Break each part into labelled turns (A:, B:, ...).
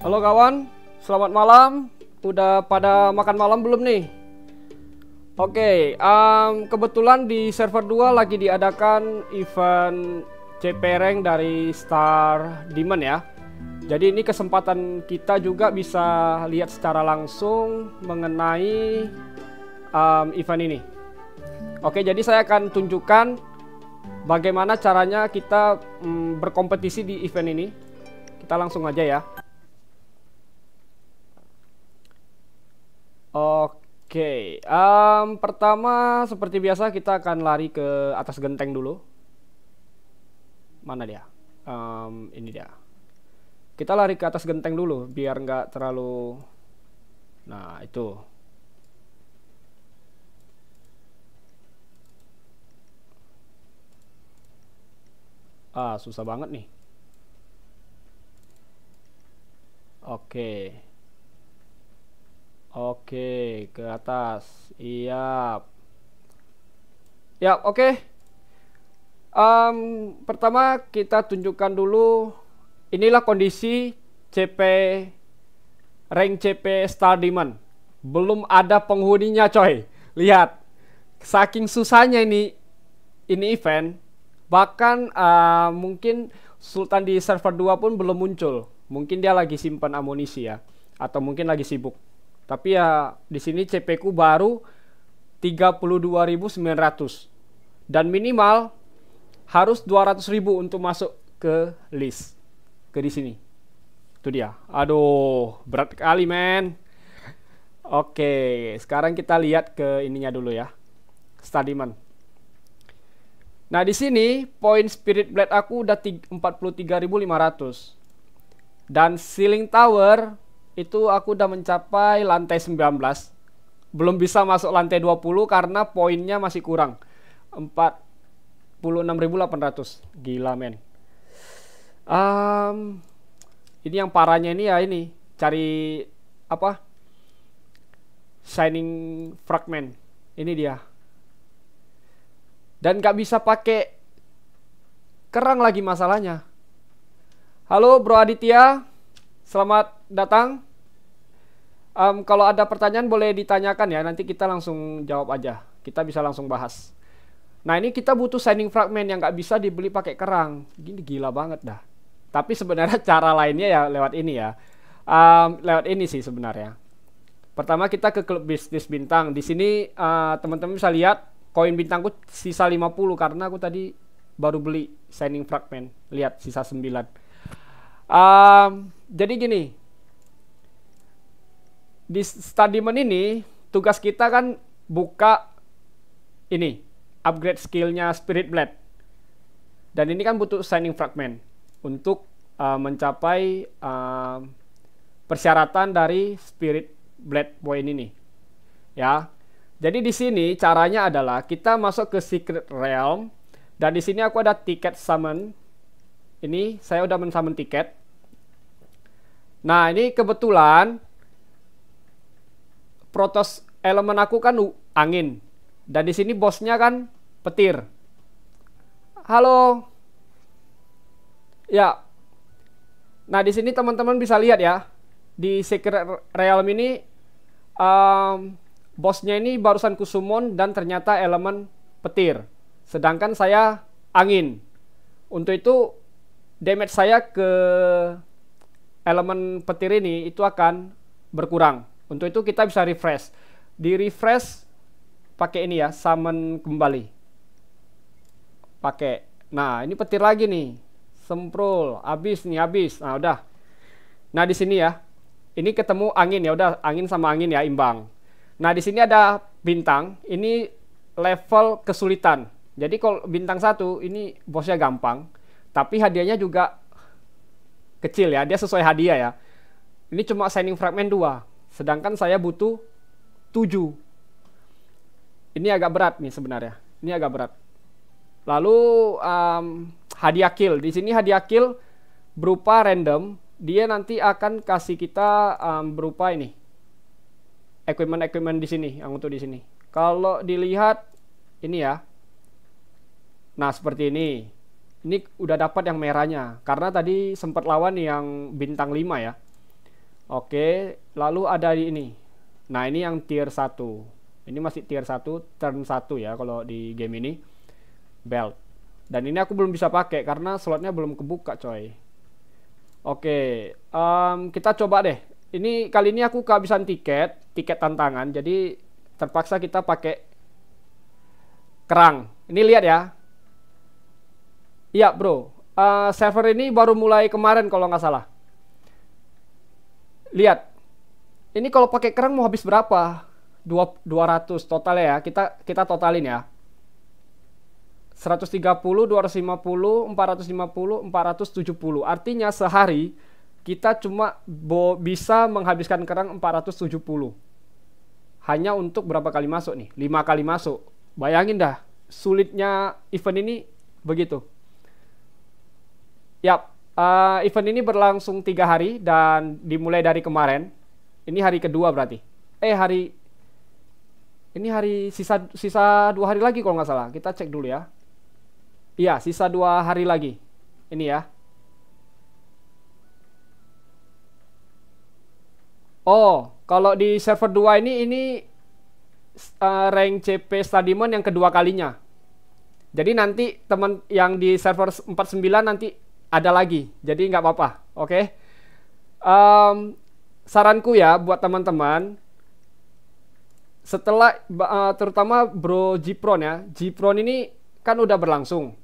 A: Halo kawan, selamat malam. Udah pada makan malam belum nih? Oke, okay, um, kebetulan di server 2 lagi diadakan event CP rank dari Star Demon ya. Jadi ini kesempatan kita juga bisa lihat secara langsung mengenai um, event ini. Oke, okay, jadi saya akan tunjukkan bagaimana caranya kita mm, berkompetisi di event ini. Kita langsung aja ya. Oke, um, pertama seperti biasa kita akan lari ke atas genteng dulu. Mana dia? Um, ini dia. Kita lari ke atas genteng dulu, biar nggak terlalu. Nah itu. Ah susah banget nih. Oke. Oke, ke atas. Iya. Ya, oke. Um, pertama kita tunjukkan dulu inilah kondisi CP rank CP Star Demon. Belum ada penghuninya, coy. Lihat. Saking susahnya ini ini event bahkan uh, mungkin Sultan di server 2 pun belum muncul Mungkin dia lagi simpan amunisi ya atau mungkin lagi sibuk. Tapi ya di sini CP ku baru 32.900 dan minimal harus 200.000 untuk masuk ke list ke di sini. Itu dia. Aduh, berat kali men. Oke, sekarang kita lihat ke ininya dulu ya. Stadiman. Nah, di sini poin Spirit Blade aku udah 43.500. Dan ceiling tower itu aku udah mencapai lantai 19. Belum bisa masuk lantai 20 karena poinnya masih kurang. 46.800. Gila, men. Um, ini yang parahnya ini ya ini cari apa? Shining fragment. Ini dia. Dan gak bisa pakai kerang lagi masalahnya. Halo Bro Aditya, selamat datang. Um, kalau ada pertanyaan boleh ditanyakan ya, nanti kita langsung jawab aja. Kita bisa langsung bahas. Nah ini kita butuh signing fragment yang nggak bisa dibeli pakai kerang. Gini gila banget dah. Tapi sebenarnya cara lainnya ya lewat ini ya. Um, lewat ini sih sebenarnya. Pertama kita ke klub bisnis bintang. Di sini uh, teman-teman bisa lihat koin bintangku sisa 50 karena aku tadi baru beli signing fragment. Lihat sisa 9 Um, jadi gini, di studyman ini tugas kita kan buka ini upgrade skillnya Spirit Blade. Dan ini kan butuh signing fragment untuk uh, mencapai uh, persyaratan dari Spirit Blade Point ini. Ya. Jadi di sini caranya adalah kita masuk ke Secret Realm dan di sini aku ada tiket summon ini saya udah mensamen tiket. Nah, ini kebetulan protos elemen aku kan angin. Dan di sini bosnya kan petir. Halo. Ya. Nah, di sini teman-teman bisa lihat ya. Di Secret Realm ini um, bosnya ini barusan kusumon dan ternyata elemen petir. Sedangkan saya angin. Untuk itu damage saya ke elemen petir ini itu akan berkurang. Untuk itu kita bisa refresh. Di refresh pakai ini ya, summon kembali. Pakai. Nah, ini petir lagi nih. Semprul, habis nih, habis. Nah, udah. Nah, di sini ya. Ini ketemu angin ya, udah angin sama angin ya imbang. Nah, di sini ada bintang. Ini level kesulitan. Jadi kalau bintang satu ini bosnya gampang tapi hadiahnya juga kecil ya, dia sesuai hadiah ya. Ini cuma signing fragment 2, sedangkan saya butuh 7. Ini agak berat nih sebenarnya. Ini agak berat. Lalu um, hadiah kill. Di sini hadiah kill berupa random. Dia nanti akan kasih kita um, berupa ini equipment-equipment di sini yang untuk di sini. Kalau dilihat ini ya. Nah, seperti ini ini udah dapat yang merahnya karena tadi sempat lawan yang bintang 5 ya oke lalu ada di ini nah ini yang tier 1 ini masih tier 1 turn 1 ya kalau di game ini belt dan ini aku belum bisa pakai karena slotnya belum kebuka coy oke um, kita coba deh ini kali ini aku kehabisan tiket tiket tantangan jadi terpaksa kita pakai kerang ini lihat ya Iya bro, uh, server ini baru mulai kemarin kalau nggak salah. Lihat, ini kalau pakai kerang mau habis berapa? 200 total ya, kita kita totalin ya. 130, 250, 450, 470. Artinya sehari kita cuma bisa menghabiskan kerang 470. Hanya untuk berapa kali masuk nih? 5 kali masuk. Bayangin dah, sulitnya event ini begitu. Yap, uh, event ini berlangsung tiga hari dan dimulai dari kemarin. Ini hari kedua berarti. Eh hari ini hari sisa sisa dua hari lagi kalau nggak salah. Kita cek dulu ya. Iya, sisa dua hari lagi. Ini ya. Oh, kalau di server 2 ini ini uh, rank CP Stadiumon yang kedua kalinya. Jadi nanti teman yang di server 49 nanti ada lagi. Jadi nggak apa-apa, oke? Okay? Um, saranku ya buat teman-teman, setelah uh, terutama Bro Jipron ya, Jipron ini kan udah berlangsung.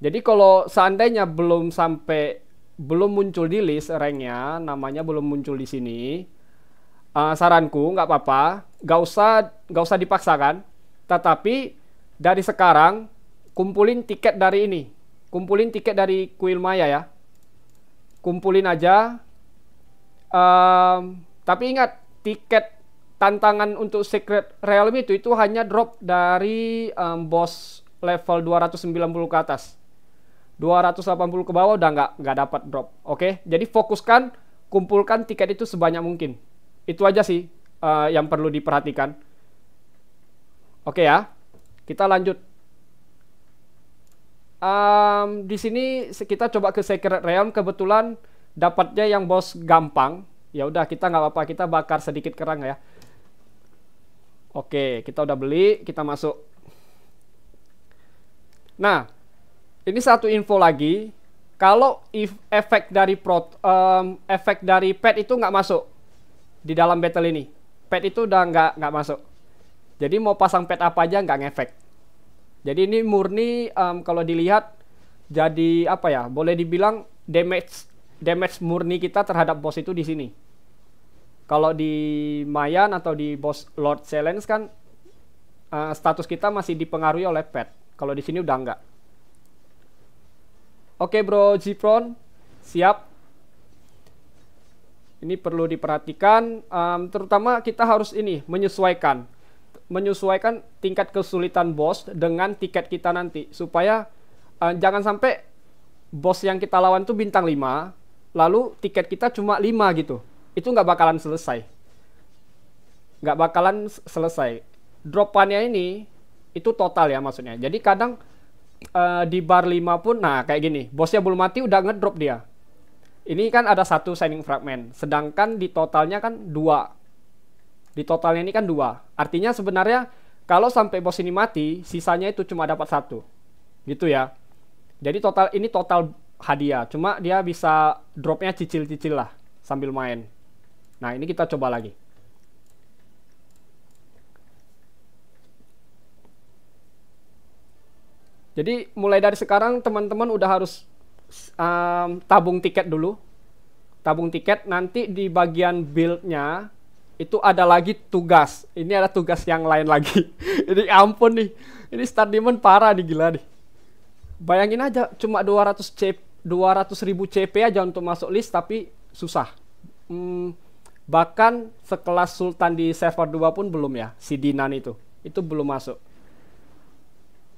A: Jadi kalau seandainya belum sampai belum muncul di list ranknya, namanya belum muncul di sini, uh, saranku nggak apa-apa, nggak usah nggak usah dipaksakan. Tetapi dari sekarang kumpulin tiket dari ini, kumpulin tiket dari kuil maya ya kumpulin aja um, tapi ingat tiket tantangan untuk secret realm itu itu hanya drop dari um, boss level 290 ke atas 280 ke bawah udah nggak nggak dapat drop oke okay? jadi fokuskan kumpulkan tiket itu sebanyak mungkin itu aja sih uh, yang perlu diperhatikan oke okay ya kita lanjut um, di sini kita coba ke Secret Realm kebetulan dapatnya yang bos gampang. Ya udah kita nggak apa-apa, kita bakar sedikit kerang ya. Oke, kita udah beli, kita masuk. Nah, ini satu info lagi. Kalau if efek dari prot, um, efek dari pet itu nggak masuk di dalam battle ini, pet itu udah nggak nggak masuk. Jadi mau pasang pet apa aja nggak ngefek. Jadi ini murni um, kalau dilihat jadi apa ya? Boleh dibilang damage damage murni kita terhadap bos itu di sini. Kalau di Mayan atau di bos Lord Silence kan uh, status kita masih dipengaruhi oleh pet. Kalau di sini udah enggak. Oke bro Zipron, siap. Ini perlu diperhatikan, um, terutama kita harus ini menyesuaikan menyesuaikan tingkat kesulitan bos dengan tiket kita nanti supaya uh, jangan sampai bos yang kita lawan tuh bintang 5 lalu tiket kita cuma 5 gitu itu nggak bakalan selesai nggak bakalan selesai dropannya ini itu total ya maksudnya jadi kadang uh, di bar 5 pun nah kayak gini bosnya belum mati udah ngedrop dia ini kan ada satu signing fragment sedangkan di totalnya kan dua di totalnya ini kan dua. Artinya sebenarnya kalau sampai bos ini mati, sisanya itu cuma dapat satu. Gitu ya. Jadi total ini total hadiah. Cuma dia bisa dropnya cicil-cicil lah sambil main. Nah ini kita coba lagi. Jadi mulai dari sekarang teman-teman udah harus um, tabung tiket dulu. Tabung tiket nanti di bagian build itu ada lagi tugas. Ini ada tugas yang lain lagi. ini ampun nih. Ini Star Demon parah nih gila nih. Bayangin aja cuma 200 C 200 ribu CP aja untuk masuk list tapi susah. Hmm, bahkan sekelas Sultan di server 2 pun belum ya, si Dinan itu. Itu belum masuk.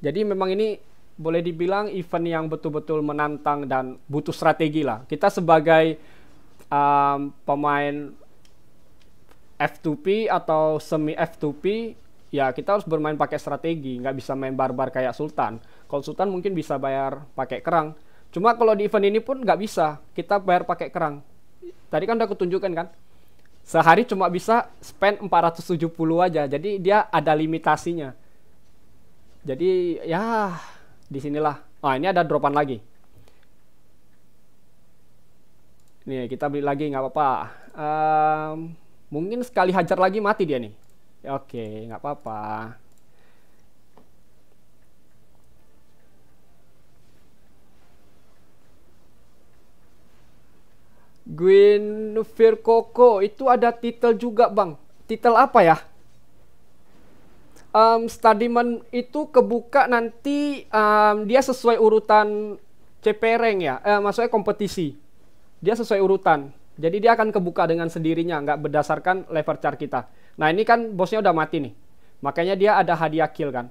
A: Jadi memang ini boleh dibilang event yang betul-betul menantang dan butuh strategi lah. Kita sebagai um, pemain F2P atau semi F2P ya kita harus bermain pakai strategi nggak bisa main barbar kayak Sultan kalau Sultan mungkin bisa bayar pakai kerang cuma kalau di event ini pun nggak bisa kita bayar pakai kerang tadi kan udah kutunjukkan kan sehari cuma bisa spend 470 aja jadi dia ada limitasinya jadi ya disinilah oh ini ada dropan lagi nih kita beli lagi nggak apa-apa um, Mungkin sekali hajar lagi mati dia nih. Ya, oke, nggak apa-apa. Guinevere Koko itu ada titel juga bang. Titel apa ya? Um, Stadiman itu kebuka nanti um, dia sesuai urutan rank e ya. Eh, maksudnya kompetisi. Dia sesuai urutan. Jadi dia akan kebuka dengan sendirinya, nggak berdasarkan lever chart kita. Nah ini kan bosnya udah mati nih, makanya dia ada hadiah kill kan.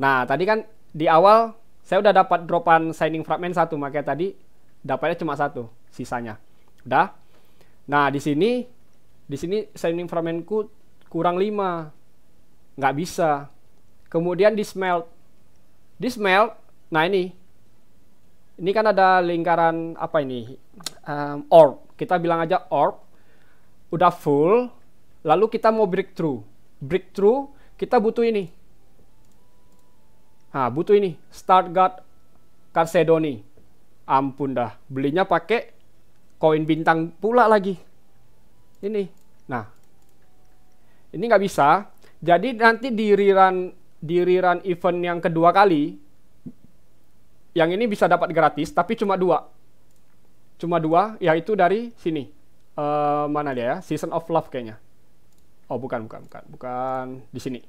A: Nah tadi kan di awal saya udah dapat dropan signing fragment satu, makanya tadi dapatnya cuma satu sisanya. Udah. Nah di sini di sini signing fragmentku kurang 5 nggak bisa. Kemudian di smell, di smell, Nah ini ini kan ada lingkaran apa ini um, orb kita bilang aja orb, udah full, lalu kita mau breakthrough. Breakthrough, kita butuh ini. Nah, butuh ini, start guard Carcedoni. Ampun dah, belinya pakai koin bintang pula lagi. Ini, nah, ini nggak bisa. Jadi nanti di rerun, di rerun event yang kedua kali, yang ini bisa dapat gratis, tapi cuma dua Cuma dua, yaitu dari sini. Uh, mana dia ya? Season of Love kayaknya. Oh, bukan, bukan, bukan. Bukan di sini.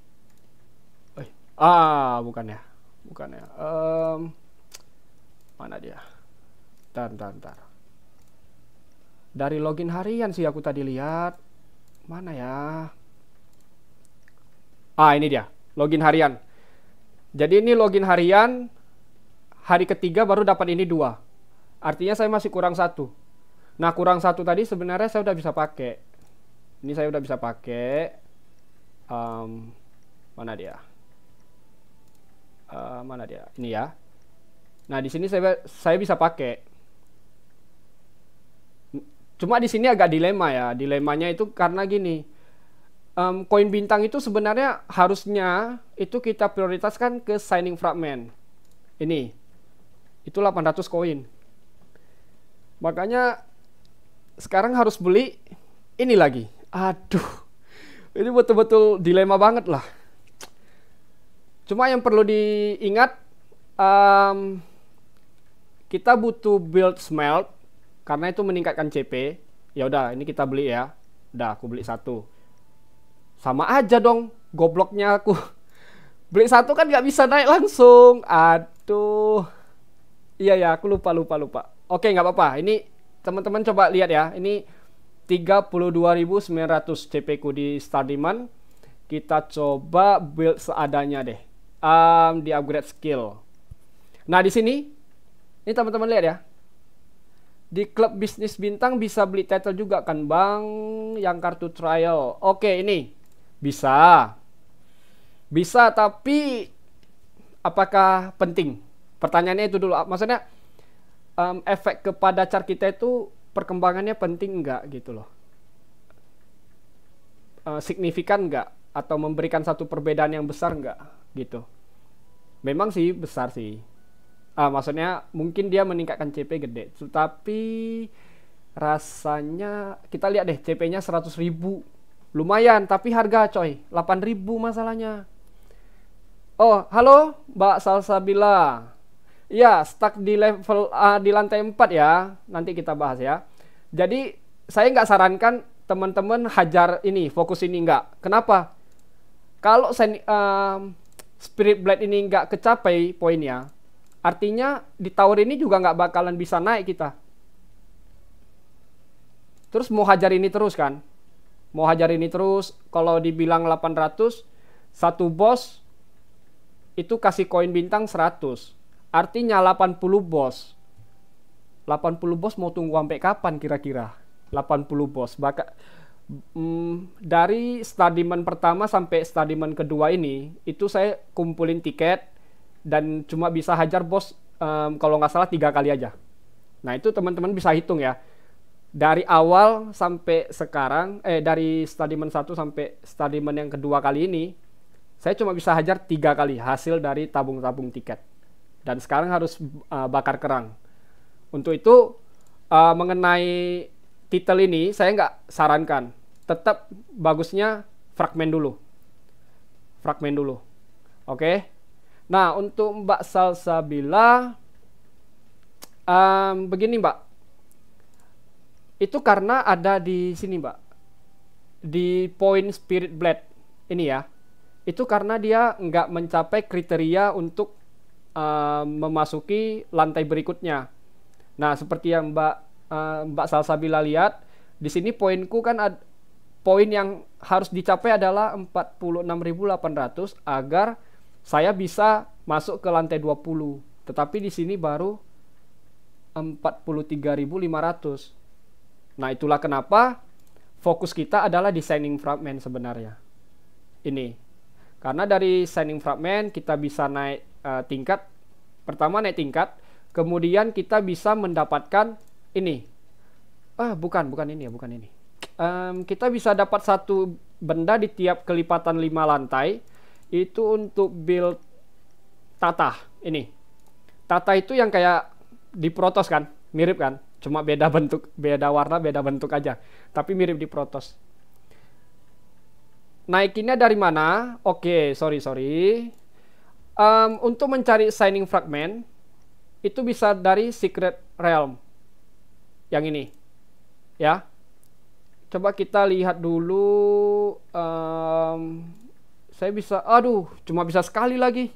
A: Eh, ah, bukan ya. Bukan ya. Um, mana dia? Bentar, bentar, bentar. Dari login harian sih aku tadi lihat. Mana ya? Ah, ini dia. Login harian. Jadi ini login harian. Hari ketiga baru dapat ini dua. Artinya saya masih kurang satu. Nah kurang satu tadi sebenarnya saya udah bisa pakai. Ini saya udah bisa pakai. Um, mana dia? Uh, mana dia? Ini ya. Nah di sini saya saya bisa pakai. Cuma di sini agak dilema ya. Dilemanya itu karena gini. Um, koin bintang itu sebenarnya harusnya itu kita prioritaskan ke signing fragment. Ini. Itu 800 koin Makanya sekarang harus beli ini lagi. Aduh, ini betul-betul dilema banget lah. Cuma yang perlu diingat, um, kita butuh build smelt karena itu meningkatkan CP. Ya udah, ini kita beli ya. Udah, aku beli satu. Sama aja dong, gobloknya aku. Beli satu kan nggak bisa naik langsung. Aduh. Iya ya, aku lupa lupa lupa. Oke, nggak apa-apa. Ini teman-teman coba lihat ya. Ini 32.900 CP ku di Star Demand. Kita coba build seadanya deh. Um, di upgrade skill. Nah, di sini ini teman-teman lihat ya. Di klub bisnis bintang bisa beli title juga kan, Bang? Yang kartu trial. Oke, ini bisa. Bisa tapi apakah penting? Pertanyaannya itu dulu. Maksudnya um, efek kepada char kita itu perkembangannya penting nggak gitu loh uh, signifikan nggak atau memberikan satu perbedaan yang besar nggak gitu memang sih besar sih ah, maksudnya mungkin dia meningkatkan CP gede tetapi rasanya kita lihat deh CP-nya 100 ribu lumayan tapi harga coy 8 ribu masalahnya oh halo Mbak Salsabila Ya, stuck di level uh, di lantai 4 ya. Nanti kita bahas ya. Jadi saya nggak sarankan teman-teman hajar ini, fokus ini nggak. Kenapa? Kalau sen, uh, Spirit Blade ini nggak kecapai poinnya, artinya di tower ini juga nggak bakalan bisa naik kita. Terus mau hajar ini terus kan? Mau hajar ini terus, kalau dibilang 800, satu bos itu kasih koin bintang 100. Artinya 80 bos. 80 bos mau tunggu sampai kapan kira-kira? 80 bos. Baka, mm, dari stadiman pertama sampai stadiman kedua ini, itu saya kumpulin tiket dan cuma bisa hajar bos um, kalau nggak salah tiga kali aja. Nah itu teman-teman bisa hitung ya. Dari awal sampai sekarang, eh dari stadiman satu sampai stadiman yang kedua kali ini, saya cuma bisa hajar tiga kali hasil dari tabung-tabung tiket dan sekarang harus uh, bakar kerang. Untuk itu uh, mengenai titel ini saya nggak sarankan. Tetap bagusnya fragmen dulu. Fragmen dulu. Oke. Okay? Nah, untuk Mbak Salsabila um, begini, Mbak. Itu karena ada di sini, Mbak. Di point Spirit Blade ini ya. Itu karena dia nggak mencapai kriteria untuk uh, memasuki lantai berikutnya. Nah, seperti yang Mbak uh, Mbak Salsabila lihat, di sini poinku kan ad, poin yang harus dicapai adalah 46.800 agar saya bisa masuk ke lantai 20. Tetapi di sini baru 43.500. Nah, itulah kenapa fokus kita adalah designing fragment sebenarnya. Ini karena dari signing fragment kita bisa naik uh, tingkat. Pertama naik tingkat, kemudian kita bisa mendapatkan ini. Ah, bukan, bukan ini ya, bukan ini. Um, kita bisa dapat satu benda di tiap kelipatan lima lantai. Itu untuk build tata ini. Tata itu yang kayak di Protos kan, mirip kan? Cuma beda bentuk, beda warna, beda bentuk aja. Tapi mirip di Protos naikinnya dari mana? Oke, okay, sorry sorry. Um, untuk mencari signing fragment itu bisa dari secret realm yang ini, ya. Coba kita lihat dulu. Um, saya bisa, aduh, cuma bisa sekali lagi.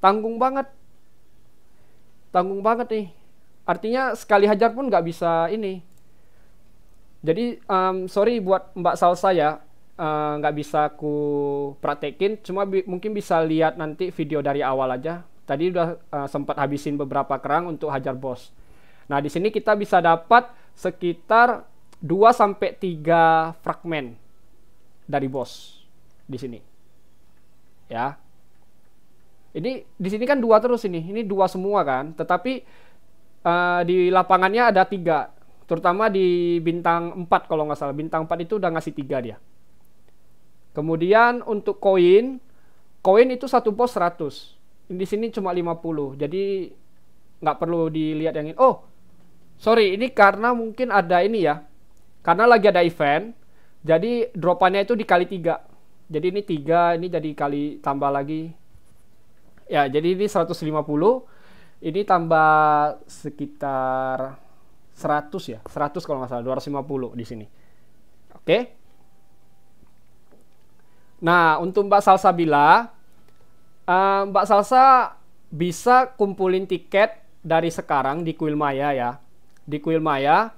A: Tanggung banget, tanggung banget nih. Artinya sekali hajar pun nggak bisa ini. Jadi um, sorry buat Mbak Salsa ya, Eh, nggak uh, bisa ku praktekin cuma bi mungkin bisa lihat nanti video dari awal aja tadi udah uh, sempat habisin beberapa kerang untuk hajar bos nah di sini kita bisa dapat sekitar 2 sampai tiga fragmen dari bos di sini ya ini di sini kan dua terus ini ini dua semua kan tetapi uh, di lapangannya ada tiga terutama di bintang 4 kalau nggak salah bintang 4 itu udah ngasih tiga dia Kemudian untuk koin, koin itu satu pos 100. Di sini cuma 50. Jadi nggak perlu dilihat yang ini. Oh, sorry, ini karena mungkin ada ini ya. Karena lagi ada event, jadi dropannya itu dikali tiga. Jadi ini tiga, ini jadi kali tambah lagi. Ya, jadi ini 150. Ini tambah sekitar 100 ya. 100 kalau nggak salah, 250 di sini. Oke. Okay. Nah, untuk Mbak Salsa uh, Mbak Salsa bisa kumpulin tiket dari sekarang di Kuil Maya ya. Di Kuil Maya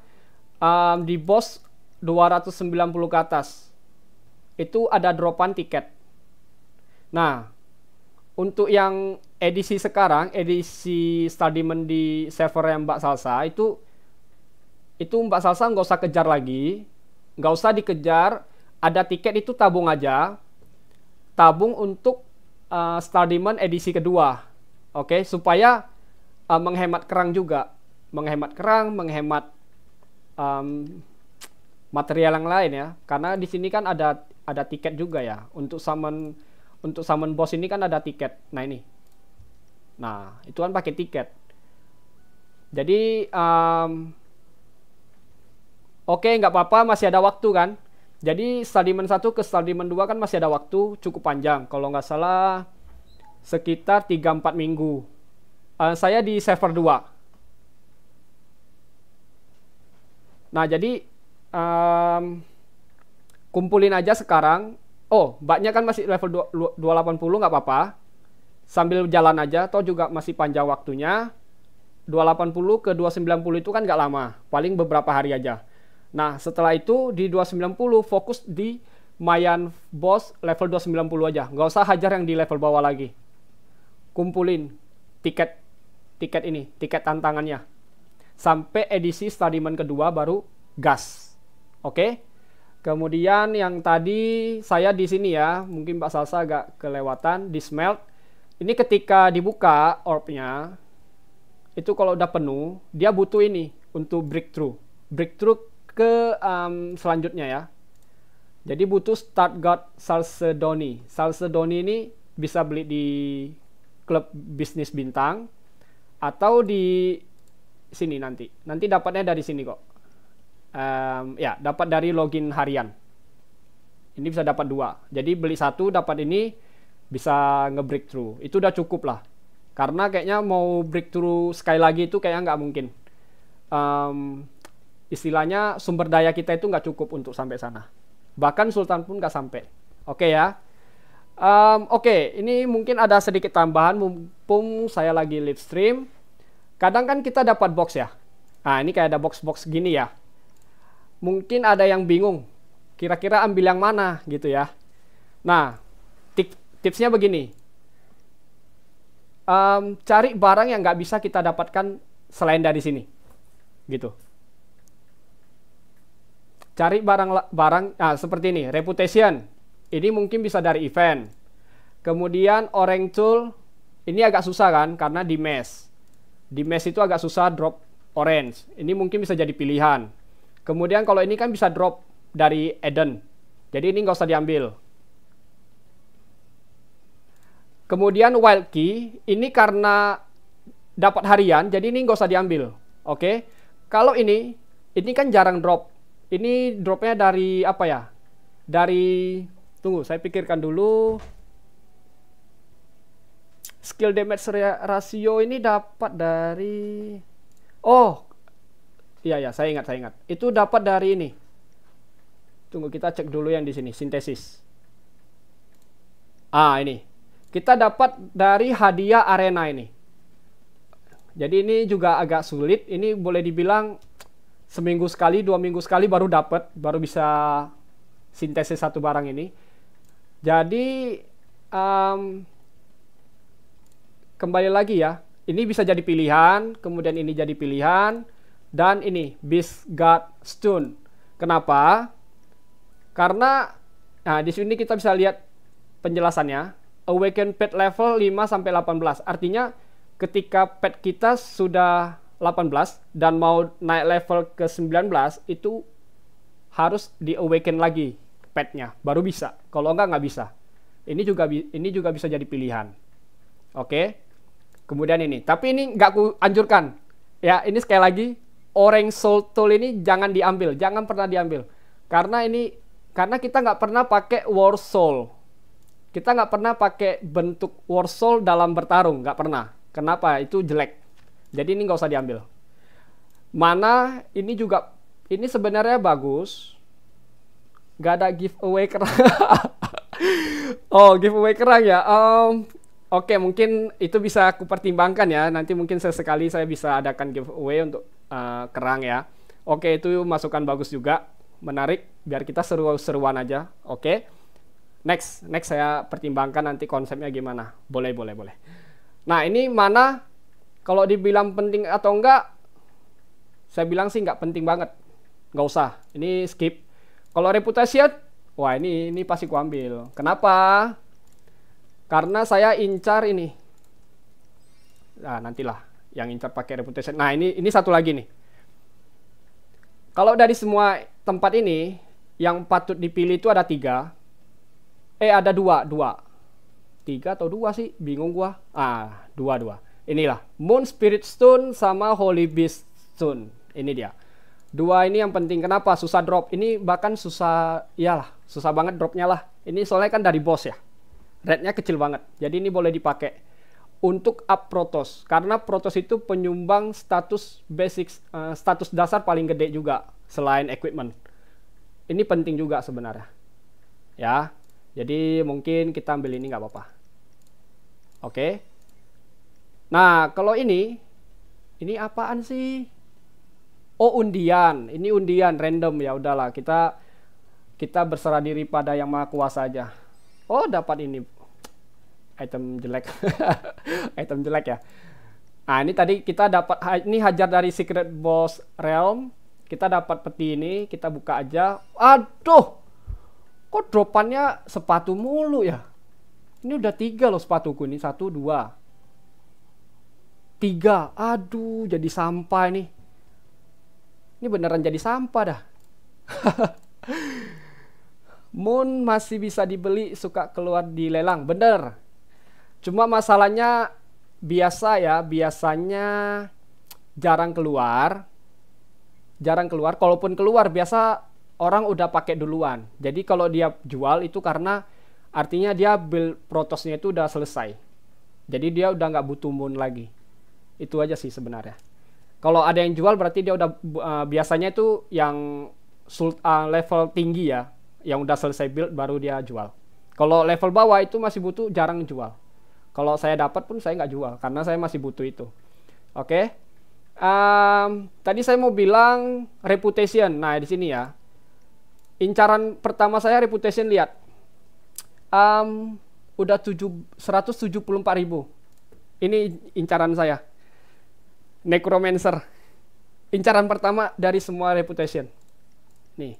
A: um, eh, di bos 290 ke atas. Itu ada dropan tiket. Nah, untuk yang edisi sekarang, edisi Studyman di server yang Mbak Salsa itu itu Mbak Salsa nggak usah kejar lagi, nggak usah dikejar, ada tiket itu tabung aja, tabung untuk uh, eh, Stardiman edisi kedua. Oke, okay? supaya uh, menghemat kerang juga, menghemat kerang, menghemat um, material yang lain ya. Karena di sini kan ada ada tiket juga ya untuk summon untuk summon bos ini kan ada tiket. Nah, ini. Nah, itu kan pakai tiket. Jadi um, oke okay, nggak apa-apa masih ada waktu kan jadi stadimen 1 ke stadimen 2 kan masih ada waktu cukup panjang. Kalau nggak salah sekitar 3-4 minggu. Uh, saya di server 2. Nah, jadi um, kumpulin aja sekarang. Oh, baknya kan masih level 280 nggak apa-apa. Sambil jalan aja, atau juga masih panjang waktunya. 280 ke 290 itu kan nggak lama, paling beberapa hari aja. Nah, setelah itu di 290 fokus di mayan boss level 290 aja. Nggak usah hajar yang di level bawah lagi. Kumpulin tiket tiket ini, tiket tantangannya. Sampai edisi stadiman kedua baru gas. Oke? Okay? Kemudian yang tadi saya di sini ya, mungkin Pak Salsa agak kelewatan di smelt. Ini ketika dibuka orbnya, itu kalau udah penuh, dia butuh ini untuk breakthrough. Breakthrough ke um, selanjutnya ya. Jadi butuh start guard Salcedoni. Salcedoni ini bisa beli di klub bisnis bintang atau di sini nanti. Nanti dapatnya dari sini kok. Um, ya, dapat dari login harian. Ini bisa dapat dua. Jadi beli satu dapat ini bisa nge-breakthrough. Itu udah cukup lah. Karena kayaknya mau breakthrough sekali lagi itu kayaknya nggak mungkin. Um, istilahnya sumber daya kita itu nggak cukup untuk sampai sana. Bahkan Sultan pun nggak sampai. Oke okay ya. Um, Oke, okay, ini mungkin ada sedikit tambahan mumpung saya lagi live stream. Kadang kan kita dapat box ya. Nah, ini kayak ada box-box gini ya. Mungkin ada yang bingung. Kira-kira ambil yang mana gitu ya. Nah, tipsnya begini. Um, cari barang yang nggak bisa kita dapatkan selain dari sini. Gitu. Cari barang barang nah, seperti ini, reputation. Ini mungkin bisa dari event. Kemudian orange tool ini agak susah kan karena di mesh. Di mesh itu agak susah drop orange. Ini mungkin bisa jadi pilihan. Kemudian kalau ini kan bisa drop dari Eden. Jadi ini nggak usah diambil. Kemudian wild key ini karena dapat harian, jadi ini nggak usah diambil. Oke. Okay? Kalau ini, ini kan jarang drop ini dropnya dari apa ya dari tunggu saya pikirkan dulu skill damage ratio ini dapat dari oh iya ya saya ingat saya ingat itu dapat dari ini tunggu kita cek dulu yang di sini sintesis ah ini kita dapat dari hadiah arena ini jadi ini juga agak sulit ini boleh dibilang seminggu sekali, dua minggu sekali baru dapat, baru bisa sintesis satu barang ini. Jadi um, kembali lagi ya, ini bisa jadi pilihan, kemudian ini jadi pilihan, dan ini bis God stone. Kenapa? Karena nah di sini kita bisa lihat penjelasannya. Awaken pet level 5 sampai 18. Artinya ketika pet kita sudah 18 dan mau naik level ke 19 itu harus di awaken lagi petnya baru bisa kalau enggak nggak bisa ini juga ini juga bisa jadi pilihan oke kemudian ini tapi ini nggak ku anjurkan ya ini sekali lagi orange soul tool ini jangan diambil jangan pernah diambil karena ini karena kita nggak pernah pakai war soul kita nggak pernah pakai bentuk war soul dalam bertarung nggak pernah kenapa itu jelek jadi ini nggak usah diambil. Mana ini juga ini sebenarnya bagus. Gak ada giveaway kerang. oh, giveaway kerang ya. Um, Oke, okay, mungkin itu bisa aku pertimbangkan ya. Nanti mungkin sesekali saya bisa adakan giveaway untuk uh, kerang ya. Oke, okay, itu masukan bagus juga. Menarik, biar kita seru-seruan aja. Oke. Okay. Next, next saya pertimbangkan nanti konsepnya gimana. Boleh, boleh, boleh. Nah, ini mana kalau dibilang penting atau enggak, saya bilang sih nggak penting banget. Nggak usah. Ini skip. Kalau reputasi, wah ini ini pasti kuambil. Kenapa? Karena saya incar ini. Nah, nantilah yang incar pakai reputasi. Nah, ini ini satu lagi nih. Kalau dari semua tempat ini, yang patut dipilih itu ada tiga. Eh, ada dua, dua. Tiga atau dua sih, bingung gua. Ah, dua, dua inilah Moon Spirit Stone sama Holy Beast Stone. Ini dia. Dua ini yang penting. Kenapa susah drop? Ini bahkan susah iyalah, susah banget dropnya lah. Ini soalnya kan dari boss ya. Rednya kecil banget. Jadi ini boleh dipakai untuk up Protos karena Protos itu penyumbang status basic uh, eh, status dasar paling gede juga selain equipment. Ini penting juga sebenarnya. Ya. Jadi mungkin kita ambil ini nggak apa-apa. Oke. Okay. Nah, kalau ini ini apaan sih? Oh, undian. Ini undian random ya udahlah, kita kita berserah diri pada yang Maha Kuasa aja. Oh, dapat ini. Item jelek. Item jelek ya. Nah, ini tadi kita dapat ini hajar dari Secret Boss Realm. Kita dapat peti ini, kita buka aja. Aduh. Kok dropannya sepatu mulu ya? Ini udah tiga loh sepatuku ini. Satu, dua tiga aduh jadi sampah nih, ini beneran jadi sampah dah Moon masih bisa dibeli suka keluar di lelang bener cuma masalahnya biasa ya biasanya jarang keluar jarang keluar kalaupun keluar biasa orang udah pakai duluan jadi kalau dia jual itu karena artinya dia build protosnya itu udah selesai jadi dia udah nggak butuh moon lagi itu aja sih sebenarnya. Kalau ada yang jual berarti dia udah uh, biasanya itu yang sult, uh, level tinggi ya, yang udah selesai build baru dia jual. Kalau level bawah itu masih butuh jarang jual. Kalau saya dapat pun saya nggak jual karena saya masih butuh itu. Oke. Okay? Um, tadi saya mau bilang reputation. Nah, di sini ya. Incaran pertama saya reputation lihat. Um, udah tujuh, 174 ribu. Ini incaran saya. Necromancer. Incaran pertama dari semua reputation. Nih.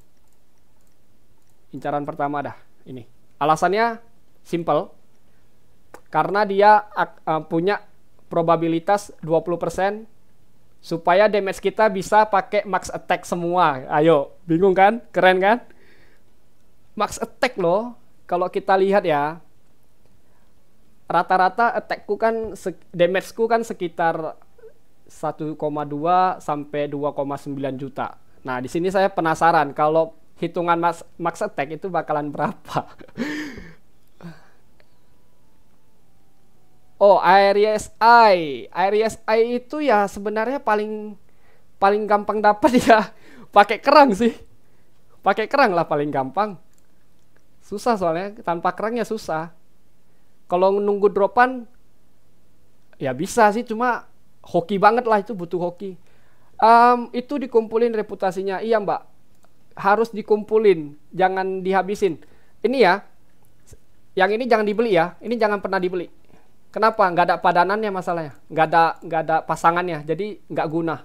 A: Incaran pertama dah ini. Alasannya simple. Karena dia uh, punya probabilitas 20% supaya damage kita bisa pakai max attack semua. Ayo, bingung kan? Keren kan? Max attack loh. Kalau kita lihat ya, rata-rata attackku kan damageku kan sekitar 1,2 sampai 2,9 juta. Nah, di sini saya penasaran kalau hitungan max, max attack itu bakalan berapa. oh, Aries I. Aries I itu ya sebenarnya paling paling gampang dapat ya pakai kerang sih. Pakai kerang lah paling gampang. Susah soalnya tanpa kerangnya susah. Kalau nunggu dropan ya bisa sih cuma hoki banget lah itu butuh hoki um, itu dikumpulin reputasinya iya mbak harus dikumpulin jangan dihabisin ini ya yang ini jangan dibeli ya ini jangan pernah dibeli kenapa nggak ada padanannya masalahnya nggak ada nggak ada pasangannya jadi nggak guna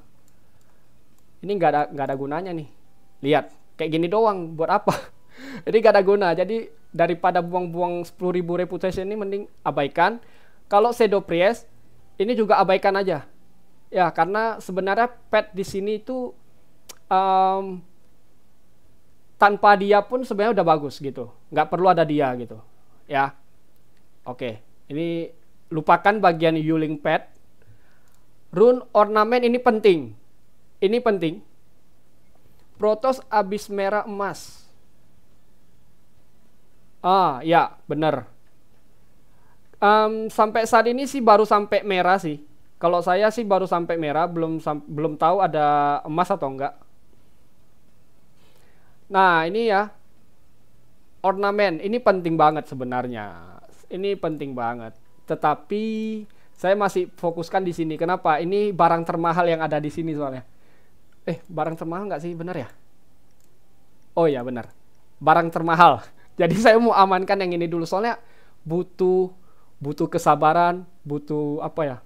A: ini nggak ada nggak ada gunanya nih lihat kayak gini doang buat apa jadi nggak ada guna jadi daripada buang-buang 10.000 reputasi ini mending abaikan kalau sedopries ini juga abaikan aja ya karena sebenarnya pet di sini itu um, tanpa dia pun sebenarnya udah bagus gitu nggak perlu ada dia gitu ya oke ini lupakan bagian yuling pet rune ornamen ini penting ini penting protos abis merah emas ah ya benar um, sampai saat ini sih baru sampai merah sih. Kalau saya sih baru sampai merah, belum sam belum tahu ada emas atau enggak. Nah, ini ya. Ornamen, ini penting banget sebenarnya. Ini penting banget. Tetapi saya masih fokuskan di sini. Kenapa? Ini barang termahal yang ada di sini soalnya. Eh, barang termahal nggak sih? Benar ya? Oh ya, benar. Barang termahal. Jadi saya mau amankan yang ini dulu soalnya butuh butuh kesabaran, butuh apa ya?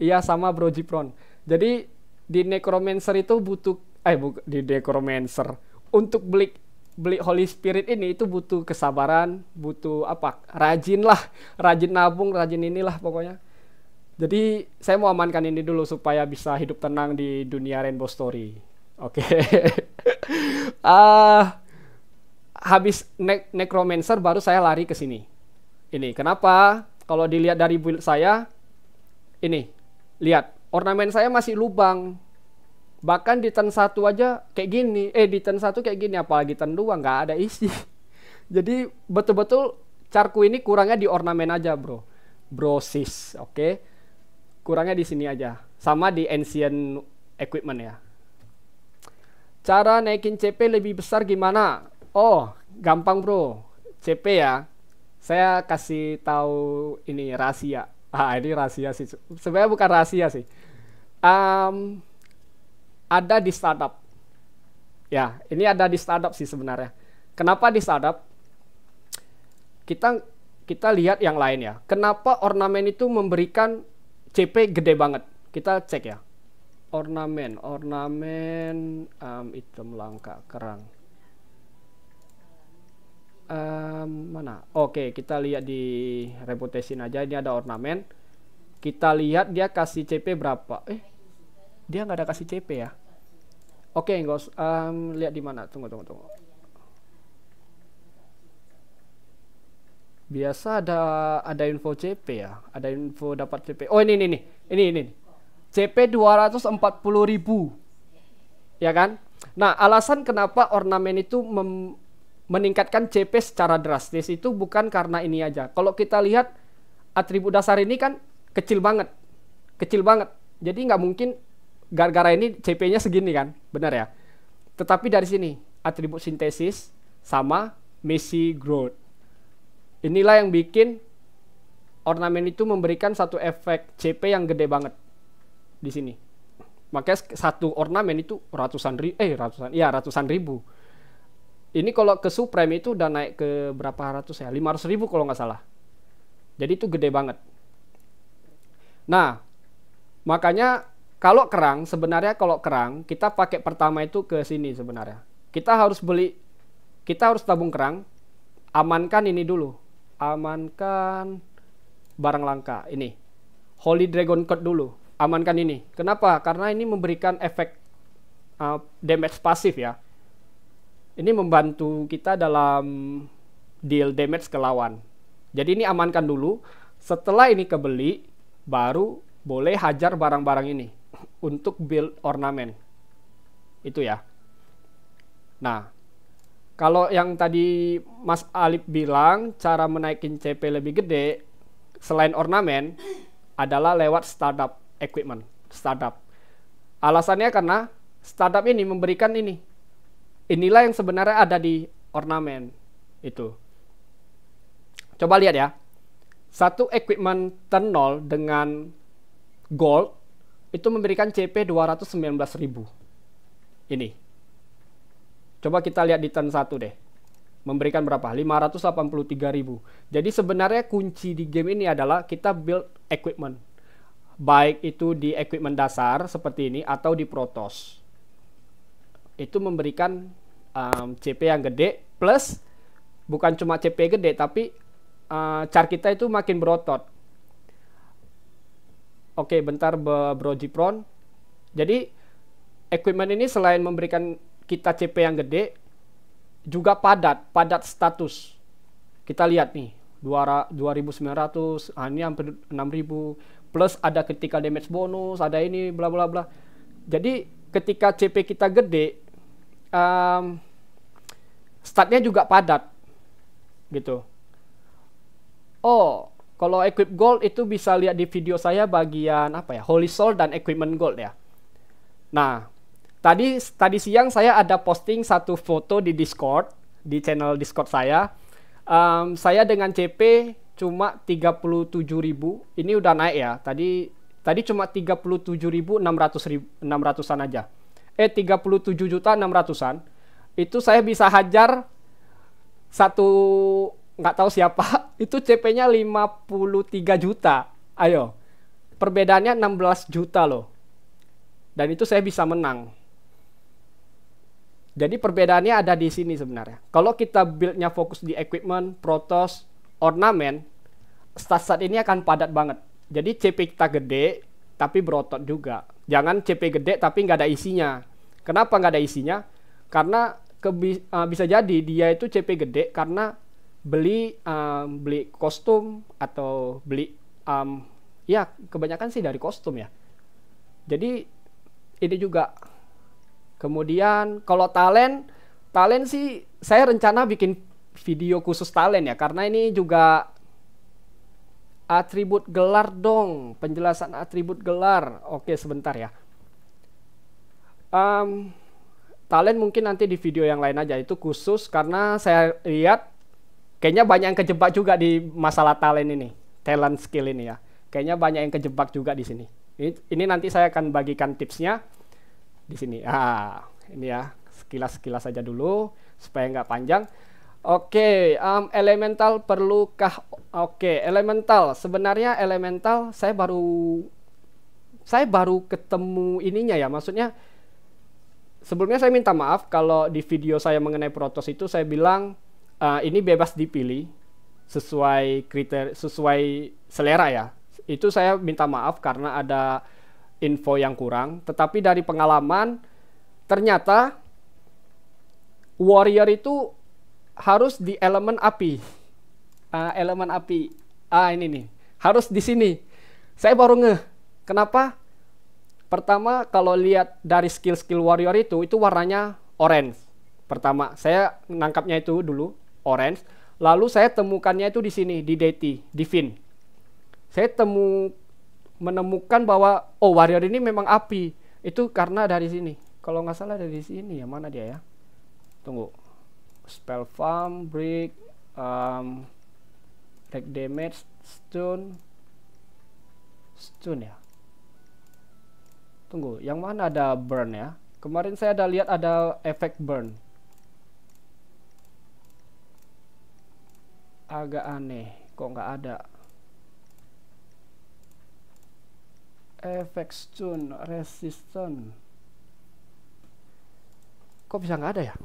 A: Iya sama Bro Jipron. Jadi di Necromancer itu butuh eh bu, di Necromancer untuk beli beli Holy Spirit ini itu butuh kesabaran, butuh apa? Rajin lah, rajin nabung, rajin inilah pokoknya. Jadi saya mau amankan ini dulu supaya bisa hidup tenang di dunia Rainbow Story. Oke. Okay. Ah uh, habis ne Necromancer baru saya lari ke sini ini. Kenapa? Kalau dilihat dari build saya, ini, lihat, ornamen saya masih lubang. Bahkan di turn 1 aja kayak gini, eh di turn 1 kayak gini, apalagi turn 2 nggak ada isi. Jadi betul-betul carku ini kurangnya di ornamen aja, bro. Brosis, oke. Okay? Kurangnya di sini aja. Sama di ancient equipment ya. Cara naikin CP lebih besar gimana? Oh, gampang bro. CP ya, saya kasih tahu ini rahasia ah ini rahasia sih sebenarnya bukan rahasia sih um, ada di startup ya ini ada di startup sih sebenarnya kenapa di startup kita kita lihat yang lain ya kenapa ornamen itu memberikan CP gede banget kita cek ya ornamen ornamen um, item langka kerang um, mana? Oke, kita lihat di reputation aja. Ini ada ornamen. Kita lihat dia kasih CP berapa. Eh, dia nggak ada kasih CP ya? Oke, okay, Um, lihat di mana? Tunggu, tunggu, tunggu. Biasa ada ada info CP ya. Ada info dapat CP. Oh, ini ini ini. Ini ini. CP 240.000. Ya kan? Nah, alasan kenapa ornamen itu mem meningkatkan CP secara drastis itu bukan karena ini aja. Kalau kita lihat atribut dasar ini kan kecil banget, kecil banget. Jadi nggak mungkin gara-gara ini CP-nya segini kan, benar ya. Tetapi dari sini atribut sintesis sama Messi growth. Inilah yang bikin ornamen itu memberikan satu efek CP yang gede banget di sini. Makanya satu ornamen itu ratusan ribu, eh ratusan, ya ratusan ribu ini kalau ke Supreme itu udah naik ke berapa ratus ya? 500 ribu kalau nggak salah. Jadi itu gede banget. Nah, makanya kalau kerang sebenarnya kalau kerang kita pakai pertama itu ke sini sebenarnya. Kita harus beli kita harus tabung kerang, amankan ini dulu. Amankan barang langka ini. Holy Dragon Code dulu. Amankan ini. Kenapa? Karena ini memberikan efek uh, damage pasif ya ini membantu kita dalam deal damage ke lawan. Jadi ini amankan dulu. Setelah ini kebeli, baru boleh hajar barang-barang ini untuk build ornamen. Itu ya. Nah, kalau yang tadi Mas Alip bilang cara menaikin CP lebih gede selain ornamen adalah lewat startup equipment, startup. Alasannya karena startup ini memberikan ini inilah yang sebenarnya ada di ornamen itu. Coba lihat ya. Satu equipment turn 0 dengan gold itu memberikan CP 219.000. Ini. Coba kita lihat di turn 1 deh. Memberikan berapa? 583.000. Jadi sebenarnya kunci di game ini adalah kita build equipment. Baik itu di equipment dasar seperti ini atau di Protoss itu memberikan um, CP yang gede plus bukan cuma CP gede tapi uh, char kita itu makin berotot. Oke, bentar Bro Jipron. Jadi equipment ini selain memberikan kita CP yang gede juga padat, padat status. Kita lihat nih, 2900, ah ini hampir 6000 plus ada ketika damage bonus, ada ini bla bla bla. Jadi ketika CP kita gede, um, startnya juga padat gitu. Oh, kalau equip gold itu bisa lihat di video saya bagian apa ya? Holy Soul dan equipment gold ya. Nah, tadi tadi siang saya ada posting satu foto di Discord, di channel Discord saya. Um, saya dengan CP cuma 37.000. Ini udah naik ya. Tadi tadi cuma 37.600 600-an aja eh 37 juta 600-an itu saya bisa hajar satu nggak tahu siapa itu CP-nya 53 juta ayo perbedaannya 16 juta loh dan itu saya bisa menang jadi perbedaannya ada di sini sebenarnya kalau kita buildnya fokus di equipment protos ornamen stat-stat ini akan padat banget jadi CP kita gede tapi berotot juga Jangan CP gede tapi nggak ada isinya. Kenapa nggak ada isinya? Karena ke, uh, eh, bisa jadi dia itu CP gede karena beli um, beli kostum atau beli um, ya kebanyakan sih dari kostum ya. Jadi ini juga kemudian kalau talent talent sih saya rencana bikin video khusus talent ya karena ini juga Atribut gelar dong, penjelasan atribut gelar. Oke, sebentar ya. Um, talent mungkin nanti di video yang lain aja itu khusus karena saya lihat kayaknya banyak yang kejebak juga di masalah talent ini, talent skill ini ya. Kayaknya banyak yang kejebak juga di sini. Ini, ini nanti saya akan bagikan tipsnya di sini. Ah, ini ya sekilas-sekilas saja dulu supaya nggak panjang. Oke, okay, um, elemental perlukah? Oke, okay, elemental. Sebenarnya elemental saya baru saya baru ketemu ininya ya. Maksudnya sebelumnya saya minta maaf kalau di video saya mengenai Protos itu saya bilang uh, ini bebas dipilih sesuai kriteria sesuai selera ya. Itu saya minta maaf karena ada info yang kurang, tetapi dari pengalaman ternyata warrior itu harus di elemen api. Uh, elemen api. Ah ini nih. Harus di sini. Saya baru ngeh. Kenapa? Pertama kalau lihat dari skill-skill warrior itu itu warnanya orange. Pertama saya nangkapnya itu dulu orange. Lalu saya temukannya itu di sini di deity, di fin. Saya temu menemukan bahwa oh warrior ini memang api. Itu karena dari sini. Kalau nggak salah dari sini ya mana dia ya? Tunggu spell farm brick um, take damage stone stone ya tunggu yang mana ada burn ya kemarin saya ada lihat ada efek burn agak aneh kok nggak ada efek stun Resistance. kok bisa nggak ada ya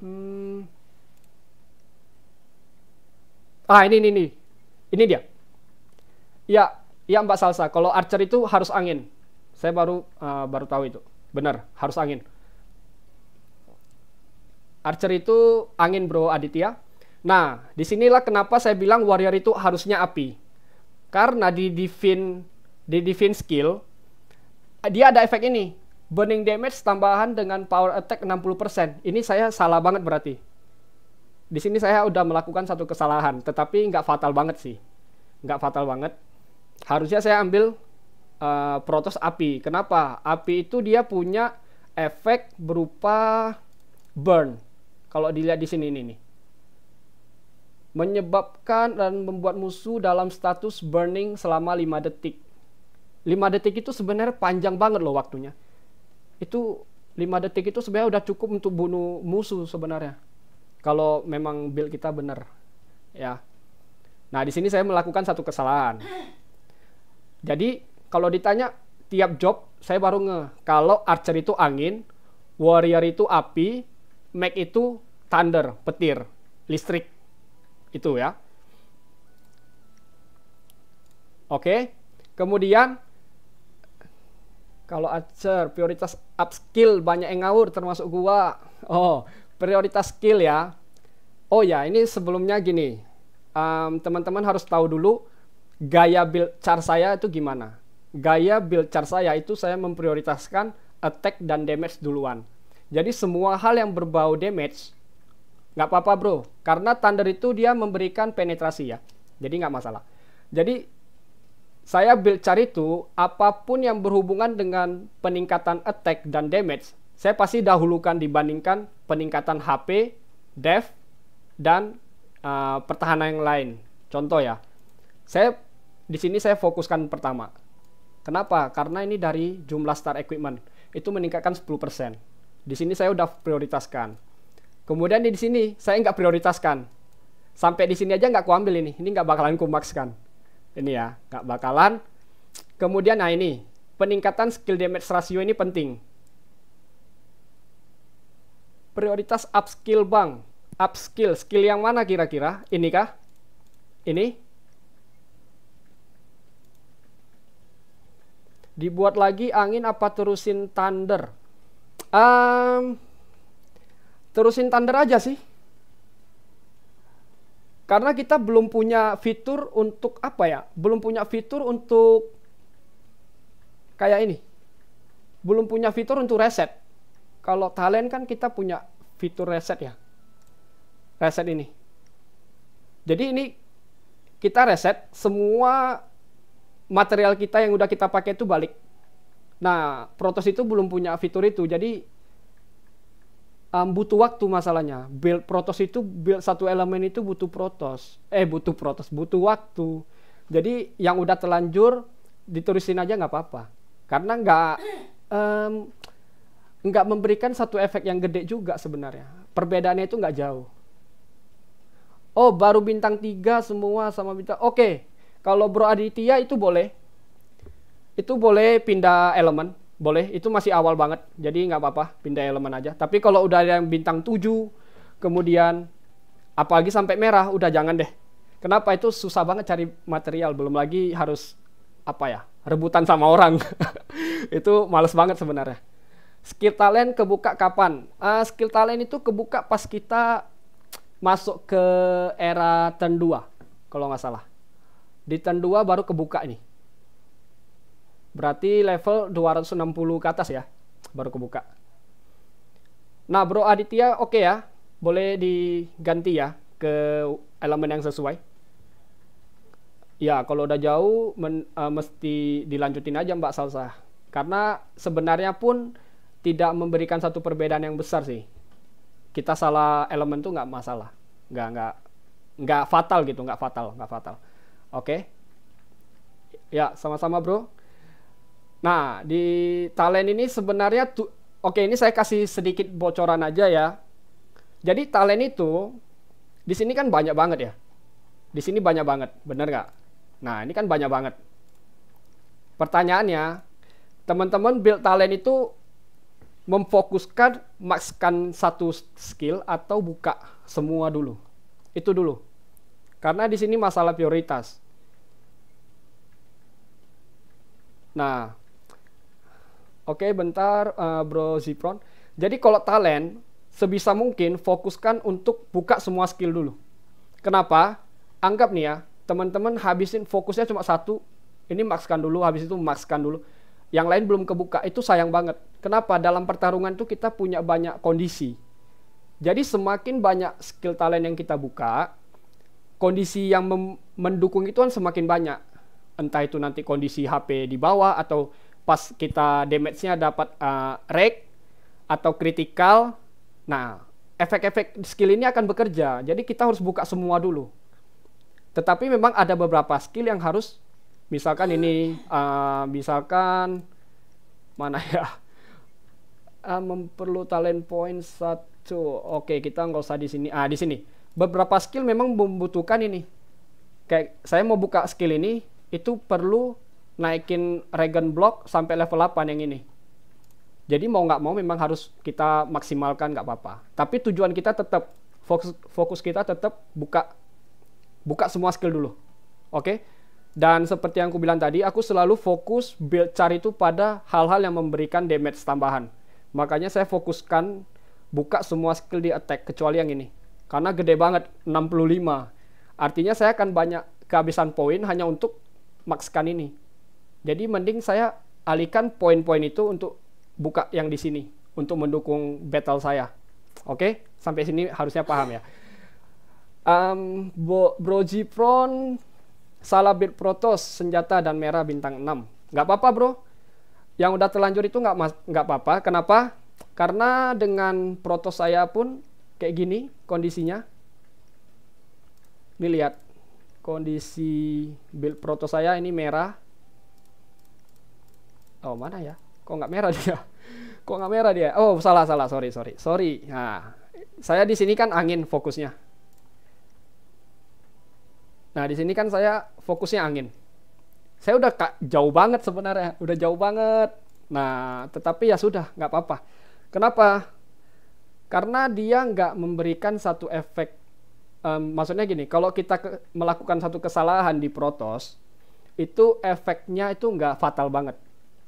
A: Hmm. Ah ini ini ini ini dia. Ya ya Mbak Salsa, kalau archer itu harus angin. Saya baru uh, baru tahu itu. Benar, harus angin. Archer itu angin bro Aditya. Nah, disinilah kenapa saya bilang warrior itu harusnya api. Karena di divine, di divine skill, dia ada efek ini burning damage tambahan dengan power attack 60%. Ini saya salah banget berarti. Di sini saya udah melakukan satu kesalahan, tetapi nggak fatal banget sih. Nggak fatal banget. Harusnya saya ambil uh, Protos Api. Kenapa? Api itu dia punya efek berupa burn. Kalau dilihat di sini ini Menyebabkan dan membuat musuh dalam status burning selama 5 detik. 5 detik itu sebenarnya panjang banget loh waktunya itu 5 detik itu sebenarnya udah cukup untuk bunuh musuh sebenarnya kalau memang build kita benar ya nah di sini saya melakukan satu kesalahan jadi kalau ditanya tiap job saya baru nge kalau archer itu angin warrior itu api Mac itu thunder petir listrik itu ya oke kemudian kalau Acer prioritas upskill banyak yang ngawur termasuk gua. Oh, prioritas skill ya. Oh ya, ini sebelumnya gini. Teman-teman um, harus tahu dulu gaya build char saya itu gimana. Gaya build char saya itu saya memprioritaskan attack dan damage duluan. Jadi semua hal yang berbau damage nggak apa-apa bro, karena thunder itu dia memberikan penetrasi ya. Jadi nggak masalah. Jadi saya build cari itu apapun yang berhubungan dengan peningkatan attack dan damage, saya pasti dahulukan dibandingkan peningkatan HP, def dan uh, pertahanan yang lain. Contoh ya, saya di sini saya fokuskan pertama. Kenapa? Karena ini dari jumlah star equipment itu meningkatkan 10%. Di sini saya udah prioritaskan. Kemudian di sini saya nggak prioritaskan. Sampai di sini aja nggak kuambil ini, ini nggak bakalan kumaxkan ini ya nggak bakalan kemudian nah ini peningkatan skill damage ratio ini penting prioritas upskill bang upskill skill yang mana kira-kira ini kah ini dibuat lagi angin apa terusin thunder um, terusin thunder aja sih karena kita belum punya fitur untuk apa ya? Belum punya fitur untuk kayak ini. Belum punya fitur untuk reset. Kalau talent kan kita punya fitur reset ya. Reset ini. Jadi ini kita reset semua material kita yang udah kita pakai itu balik. Nah, Protos itu belum punya fitur itu. Jadi um, butuh waktu masalahnya. Build protos itu build satu elemen itu butuh protos. Eh butuh protos, butuh waktu. Jadi yang udah telanjur diturusin aja nggak apa-apa. Karena nggak um, nggak memberikan satu efek yang gede juga sebenarnya. Perbedaannya itu nggak jauh. Oh baru bintang tiga semua sama bintang. Oke, okay. kalau Bro Aditya itu boleh. Itu boleh pindah elemen boleh, itu masih awal banget. Jadi nggak apa-apa, pindah elemen aja. Tapi kalau udah ada yang bintang 7, kemudian apalagi sampai merah, udah jangan deh. Kenapa itu susah banget cari material, belum lagi harus apa ya, rebutan sama orang. itu males banget sebenarnya. Skill talent kebuka kapan? Uh, skill talent itu kebuka pas kita masuk ke era turn 2 kalau nggak salah. Di turn 2 baru kebuka nih. Berarti level 260 ke atas ya, baru kebuka. Nah, Bro Aditya oke okay ya, boleh diganti ya ke elemen yang sesuai. Ya, kalau udah jauh men, uh, mesti dilanjutin aja Mbak Salsa. Karena sebenarnya pun tidak memberikan satu perbedaan yang besar sih. Kita salah elemen tuh nggak masalah, nggak nggak nggak fatal gitu, nggak fatal, nggak fatal. Oke. Okay? Ya, sama-sama bro. Nah, di talent ini sebenarnya tuh oke ini saya kasih sedikit bocoran aja ya. Jadi talent itu di sini kan banyak banget ya. Di sini banyak banget, bener nggak? Nah, ini kan banyak banget. Pertanyaannya, teman-teman build talent itu memfokuskan maxkan satu skill atau buka semua dulu. Itu dulu. Karena di sini masalah prioritas. Nah, Oke, bentar uh, Bro Zipron. Jadi kalau talent sebisa mungkin fokuskan untuk buka semua skill dulu. Kenapa? Anggap nih ya, teman-teman habisin fokusnya cuma satu. Ini maxkan dulu, habis itu maxkan dulu. Yang lain belum kebuka, itu sayang banget. Kenapa? Dalam pertarungan itu kita punya banyak kondisi. Jadi semakin banyak skill talent yang kita buka, kondisi yang mendukung itu kan semakin banyak. Entah itu nanti kondisi HP di bawah atau pas kita damage-nya dapat uh, eh, reg atau critical. Nah, efek-efek skill ini akan bekerja. Jadi kita harus buka semua dulu. Tetapi memang ada beberapa skill yang harus misalkan ini uh, misalkan mana ya? Uh, memperlu talent point satu. Oke, kita nggak usah di sini. Ah, di sini. Beberapa skill memang membutuhkan ini. Kayak saya mau buka skill ini itu perlu naikin regen block sampai level 8 yang ini. Jadi mau nggak mau memang harus kita maksimalkan nggak apa-apa. Tapi tujuan kita tetap fokus fokus kita tetap buka buka semua skill dulu. Oke? Dan seperti yang aku bilang tadi, aku selalu fokus build cari itu pada hal-hal yang memberikan damage tambahan. Makanya saya fokuskan buka semua skill di attack kecuali yang ini. Karena gede banget 65. Artinya saya akan banyak kehabisan poin hanya untuk maxkan ini. Jadi mending saya alihkan poin-poin itu untuk buka yang di sini untuk mendukung battle saya. Oke, sampai sini harusnya paham ya. Um, Bro Jipron, salah bit protos, senjata dan merah bintang 6. Nggak apa-apa bro, yang udah terlanjur itu nggak nggak apa-apa. Kenapa? Karena dengan protos saya pun kayak gini kondisinya. Ini lihat kondisi build protos saya ini merah oh mana ya kok nggak merah dia kok nggak merah dia oh salah salah sorry sorry sorry nah saya di sini kan angin fokusnya nah di sini kan saya fokusnya angin saya udah jauh banget sebenarnya udah jauh banget nah tetapi ya sudah nggak apa-apa kenapa karena dia nggak memberikan satu efek um, maksudnya gini kalau kita ke, melakukan satu kesalahan di protos itu efeknya itu nggak fatal banget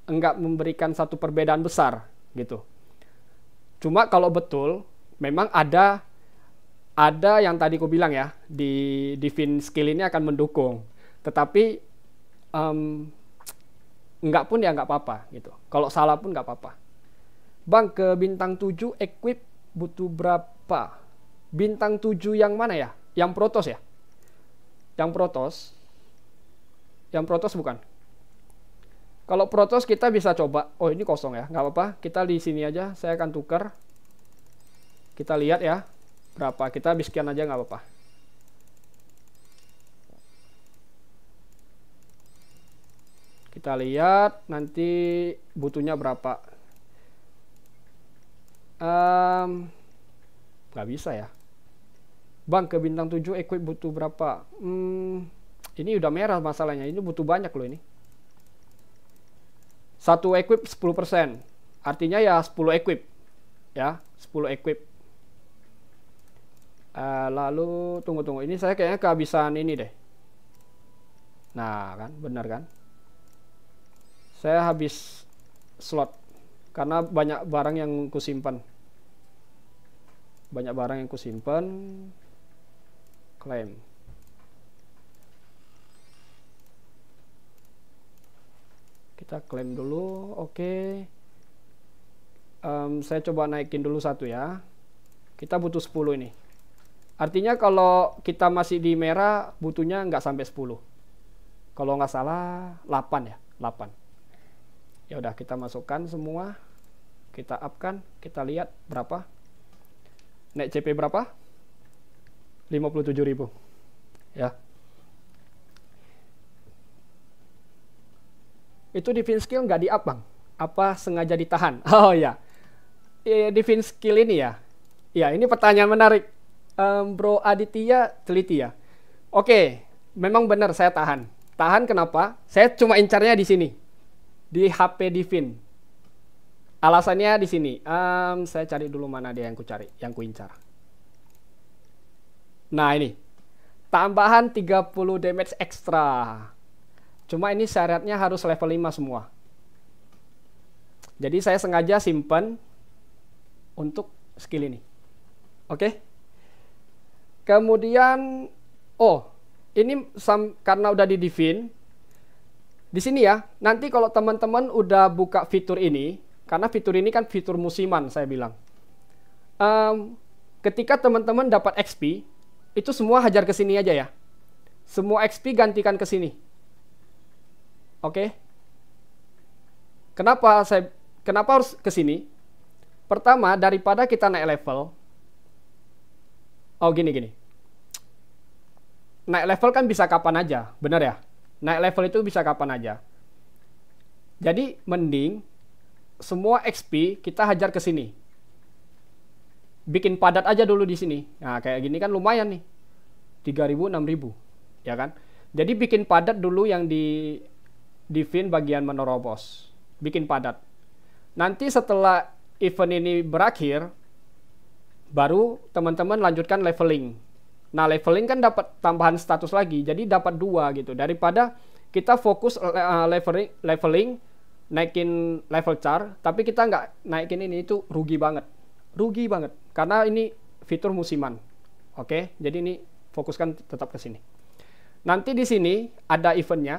A: enggak memberikan satu perbedaan besar gitu. Cuma kalau betul memang ada ada yang tadi ku bilang ya di divine skill ini akan mendukung. Tetapi um, enggak pun ya enggak apa-apa gitu. Kalau salah pun enggak apa-apa. Bang ke bintang 7 equip butuh berapa? Bintang 7 yang mana ya? Yang Protos ya? Yang Protos. Yang Protos bukan? Kalau protos kita bisa coba. Oh ini kosong ya, nggak apa-apa. Kita di sini aja. Saya akan tukar. Kita lihat ya berapa. Kita habis aja nggak apa-apa. Kita lihat nanti butuhnya berapa. Um, nggak bisa ya. Bang ke bintang 7 equip butuh berapa? Hmm, ini udah merah masalahnya. Ini butuh banyak loh ini. Satu equip 10%. Artinya ya 10 equip. Ya, 10 equip. Uh, lalu tunggu-tunggu ini saya kayaknya kehabisan ini deh. Nah, kan benar kan? Saya habis slot karena banyak barang yang kusimpan. Banyak barang yang kusimpan. Claim. kita klaim dulu oke okay. um, saya coba naikin dulu satu ya kita butuh 10 ini artinya kalau kita masih di merah butuhnya nggak sampai 10 kalau nggak salah 8 ya 8 ya udah kita masukkan semua kita upkan kita lihat berapa naik CP berapa 57.000 ya itu fin skill nggak di-up bang? Apa sengaja ditahan? Oh ya, yeah. Iya, fin skill ini ya. Ya ini pertanyaan menarik, um, Bro Aditya teliti ya. Oke, okay. memang benar saya tahan. Tahan kenapa? Saya cuma incarnya di sini, di HP divin. Alasannya di sini. Um, saya cari dulu mana dia yang ku cari, yang ku incar. Nah ini, tambahan 30 damage ekstra. Cuma ini syaratnya harus level 5 semua. Jadi saya sengaja simpan untuk skill ini. Oke. Okay? Kemudian oh, ini sam, karena udah di divin. di sini ya. Nanti kalau teman-teman udah buka fitur ini, karena fitur ini kan fitur musiman saya bilang. Um, ketika teman-teman dapat XP, itu semua hajar ke sini aja ya. Semua XP gantikan ke sini. Oke. Okay? Kenapa saya kenapa harus ke sini? Pertama, daripada kita naik level. Oh, gini gini. Naik level kan bisa kapan aja, benar ya? Naik level itu bisa kapan aja. Jadi mending semua XP kita hajar ke sini. Bikin padat aja dulu di sini. Nah, kayak gini kan lumayan nih. 3000, 6000, ya kan? Jadi bikin padat dulu yang di di fin bagian menerobos, bikin padat. Nanti setelah event ini berakhir, baru teman-teman lanjutkan leveling. Nah, leveling kan dapat tambahan status lagi, jadi dapat dua gitu. Daripada kita fokus eh, leveling, leveling naikin level char, tapi kita nggak naikin ini itu rugi banget, rugi banget. Karena ini fitur musiman, oke? Jadi ini fokuskan tetap ke sini. Nanti di sini ada eventnya,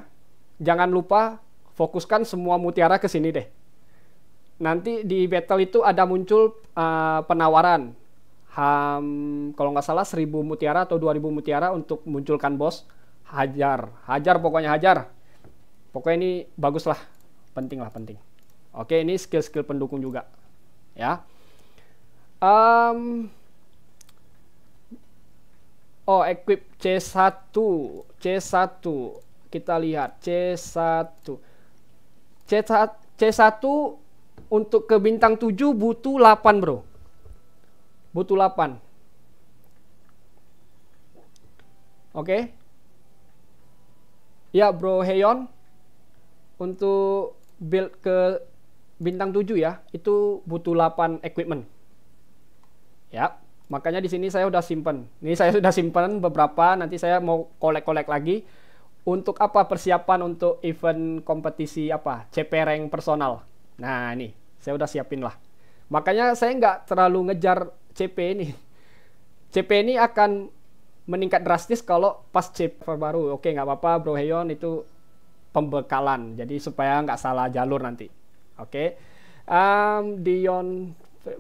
A: jangan lupa fokuskan semua mutiara ke sini deh. Nanti di battle itu ada muncul uh, penawaran. Ham, kalau nggak salah 1000 mutiara atau 2000 mutiara untuk munculkan bos. Hajar, hajar pokoknya hajar. Pokoknya ini bagus lah, penting lah penting. Oke, ini skill-skill pendukung juga. Ya. Um, oh, equip C1, C1 kita lihat C1. C1 C1 untuk ke bintang 7 butuh 8, Bro. Butuh 8. Oke. Okay. Ya, Bro Heyon. Untuk build ke bintang 7 ya, itu butuh 8 equipment. Ya, makanya di sini saya udah simpen. Ini saya sudah simpen beberapa, nanti saya mau kolek-kolek lagi untuk apa persiapan untuk event kompetisi apa CP cepereng personal nah ini saya udah siapin lah makanya saya nggak terlalu ngejar CP ini CP ini akan meningkat drastis kalau pas CP baru oke nggak apa-apa Bro Heyon itu pembekalan jadi supaya nggak salah jalur nanti oke um, Dion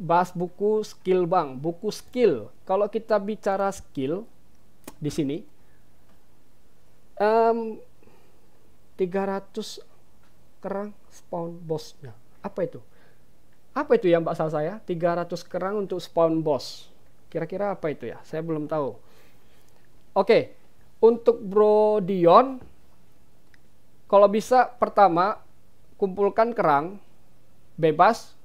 A: bahas buku skill bang buku skill kalau kita bicara skill di sini um, 300 kerang spawn bosnya apa itu apa itu ya mbak Sal saya 300 kerang untuk spawn boss kira-kira apa itu ya saya belum tahu oke okay. untuk bro Dion kalau bisa pertama kumpulkan kerang bebas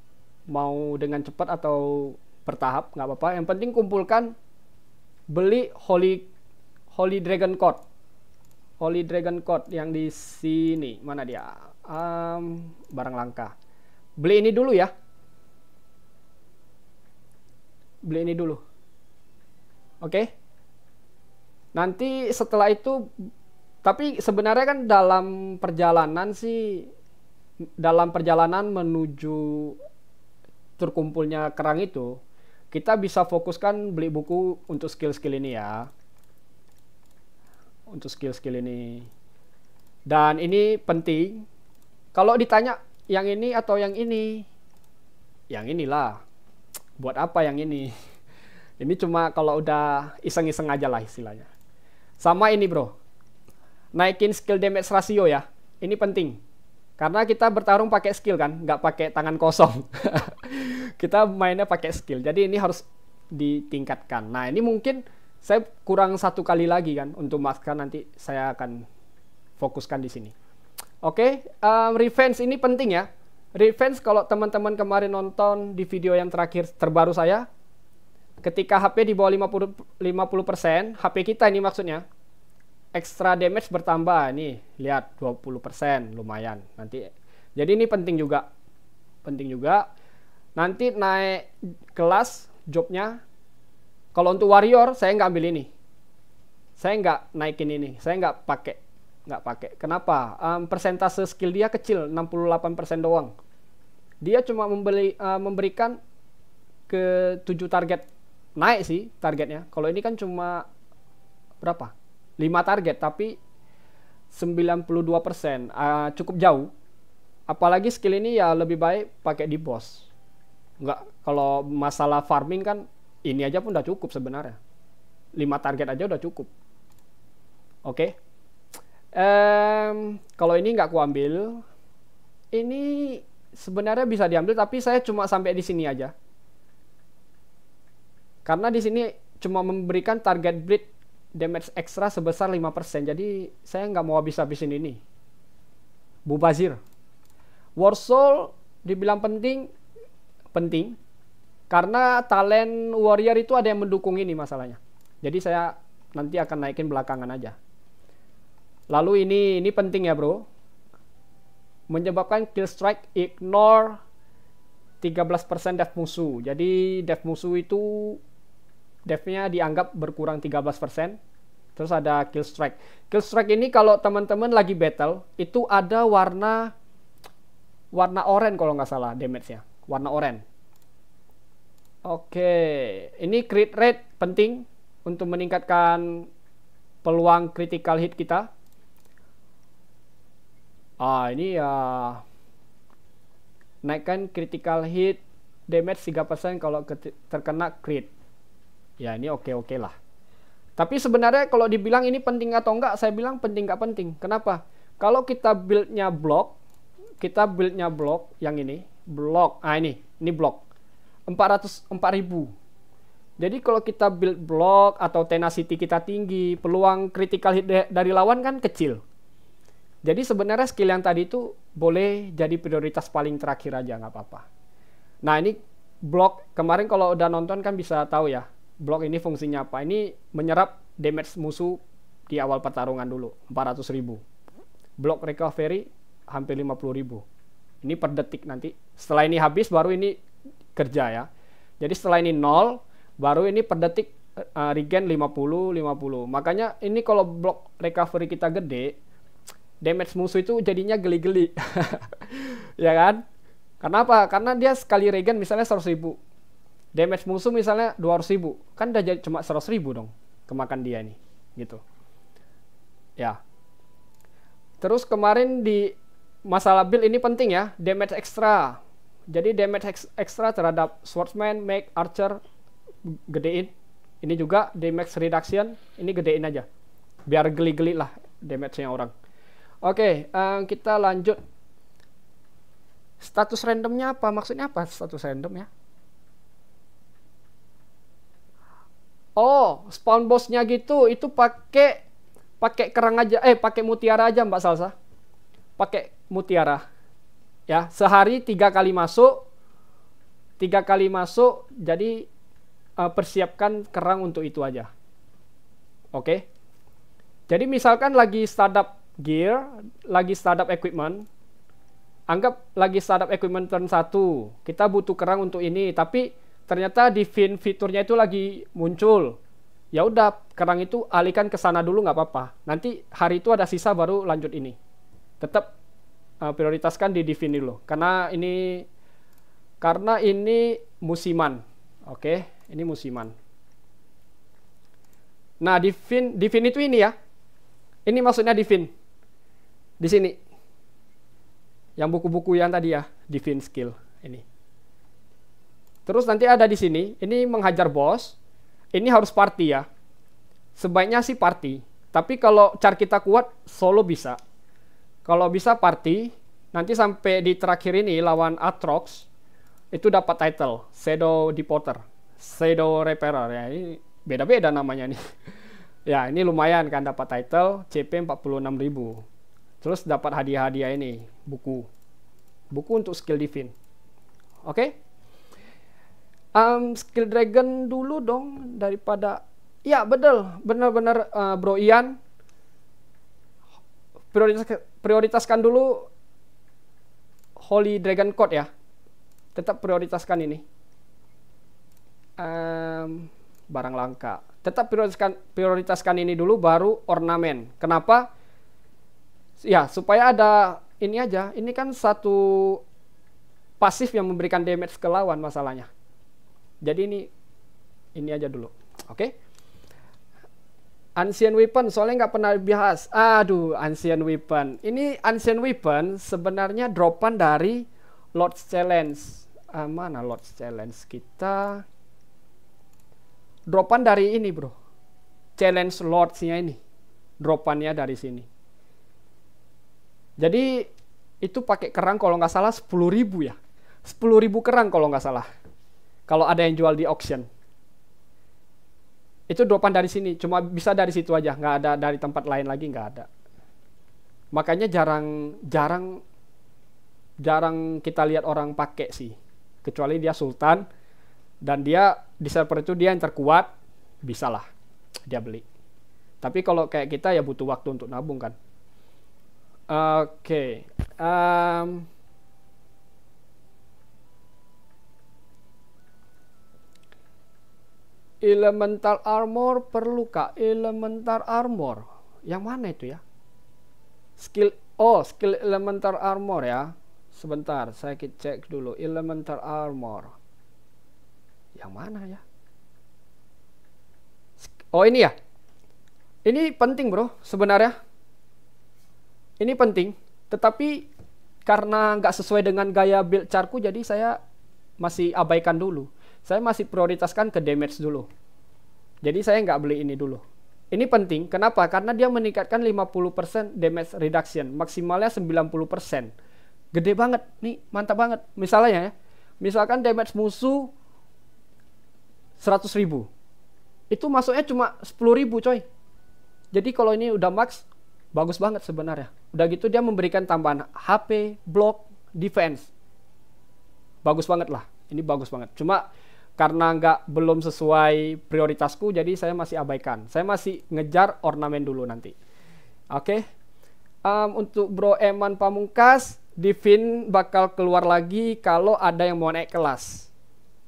A: mau dengan cepat atau bertahap nggak apa-apa yang penting kumpulkan beli holy holy dragon code Holy Dragon Code yang di sini. Mana dia? Um, barang langka. Beli ini dulu ya. Beli ini dulu. Oke. Okay? Nanti setelah itu tapi sebenarnya kan dalam perjalanan sih dalam perjalanan menuju terkumpulnya kerang itu kita bisa fokuskan beli buku untuk skill-skill ini ya untuk skill-skill ini. Dan ini penting. Kalau ditanya yang ini atau yang ini, yang inilah. Buat apa yang ini? Ini cuma kalau udah iseng-iseng aja lah istilahnya. Sama ini bro, naikin skill damage ratio ya. Ini penting. Karena kita bertarung pakai skill kan, nggak pakai tangan kosong. kita mainnya pakai skill. Jadi ini harus ditingkatkan. Nah ini mungkin saya kurang satu kali lagi kan untuk masker nanti saya akan fokuskan di sini. Oke, okay, um, revenge ini penting ya. Revenge kalau teman-teman kemarin nonton di video yang terakhir terbaru saya, ketika HP di bawah 50 50%, HP kita ini maksudnya extra damage bertambah ah, nih, lihat 20% lumayan nanti. Jadi ini penting juga. Penting juga. Nanti naik kelas jobnya kalau untuk warrior saya nggak ambil ini. Saya nggak naikin ini. Saya nggak pakai. Nggak pakai. Kenapa? Um, persentase skill dia kecil, 68% doang. Dia cuma membeli, uh, memberikan ke 7 target. Naik sih targetnya. Kalau ini kan cuma berapa? 5 target tapi 92% uh, eh, cukup jauh. Apalagi skill ini ya lebih baik pakai di boss. Nggak, kalau masalah farming kan ini aja pun udah cukup sebenarnya. 5 target aja udah cukup. Oke. Okay. Um, kalau ini nggak kuambil, ini sebenarnya bisa diambil tapi saya cuma sampai di sini aja. Karena di sini cuma memberikan target bleed damage ekstra sebesar 5%. Jadi saya nggak mau habis-habisin ini. Bubazir. Warsoul dibilang penting, penting karena talent warrior itu ada yang mendukung ini masalahnya. Jadi saya nanti akan naikin belakangan aja. Lalu ini ini penting ya, Bro. Menyebabkan kill strike ignore 13% def musuh. Jadi def musuh itu devnya dianggap berkurang 13%. Terus ada kill strike. Kill strike ini kalau teman-teman lagi battle itu ada warna warna oranye kalau nggak salah damage-nya. Warna oranye. Oke, ini crit rate penting untuk meningkatkan peluang critical hit kita. Ah, ini ya naikkan critical hit damage 3% kalau terkena crit. Ya, ini oke-oke lah. Tapi sebenarnya kalau dibilang ini penting atau enggak, saya bilang penting enggak penting. Kenapa? Kalau kita build-nya block, kita build-nya block yang ini, block. Ah, ini, ini block 400 4000. Jadi kalau kita build block atau tenacity kita tinggi, peluang critical hit dari lawan kan kecil. Jadi sebenarnya skill yang tadi itu boleh jadi prioritas paling terakhir aja nggak apa-apa. Nah ini block kemarin kalau udah nonton kan bisa tahu ya Block ini fungsinya apa. Ini menyerap damage musuh di awal pertarungan dulu 400 ribu. Block recovery hampir 50.000 Ini per detik nanti. Setelah ini habis baru ini kerja ya. Jadi setelah ini 0, baru ini per detik uh, regen 50 50. Makanya ini kalau blok recovery kita gede, damage musuh itu jadinya geli-geli. ya kan? Karena apa? Karena dia sekali regen misalnya 100 ribu. Damage musuh misalnya 200 ribu. Kan udah jadi cuma 100 ribu dong kemakan dia nih. Gitu. Ya. Terus kemarin di masalah build ini penting ya. Damage extra jadi damage extra terhadap swordsman, make, archer gedein. Ini juga damage reduction, ini gedein aja. Biar geli-geli lah damage-nya orang. Oke, okay, eh, um, kita lanjut. Status randomnya apa? Maksudnya apa status random ya? Oh, spawn bossnya gitu, itu pakai pakai kerang aja, eh pakai mutiara aja Mbak Salsa. Pakai mutiara ya sehari tiga kali masuk tiga kali masuk jadi uh, persiapkan kerang untuk itu aja oke jadi misalkan lagi startup gear lagi startup equipment anggap lagi startup equipment turn satu kita butuh kerang untuk ini tapi ternyata di fin fiturnya itu lagi muncul ya udah kerang itu alihkan ke sana dulu nggak apa-apa nanti hari itu ada sisa baru lanjut ini tetap Eh, prioritaskan di Divin dulu karena ini karena ini musiman. Oke, okay? ini musiman. Nah, Divin Divin itu ini ya. Ini maksudnya Divin. Di sini. Yang buku-buku yang tadi ya, Divin skill ini. Terus nanti ada di sini, ini menghajar bos. Ini harus party ya. Sebaiknya sih party. Tapi kalau char kita kuat, solo bisa. Kalau bisa party, nanti sampai di terakhir ini lawan Atrox itu dapat title Shadow Deporter, Shadow Repairer ya. Ini beda-beda namanya nih. ya, ini lumayan kan dapat title CP 46.000. Terus dapat hadiah-hadiah ini, buku. Buku untuk skill divin. Oke? Okay? Um, skill dragon dulu dong daripada Ya, bener Benar-benar uh, Bro Ian prioritas prioritaskan dulu Holy Dragon Code ya. Tetap prioritaskan ini. Um, barang langka. Tetap prioritaskan prioritaskan ini dulu baru ornamen. Kenapa? Ya, supaya ada ini aja. Ini kan satu pasif yang memberikan damage ke lawan masalahnya. Jadi ini ini aja dulu. Oke. Okay? Ancient Weapon soalnya nggak pernah dibahas. Aduh, Ancient Weapon. Ini Ancient Weapon sebenarnya dropan dari Lord's Challenge. Uh, mana Lord's Challenge kita? Dropan dari ini, Bro. Challenge Lords-nya ini. Dropannya dari sini. Jadi itu pakai kerang kalau nggak salah 10.000 ya. 10.000 kerang kalau nggak salah. Kalau ada yang jual di auction. Itu dopan dari sini, cuma bisa dari situ aja, nggak ada dari tempat lain lagi nggak ada. Makanya jarang jarang jarang kita lihat orang pakai sih, kecuali dia sultan dan dia di server itu dia yang terkuat, bisalah dia beli. Tapi kalau kayak kita ya butuh waktu untuk nabung kan. Oke. Okay. Um, elemental armor perlu kak elemental armor yang mana itu ya skill oh skill elemental armor ya sebentar saya cek dulu elemental armor yang mana ya oh ini ya ini penting bro sebenarnya ini penting tetapi karena nggak sesuai dengan gaya build charku jadi saya masih abaikan dulu saya masih prioritaskan ke damage dulu. Jadi saya nggak beli ini dulu. Ini penting, kenapa? Karena dia meningkatkan 50% damage reduction, maksimalnya 90%. Gede banget, nih mantap banget. Misalnya ya, misalkan damage musuh 100 ribu. Itu masuknya cuma 10 ribu coy. Jadi kalau ini udah max, bagus banget sebenarnya. Udah gitu dia memberikan tambahan HP, block, defense. Bagus banget lah, ini bagus banget. Cuma karena nggak belum sesuai prioritasku jadi saya masih abaikan saya masih ngejar ornamen dulu nanti oke okay. um, untuk bro Eman Pamungkas Divin bakal keluar lagi kalau ada yang mau naik kelas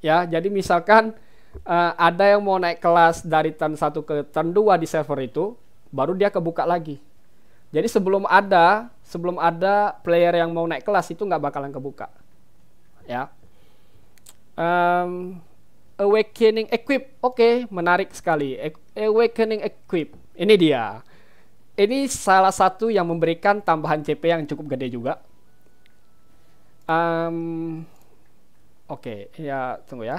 A: ya jadi misalkan uh, ada yang mau naik kelas dari turn 1 ke turn 2 di server itu baru dia kebuka lagi jadi sebelum ada sebelum ada player yang mau naik kelas itu nggak bakalan kebuka ya um, awakening equip. Oke, okay, menarik sekali. E- awakening equip. Ini dia. Ini salah satu yang memberikan tambahan CP yang cukup gede juga. Um, Oke, okay, ya tunggu ya.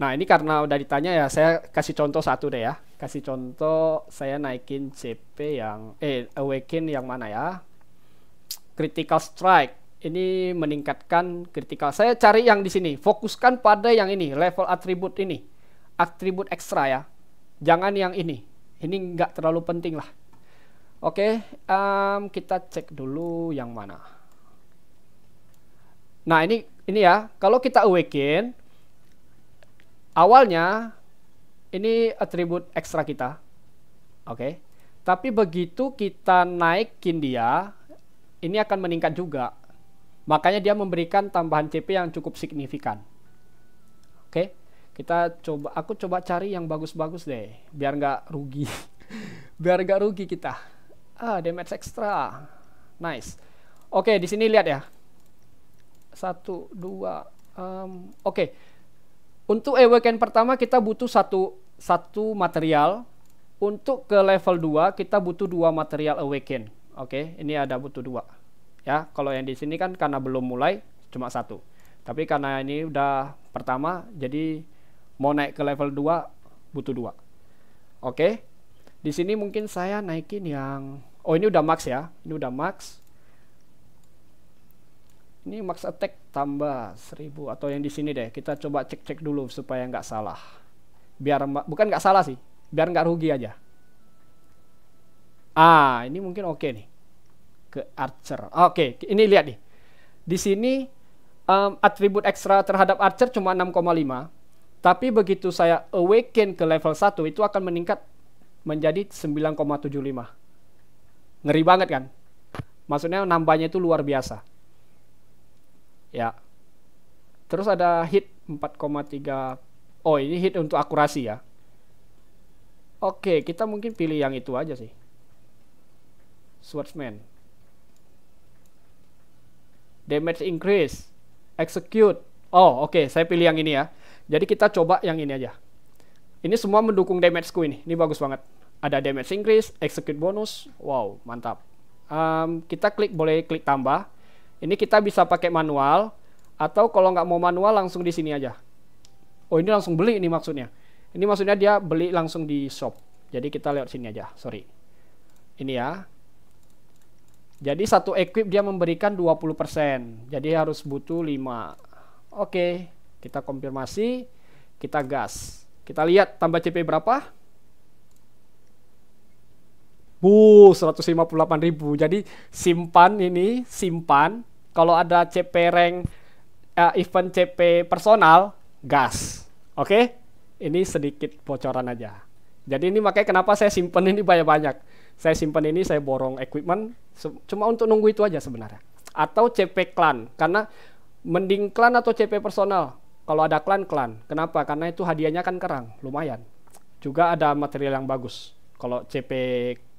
A: Nah, ini karena udah ditanya ya, saya kasih contoh satu deh ya. Kasih contoh saya naikin CP yang eh awaken yang mana ya? Critical strike ini meningkatkan kritikal. Saya cari yang di sini, fokuskan pada yang ini, level atribut ini. Atribut ekstra ya. Jangan yang ini. Ini nggak terlalu penting lah. Oke, um, kita cek dulu yang mana. Nah, ini ini ya. Kalau kita awaken awalnya ini atribut ekstra kita. Oke. Tapi begitu kita naikin dia, ini akan meningkat juga Makanya dia memberikan tambahan CP yang cukup signifikan. Oke, kita coba aku coba cari yang bagus-bagus deh, biar nggak rugi, biar nggak rugi kita. Ah, damage extra, nice. Oke, di sini lihat ya. Satu, dua, um, oke. Untuk awaken pertama kita butuh satu satu material. Untuk ke level 2 kita butuh dua material awaken. Oke, ini ada butuh dua ya kalau yang di sini kan karena belum mulai cuma satu tapi karena ini udah pertama jadi mau naik ke level 2 butuh dua oke di sini mungkin saya naikin yang oh ini udah max ya ini udah max ini max attack tambah 1000 atau yang di sini deh kita coba cek-cek dulu supaya nggak salah biar bukan nggak salah sih biar nggak rugi aja ah ini mungkin oke okay nih ke Archer. Oke, okay, ini lihat nih. Di sini um, atribut ekstra terhadap Archer cuma 6,5. Tapi begitu saya awaken ke level 1 itu akan meningkat menjadi 9,75. Ngeri banget kan? Maksudnya nambahnya itu luar biasa. Ya. Terus ada hit 4,3. Oh, ini hit untuk akurasi ya. Oke, kita mungkin pilih yang itu aja sih. Swordsman damage increase, execute. Oh, oke, okay, saya pilih yang ini ya. Jadi kita coba yang ini aja. Ini semua mendukung damage-ku ini. Ini bagus banget. Ada damage increase, execute bonus. Wow, mantap. Um, kita klik boleh klik tambah. Ini kita bisa pakai manual atau kalau nggak mau manual langsung di sini aja. Oh, ini langsung beli ini maksudnya. Ini maksudnya dia beli langsung di shop. Jadi kita lewat sini aja. Sorry. Ini ya. Jadi satu equip dia memberikan 20%. Jadi harus butuh 5. Oke, kita konfirmasi, kita gas. Kita lihat tambah CP berapa? Bu, ribu. Jadi simpan ini, simpan. Kalau ada CP rank uh, event CP personal, gas. Oke? Ini sedikit bocoran aja. Jadi ini makanya kenapa saya simpan ini banyak-banyak saya simpan ini saya borong equipment cuma untuk nunggu itu aja sebenarnya atau CP klan karena mending klan atau CP personal kalau ada klan klan kenapa karena itu hadiahnya kan kerang lumayan juga ada material yang bagus kalau CP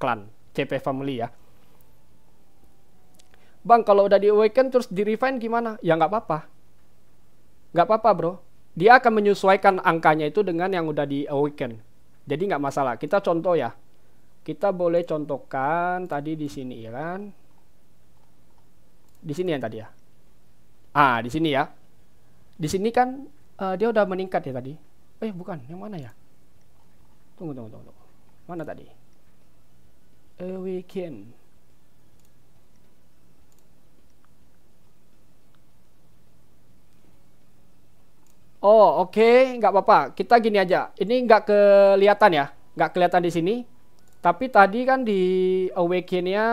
A: klan CP family ya Bang kalau udah di awaken terus di refine gimana ya nggak apa-apa nggak apa-apa bro dia akan menyesuaikan angkanya itu dengan yang udah di awaken jadi nggak masalah kita contoh ya kita boleh contohkan tadi di sini ya kan di sini yang tadi ya ah di sini ya di sini kan uh, dia udah meningkat ya tadi eh bukan yang mana ya tunggu tunggu tunggu, tunggu. mana tadi a weekend Oh oke okay. nggak apa-apa kita gini aja ini nggak kelihatan ya nggak kelihatan di sini tapi tadi kan di Awakennya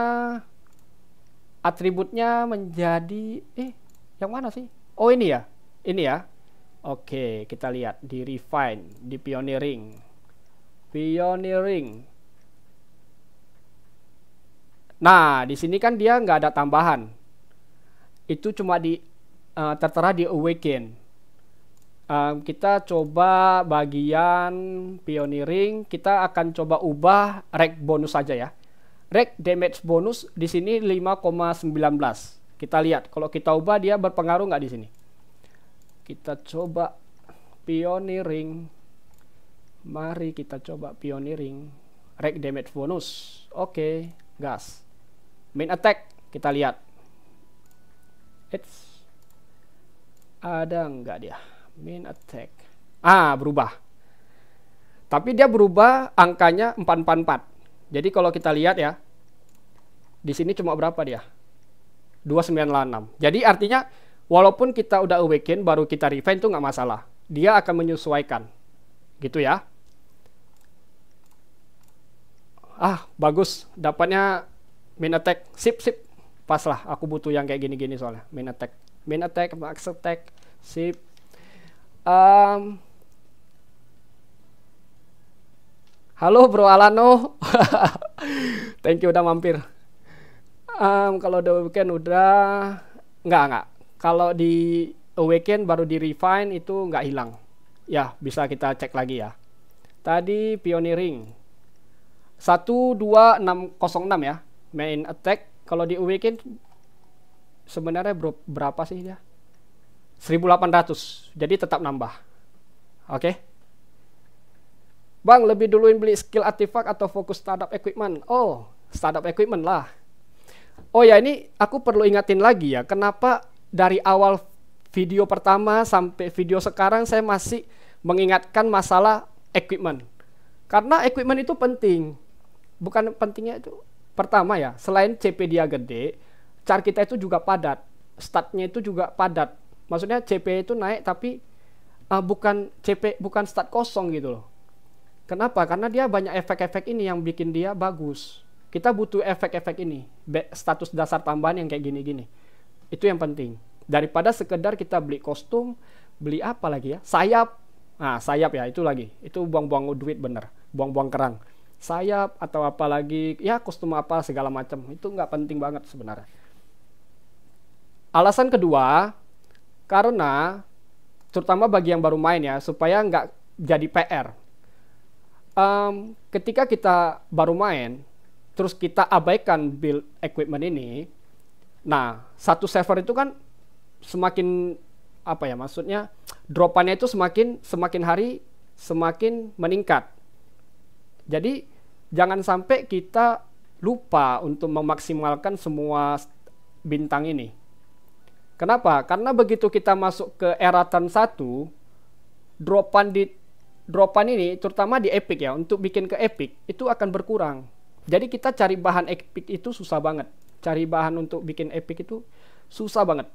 A: atributnya menjadi eh yang mana sih? Oh ini ya. Ini ya. Oke, kita lihat di refine, di pioneering. Pioneering. Nah, di sini kan dia nggak ada tambahan. Itu cuma di uh, tertera di awaken um, kita coba bagian pioneering kita akan coba ubah rek bonus saja ya rek damage bonus di sini 5,19 kita lihat kalau kita ubah dia berpengaruh nggak di sini kita coba pioneering mari kita coba pioneering rek damage bonus oke okay, gas main attack kita lihat It's ada nggak dia min attack ah berubah tapi dia berubah angkanya 444 jadi kalau kita lihat ya di sini cuma berapa dia 2986 jadi artinya walaupun kita udah awaken baru kita revenge tuh nggak masalah dia akan menyesuaikan gitu ya ah bagus dapatnya main attack sip sip pas lah aku butuh yang kayak gini-gini soalnya main attack main attack max attack sip Um, Halo Bro Alano, thank you udah mampir. Um, kalau The Weekend udah nggak nggak. Kalau di weekend baru di refine itu nggak hilang. Ya bisa kita cek lagi ya. Tadi Pioneering enam ya main attack. Kalau di weekend sebenarnya berapa sih dia? 1800 jadi tetap nambah oke okay? bang lebih duluin beli skill artifak atau fokus startup equipment oh startup equipment lah oh ya ini aku perlu ingatin lagi ya kenapa dari awal video pertama sampai video sekarang saya masih mengingatkan masalah equipment karena equipment itu penting bukan pentingnya itu pertama ya selain CP dia gede car kita itu juga padat startnya itu juga padat maksudnya CP itu naik tapi uh, bukan CP bukan start kosong gitu loh kenapa karena dia banyak efek-efek ini yang bikin dia bagus kita butuh efek-efek ini status dasar tambahan yang kayak gini-gini itu yang penting daripada sekedar kita beli kostum beli apa lagi ya sayap nah sayap ya itu lagi itu buang-buang duit bener buang-buang kerang sayap atau apa lagi ya kostum apa segala macam itu nggak penting banget sebenarnya alasan kedua karena terutama bagi yang baru main ya, supaya nggak jadi PR. Um, ketika kita baru main, terus kita abaikan build equipment ini, nah satu server itu kan semakin apa ya maksudnya dropannya itu semakin semakin hari semakin meningkat. Jadi jangan sampai kita lupa untuk memaksimalkan semua bintang ini. Kenapa? Karena begitu kita masuk ke era turn 1, dropan di dropan ini terutama di epic ya, untuk bikin ke epic itu akan berkurang. Jadi kita cari bahan epic itu susah banget. Cari bahan untuk bikin epic itu susah banget.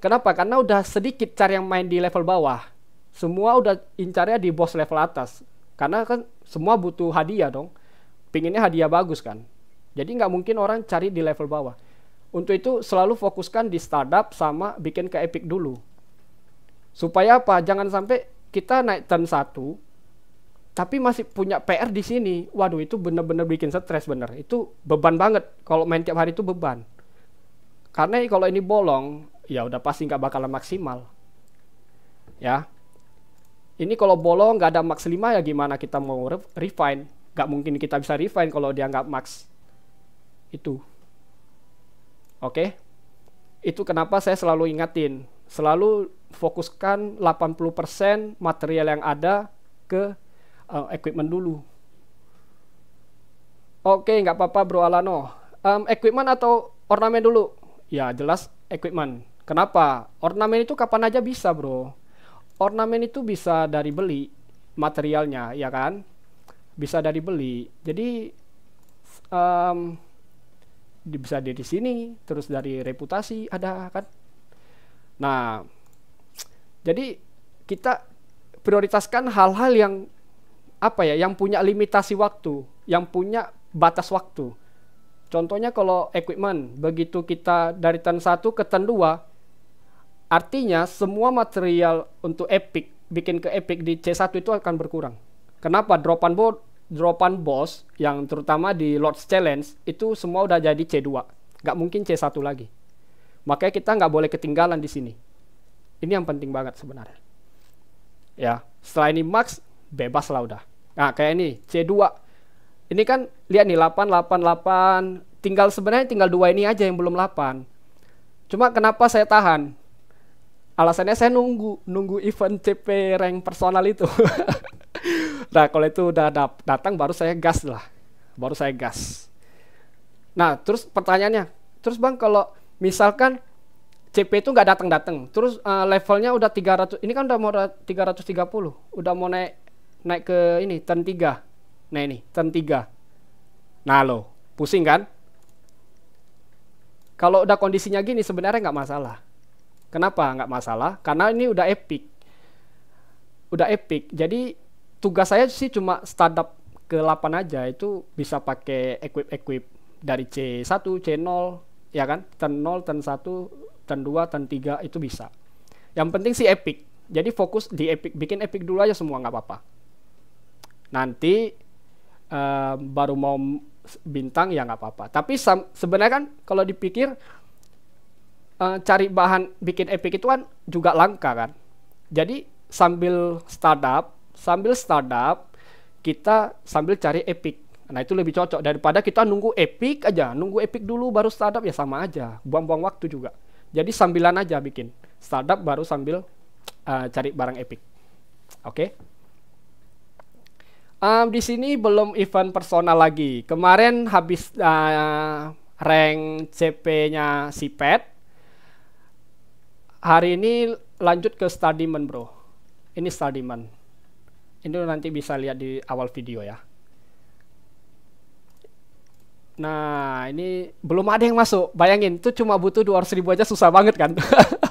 A: Kenapa? Karena udah sedikit cari yang main di level bawah. Semua udah incarnya di boss level atas. Karena kan semua butuh hadiah dong. Pinginnya hadiah bagus kan. Jadi nggak mungkin orang cari di level bawah. Untuk itu selalu fokuskan di startup sama bikin ke Epic dulu. Supaya apa? Jangan sampai kita naik turn 1 tapi masih punya PR di sini. Waduh itu bener-bener bikin stres bener. Itu beban banget. Kalau main tiap hari itu beban. Karena kalau ini bolong, ya udah pasti nggak bakalan maksimal. Ya, ini kalau bolong nggak ada max 5 ya gimana kita mau refine nggak mungkin kita bisa refine kalau dia nggak max itu Oke. Okay? Itu kenapa saya selalu ingatin, selalu fokuskan 80% material yang ada ke uh, equipment dulu. Oke, okay, nggak apa-apa Bro Alano. Um, equipment atau ornamen dulu? Ya, jelas equipment. Kenapa? Ornamen itu kapan aja bisa, Bro. Ornamen itu bisa dari beli materialnya, ya kan? Bisa dari beli. Jadi um, bisa dari sini terus dari reputasi ada kan nah jadi kita prioritaskan hal-hal yang apa ya yang punya limitasi waktu yang punya batas waktu contohnya kalau equipment begitu kita dari turn 1 ke turn 2 artinya semua material untuk epic bikin ke epic di C1 itu akan berkurang kenapa dropan board dropan boss yang terutama di Lords Challenge itu semua udah jadi C2 nggak mungkin C1 lagi makanya kita nggak boleh ketinggalan di sini ini yang penting banget sebenarnya ya setelah ini max bebas lah udah nah kayak ini C2 ini kan lihat nih 8, 8, 8. tinggal sebenarnya tinggal dua ini aja yang belum 8 cuma kenapa saya tahan alasannya saya nunggu nunggu event CP rank personal itu nah kalau itu udah datang baru saya gas lah baru saya gas nah terus pertanyaannya terus bang kalau misalkan CP itu nggak datang datang terus uh, levelnya udah 300 ini kan udah mau 330 udah mau naik naik ke ini turn 3 nah ini turn 3 nah lo pusing kan kalau udah kondisinya gini sebenarnya nggak masalah. Kenapa nggak masalah? Karena ini udah epic, udah epic. Jadi tugas saya sih cuma startup ke 8 aja itu bisa pakai equip equip dari C1, C0 ya kan? Turn 0, turn 1, turn 2, turn 3 itu bisa. Yang penting sih epic. Jadi fokus di epic, bikin epic dulu aja semua nggak apa-apa. Nanti uh, baru mau bintang ya nggak apa-apa. Tapi sebenarnya kan kalau dipikir uh, cari bahan bikin epic itu kan juga langka kan. Jadi sambil startup sambil startup kita sambil cari epic nah itu lebih cocok daripada kita nunggu epic aja nunggu epic dulu baru startup ya sama aja buang-buang waktu juga jadi sambilan aja bikin startup baru sambil uh, cari barang epic oke okay? Um, di sini belum event personal lagi. Kemarin habis uh, rank CP-nya si Pet. Hari ini lanjut ke stardiman bro. Ini stardiman itu nanti bisa lihat di awal video ya. Nah, ini belum ada yang masuk. Bayangin, itu cuma butuh 200 ribu aja susah banget kan.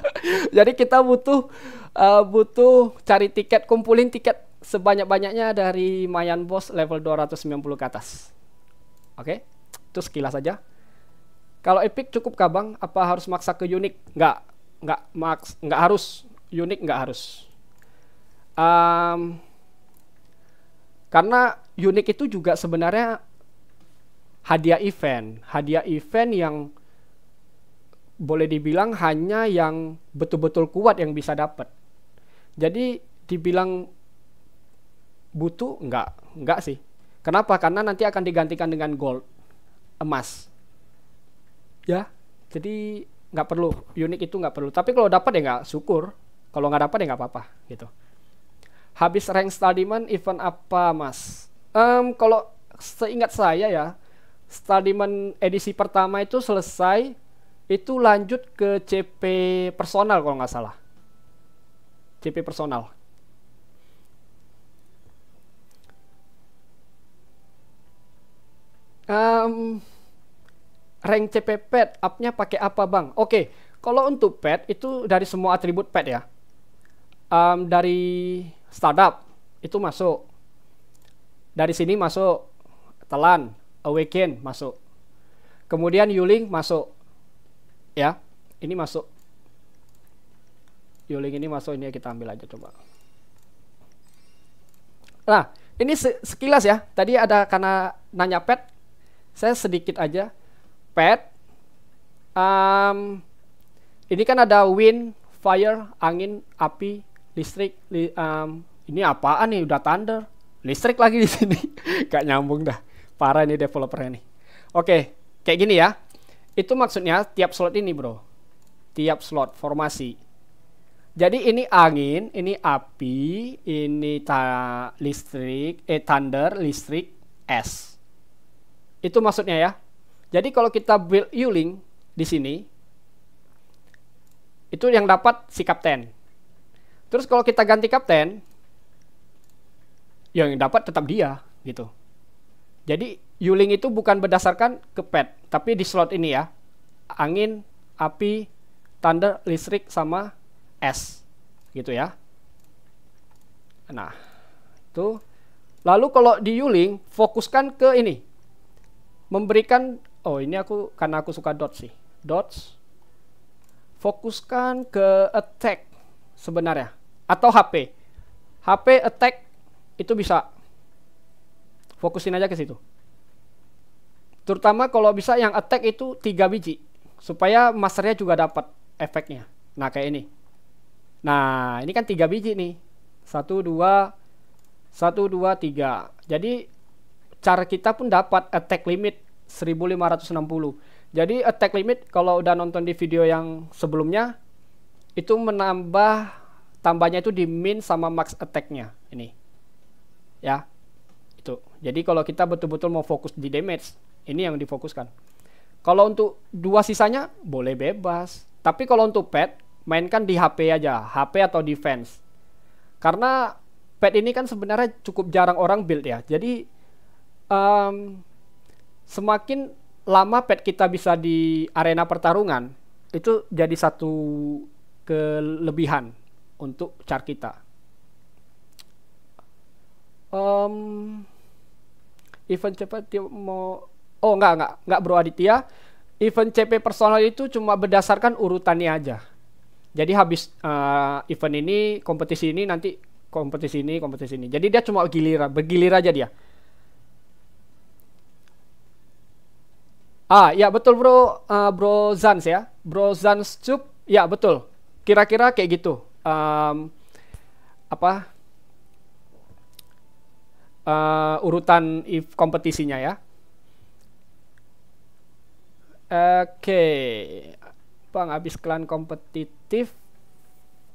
A: Jadi kita butuh uh, butuh cari tiket, kumpulin tiket sebanyak-banyaknya dari Mayan Boss level 290 ke atas. Oke, okay? itu sekilas saja. Kalau epic cukup kabang, apa harus maksa ke unik? Nggak, nggak, max, nggak harus. Unik nggak harus. Um, karena unik itu juga sebenarnya hadiah event, hadiah event yang boleh dibilang hanya yang betul-betul kuat yang bisa dapat. Jadi dibilang butuh enggak, enggak sih. Kenapa? Karena nanti akan digantikan dengan gold, emas. Ya, jadi nggak perlu unik itu nggak perlu. Tapi kalau dapat ya nggak syukur. Kalau nggak dapat ya nggak apa-apa gitu. Habis rank Stadiman event apa, Mas? Um, kalau seingat saya ya, Stadiman edisi pertama itu selesai, itu lanjut ke CP personal kalau nggak salah. CP personal. Um, rank CP pet up pakai apa bang? Oke, okay. kalau untuk pet itu dari semua atribut pet ya. Um, dari startup itu masuk dari sini masuk telan awaken masuk kemudian yuling masuk ya ini masuk yuling ini masuk ini kita ambil aja coba nah ini sekilas ya tadi ada karena nanya pet saya sedikit aja pet um, ini kan ada wind fire angin api listrik li, um, ini apaan nih udah thunder listrik lagi di sini gak nyambung dah parah ini developernya nih oke kayak gini ya itu maksudnya tiap slot ini bro tiap slot formasi jadi ini angin ini api ini ta listrik eh thunder listrik S itu maksudnya ya jadi kalau kita build Yuling di sini itu yang dapat si kapten Terus kalau kita ganti kapten, yang dapat tetap dia gitu. Jadi Yuling itu bukan berdasarkan ke pet, tapi di slot ini ya. Angin, api, thunder, listrik sama es gitu ya. Nah, itu lalu kalau di Yuling fokuskan ke ini. Memberikan oh ini aku karena aku suka dot sih. Dots fokuskan ke attack sebenarnya atau HP. HP attack itu bisa. Fokusin aja ke situ. Terutama kalau bisa yang attack itu tiga biji supaya masternya juga dapat efeknya. Nah, kayak ini. Nah, ini kan tiga biji nih. Satu dua satu dua tiga. Jadi cara kita pun dapat attack limit 1560. Jadi attack limit kalau udah nonton di video yang sebelumnya itu menambah tambahnya itu di min sama max attack-nya ini. Ya. Itu. Jadi kalau kita betul-betul mau fokus di damage, ini yang difokuskan. Kalau untuk dua sisanya boleh bebas. Tapi kalau untuk pet, mainkan di HP aja, HP atau defense. Karena pet ini kan sebenarnya cukup jarang orang build ya. Jadi um, semakin lama pet kita bisa di arena pertarungan, itu jadi satu kelebihan untuk char kita. Um, event CP mau oh enggak enggak enggak Bro Aditya. Event CP personal itu cuma berdasarkan urutannya aja. Jadi habis uh, event ini, kompetisi ini nanti kompetisi ini, kompetisi ini. Jadi dia cuma giliran, bergilir aja dia. Ah, ya betul bro, uh, bro Zans ya, bro Zans Cup, ya betul. Kira-kira kayak gitu um, apa uh, urutan if kompetisinya ya. Oke, okay. bang habis klan kompetitif,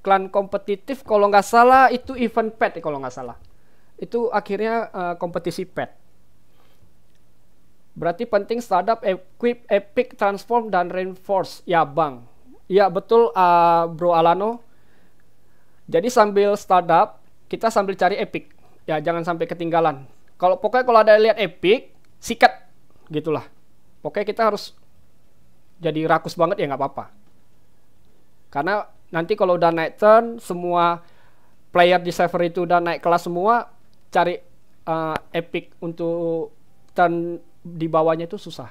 A: klan kompetitif kalau nggak salah itu event pet kalau nggak salah, itu akhirnya uh, kompetisi pet. Berarti penting startup equip epic transform dan reinforce ya bang. Ya betul uh, bro Alano jadi sambil startup, kita sambil cari epic. Ya, jangan sampai ketinggalan. Kalau pokoknya kalau ada lihat epic, sikat gitulah. Pokoknya kita harus jadi rakus banget ya nggak apa-apa. Karena nanti kalau udah naik turn, semua player di server itu udah naik kelas semua, cari uh, epic untuk turn di bawahnya itu susah.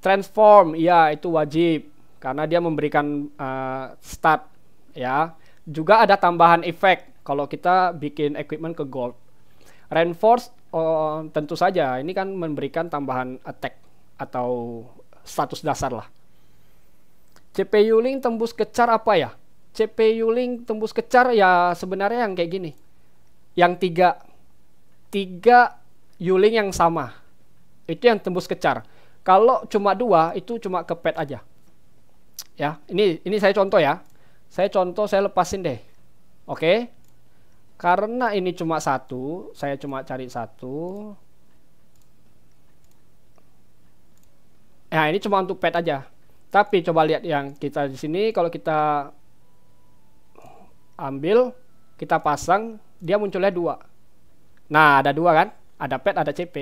A: Transform, ya itu wajib karena dia memberikan uh, start ya juga ada tambahan efek kalau kita bikin equipment ke gold. reinforce oh, tentu saja ini kan memberikan tambahan attack atau status dasar lah. CPU link tembus kecar apa ya? CPU link tembus kecar ya sebenarnya yang kayak gini. Yang tiga tiga yuling yang sama. Itu yang tembus kecar. Kalau cuma dua itu cuma kepet aja. Ya, ini ini saya contoh ya. Saya contoh saya lepasin deh. Oke. Karena ini cuma satu, saya cuma cari satu. Nah, ini cuma untuk pet aja. Tapi coba lihat yang kita di sini kalau kita ambil, kita pasang, dia munculnya dua. Nah, ada dua kan? Ada pet, ada CP.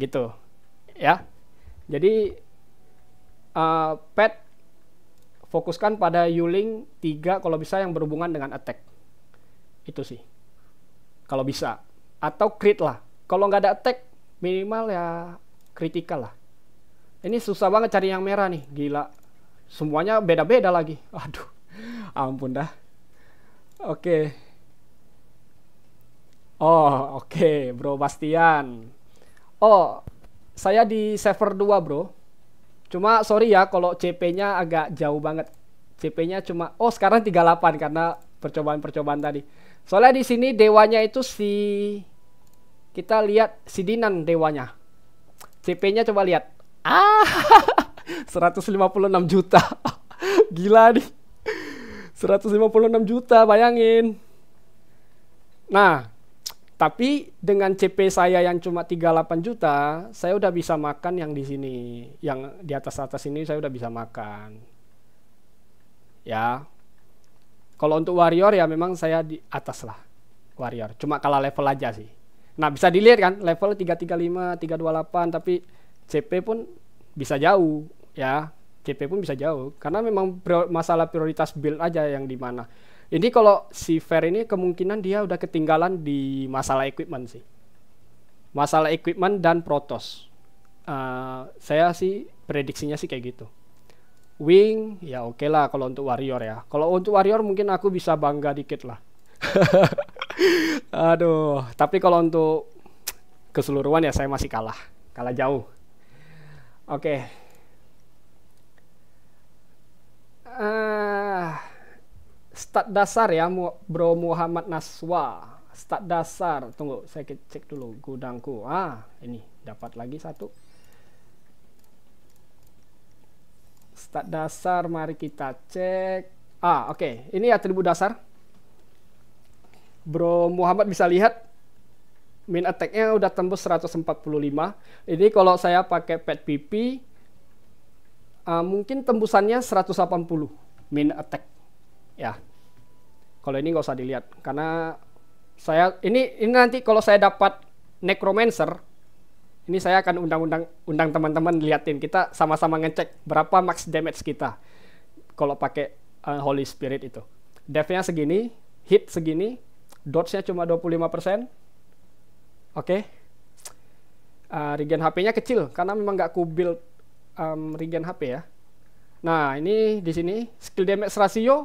A: Gitu. Ya. Jadi uh, pet fokuskan pada Yuling 3 kalau bisa yang berhubungan dengan attack. Itu sih. Kalau bisa. Atau crit lah. Kalau nggak ada attack, minimal ya critical lah. Ini susah banget cari yang merah nih, gila. Semuanya beda-beda lagi. Aduh, ampun dah. Oke. Okay. Oh, oke, okay, Bro Bastian. Oh, saya di server 2, Bro. Cuma sorry ya kalau CP-nya agak jauh banget. CP-nya cuma oh sekarang 38 karena percobaan-percobaan tadi. Soalnya di sini dewanya itu si kita lihat si Dinan dewanya. CP-nya coba lihat. Ah 156 juta. Gila nih. 156 juta bayangin. Nah, tapi dengan CP saya yang cuma 38 juta, saya udah bisa makan yang di sini, yang di atas-atas ini saya udah bisa makan. Ya. Kalau untuk warrior ya memang saya di atas lah. Warrior, cuma kalah level aja sih. Nah, bisa dilihat kan level 335, 328 tapi CP pun bisa jauh ya. CP pun bisa jauh karena memang masalah prioritas build aja yang di mana. Ini kalau si Fer ini kemungkinan dia udah ketinggalan di masalah equipment sih. Masalah equipment dan protos. Uh, saya sih prediksinya sih kayak gitu. Wing ya oke okay lah kalau untuk warrior ya. Kalau untuk warrior mungkin aku bisa bangga dikit lah. Aduh, tapi kalau untuk keseluruhan ya saya masih kalah, kalah jauh. Oke. Okay. Uh, eh, Start dasar ya Bro Muhammad Naswa Start dasar tunggu saya cek dulu gudangku ah ini dapat lagi satu Start dasar mari kita cek ah oke okay. ini atribut dasar Bro Muhammad bisa lihat min attacknya udah tembus 145 ini kalau saya pakai pet PP uh, ah, mungkin tembusannya 180 min attack ya kalau ini nggak usah dilihat karena saya ini ini nanti kalau saya dapat necromancer ini saya akan undang-undang undang teman-teman liatin kita sama-sama ngecek berapa max damage kita kalau pakai uh, Holy Spirit itu defnya segini hit segini dodge-nya cuma 25% oke okay. uh, eh, regen HP-nya kecil karena memang nggak ku build um, regen HP ya nah ini di sini skill damage ratio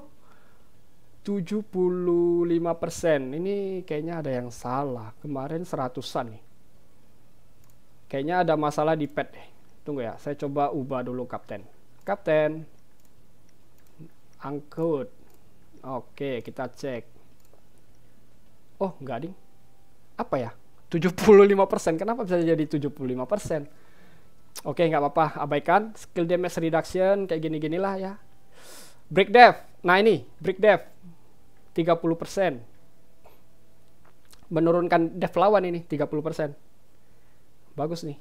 A: 75%. Ini kayaknya ada yang salah. Kemarin seratusan nih. Kayaknya ada masalah di pet deh. Tunggu ya, saya coba ubah dulu kapten. Kapten. Angkut. Oke, kita cek. Oh, enggak ding. Apa ya? 75%. Kenapa bisa jadi 75%? Oke, nggak apa-apa, abaikan. Skill damage reduction kayak gini-ginilah ya. Break dev. Nah, ini break dev 30%. Menurunkan dev lawan ini 30%. Bagus nih.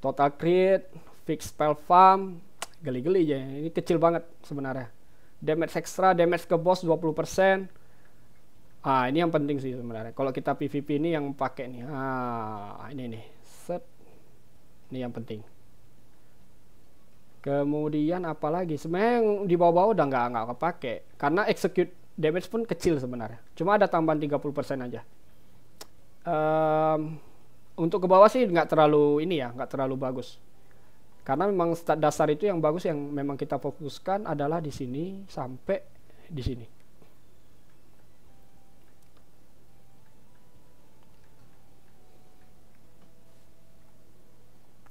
A: Total crit, fix spell farm, geli-geli aja. Ini kecil banget sebenarnya. Damage extra, damage ke boss 20%. Ah, ini yang penting sih sebenarnya. Kalau kita PVP ini yang pakai nih. Ah, ini nih. Set. Ini yang penting. Kemudian apalagi sebenarnya yang di bawah-bawah udah nggak nggak kepake karena execute damage pun kecil sebenarnya. Cuma ada tambahan 30% aja. Um, untuk ke bawah sih nggak terlalu ini ya, nggak terlalu bagus. Karena memang stat dasar itu yang bagus yang memang kita fokuskan adalah di sini sampai di sini.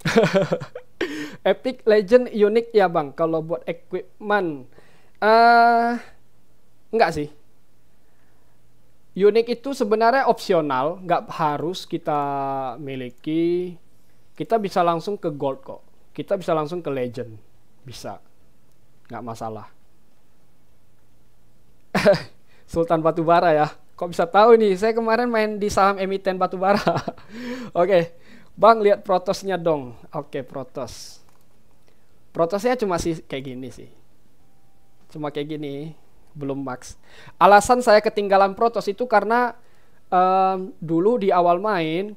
A: Hahaha Epic Legend unik ya bang kalau buat equipment. Uh, enggak sih. Unik itu sebenarnya opsional, nggak harus kita miliki. Kita bisa langsung ke gold kok. Kita bisa langsung ke legend, bisa, nggak masalah. Sultan Batubara ya. Kok bisa tahu nih? Saya kemarin main di saham emiten batubara. Oke, okay. Bang lihat protosnya dong. Oke, okay, protos. Prosesnya cuma sih kayak gini sih. Cuma kayak gini, belum max. Alasan saya ketinggalan protos itu karena um, dulu di awal main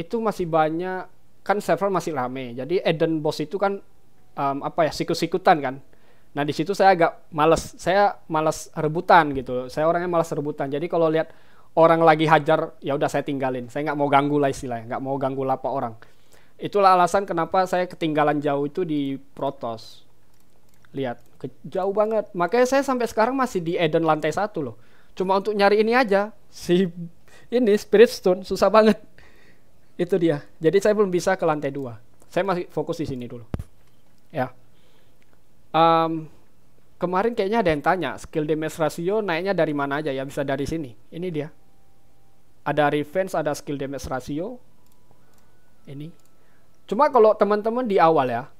A: itu masih banyak kan server masih rame. Jadi Eden Boss itu kan um, apa ya sikut-sikutan kan. Nah di situ saya agak males, saya males rebutan gitu. Saya orangnya males rebutan. Jadi kalau lihat orang lagi hajar, ya udah saya tinggalin. Saya nggak mau ganggu lah istilahnya, nggak mau ganggu lapa orang. Itulah alasan kenapa saya ketinggalan jauh itu di Protos. Lihat, ke, jauh banget. Makanya saya sampai sekarang masih di Eden lantai satu loh. Cuma untuk nyari ini aja si ini Spirit Stone susah banget. Itu dia. Jadi saya belum bisa ke lantai dua. Saya masih fokus di sini dulu. Ya. Um, kemarin kayaknya ada yang tanya skill damage ratio naiknya dari mana aja ya bisa dari sini. Ini dia. Ada revenge, ada skill damage ratio. Ini Cuma kalau teman-teman di awal ya,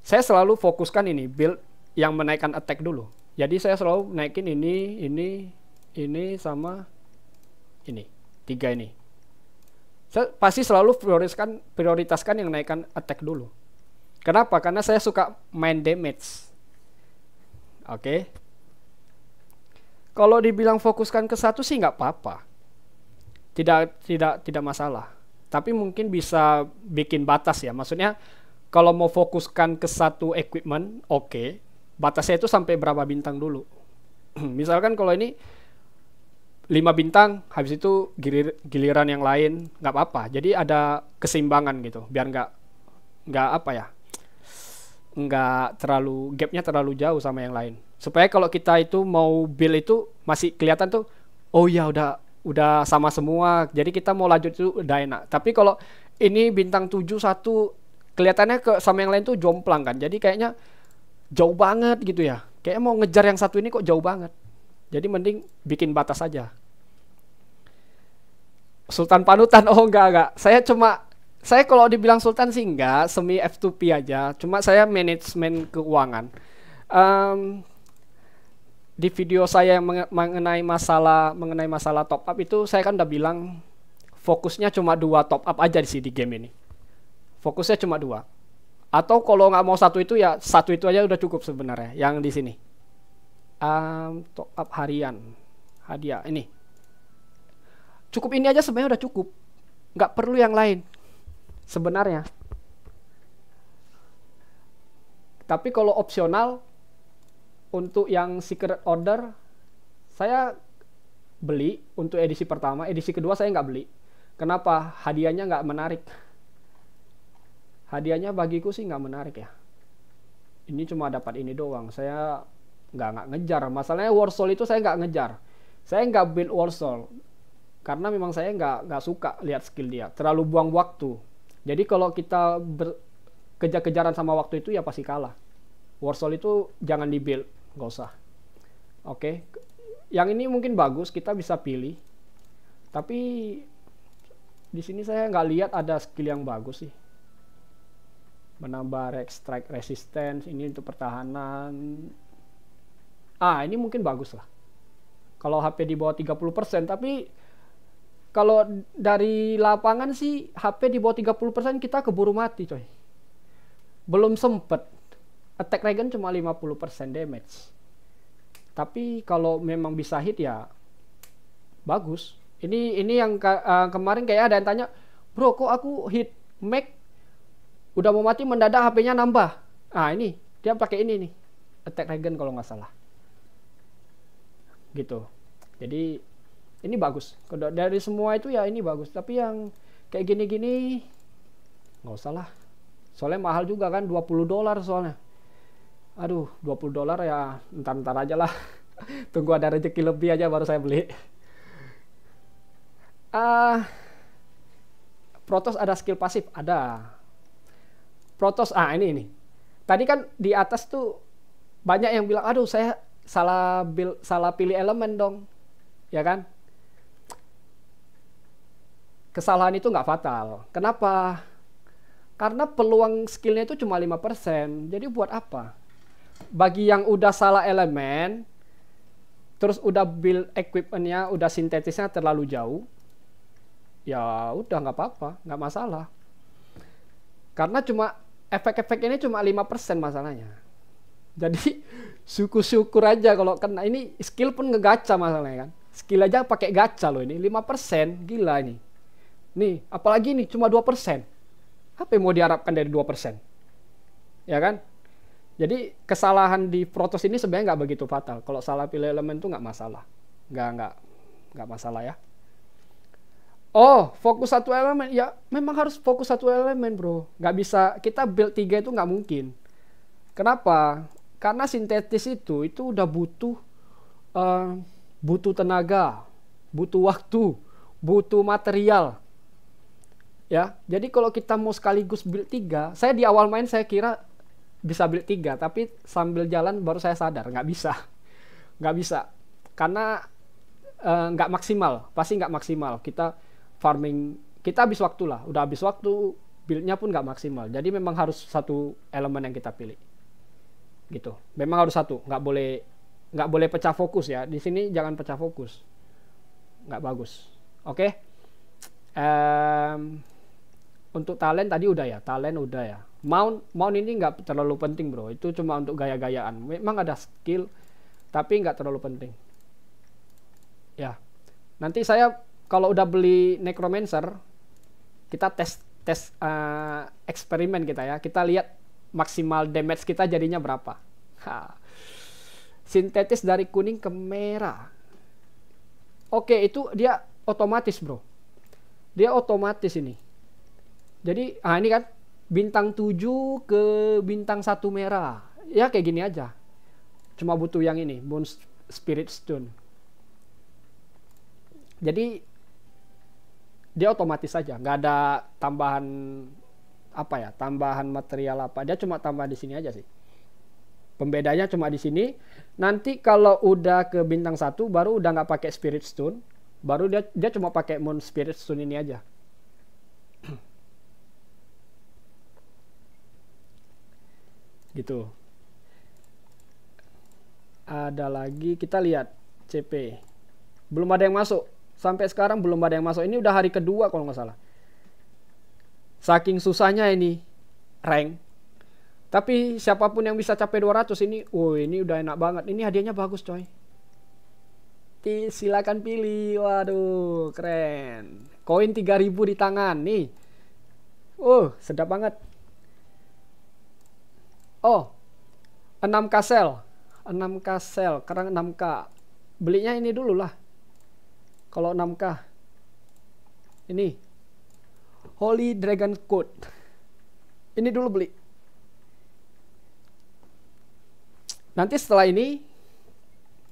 A: saya selalu fokuskan ini build yang menaikkan attack dulu. Jadi saya selalu naikin ini, ini, ini sama ini, tiga ini. Saya pasti selalu prioritaskan prioritaskan yang naikkan attack dulu. Kenapa? Karena saya suka main damage. Oke. Okay. Kalau dibilang fokuskan ke satu sih nggak apa-apa. Tidak tidak tidak masalah tapi mungkin bisa bikin batas ya. Maksudnya kalau mau fokuskan ke satu equipment, oke, okay. batasnya itu sampai berapa bintang dulu. Misalkan kalau ini 5 bintang, habis itu gilir, giliran yang lain, nggak apa-apa. Jadi ada keseimbangan gitu, biar nggak nggak apa ya, nggak terlalu gapnya terlalu jauh sama yang lain. Supaya kalau kita itu mau build itu masih kelihatan tuh, oh ya udah udah sama semua. Jadi kita mau lanjut itu udah enak. Tapi kalau ini bintang tujuh satu kelihatannya ke sama yang lain tuh jomplang kan. Jadi kayaknya jauh banget gitu ya. kayak mau ngejar yang satu ini kok jauh banget. Jadi mending bikin batas aja. Sultan panutan oh enggak enggak. Saya cuma saya kalau dibilang sultan sih enggak, semi F2P aja. Cuma saya manajemen keuangan. Um, di video saya yang mengenai masalah mengenai masalah top up itu saya kan udah bilang fokusnya cuma dua top up aja di sini di game ini fokusnya cuma dua atau kalau nggak mau satu itu ya satu itu aja udah cukup sebenarnya yang di sini um, top up harian hadiah ini cukup ini aja sebenarnya udah cukup nggak perlu yang lain sebenarnya tapi kalau opsional untuk yang secret order saya beli untuk edisi pertama edisi kedua saya nggak beli kenapa hadiahnya nggak menarik hadiahnya bagiku sih nggak menarik ya ini cuma dapat ini doang saya nggak nggak ngejar masalahnya Warsaw itu saya nggak ngejar saya nggak build Warsaw karena memang saya nggak nggak suka lihat skill dia terlalu buang waktu jadi kalau kita kejar-kejaran sama waktu itu ya pasti kalah Warsaw itu jangan dibuild nggak usah oke okay. yang ini mungkin bagus kita bisa pilih tapi di sini saya nggak lihat ada skill yang bagus sih menambah strike resistance ini untuk pertahanan ah ini mungkin bagus lah kalau HP di bawah 30% tapi kalau dari lapangan sih HP di bawah 30% kita keburu mati coy belum sempet attack Regen cuma 50% damage. Tapi kalau memang bisa hit ya bagus. Ini ini yang ke, uh, kemarin kayak ada yang tanya, "Bro, kok aku hit Mac udah mau mati mendadak HP-nya nambah?" Ah, ini dia pakai ini nih. Attack Regen kalau nggak salah. Gitu. Jadi ini bagus. Dari semua itu ya ini bagus, tapi yang kayak gini-gini nggak usah lah. Soalnya mahal juga kan 20 dolar soalnya aduh 20 dolar ya ntar-ntar aja lah tunggu ada rezeki lebih aja baru saya beli uh, Protos ada skill pasif ada Protos ah ini ini tadi kan di atas tuh banyak yang bilang aduh saya salah bil salah pilih elemen dong ya kan kesalahan itu nggak fatal kenapa karena peluang skillnya itu cuma 5%. Jadi buat apa? bagi yang udah salah elemen terus udah build equipmentnya udah sintetisnya terlalu jauh ya udah nggak apa-apa nggak masalah karena cuma efek-efek ini cuma 5% masalahnya jadi syukur-syukur aja kalau kena ini skill pun ngegaca masalahnya kan skill aja pakai gacha loh ini 5% gila ini nih apalagi ini cuma 2% apa yang mau diharapkan dari 2% ya kan jadi kesalahan di Protos ini sebenarnya nggak begitu fatal. Kalau salah pilih elemen tuh nggak masalah, nggak nggak nggak masalah ya. Oh, fokus satu elemen. Ya, memang harus fokus satu elemen, bro. Nggak bisa, kita build tiga itu nggak mungkin. Kenapa? Karena sintetis itu, itu udah butuh, uh, butuh tenaga, butuh waktu, butuh material. Ya, jadi kalau kita mau sekaligus build tiga, saya di awal main saya kira bisa beli tiga tapi sambil jalan baru saya sadar nggak bisa nggak bisa karena uh, nggak maksimal pasti nggak maksimal kita farming kita habis waktu lah udah habis waktu buildnya pun nggak maksimal jadi memang harus satu elemen yang kita pilih gitu memang harus satu nggak boleh nggak boleh pecah fokus ya di sini jangan pecah fokus nggak bagus oke okay? um, untuk talent tadi udah ya talent udah ya mount mount ini nggak terlalu penting bro itu cuma untuk gaya-gayaan memang ada skill tapi nggak terlalu penting ya nanti saya kalau udah beli necromancer kita tes tes uh, eksperimen kita ya kita lihat maksimal damage kita jadinya berapa ha. sintetis dari kuning ke merah oke itu dia otomatis bro dia otomatis ini jadi ah ini kan bintang 7 ke bintang satu merah ya kayak gini aja cuma butuh yang ini moon spirit stone jadi dia otomatis saja nggak ada tambahan apa ya tambahan material apa dia cuma tambah di sini aja sih pembedanya cuma di sini nanti kalau udah ke bintang satu baru udah nggak pakai spirit stone baru dia dia cuma pakai moon spirit stone ini aja gitu ada lagi kita lihat CP belum ada yang masuk sampai sekarang belum ada yang masuk ini udah hari kedua kalau nggak salah saking susahnya ini rank tapi siapapun yang bisa capai 200 ini wow ini udah enak banget ini hadiahnya bagus coy silakan pilih waduh keren koin 3000 di tangan nih Oh, sedap banget. Oh, 6K sel. 6K sel, kerang 6K. Belinya ini dulu lah. Kalau 6K. Ini. Holy Dragon Code. Ini dulu beli. Nanti setelah ini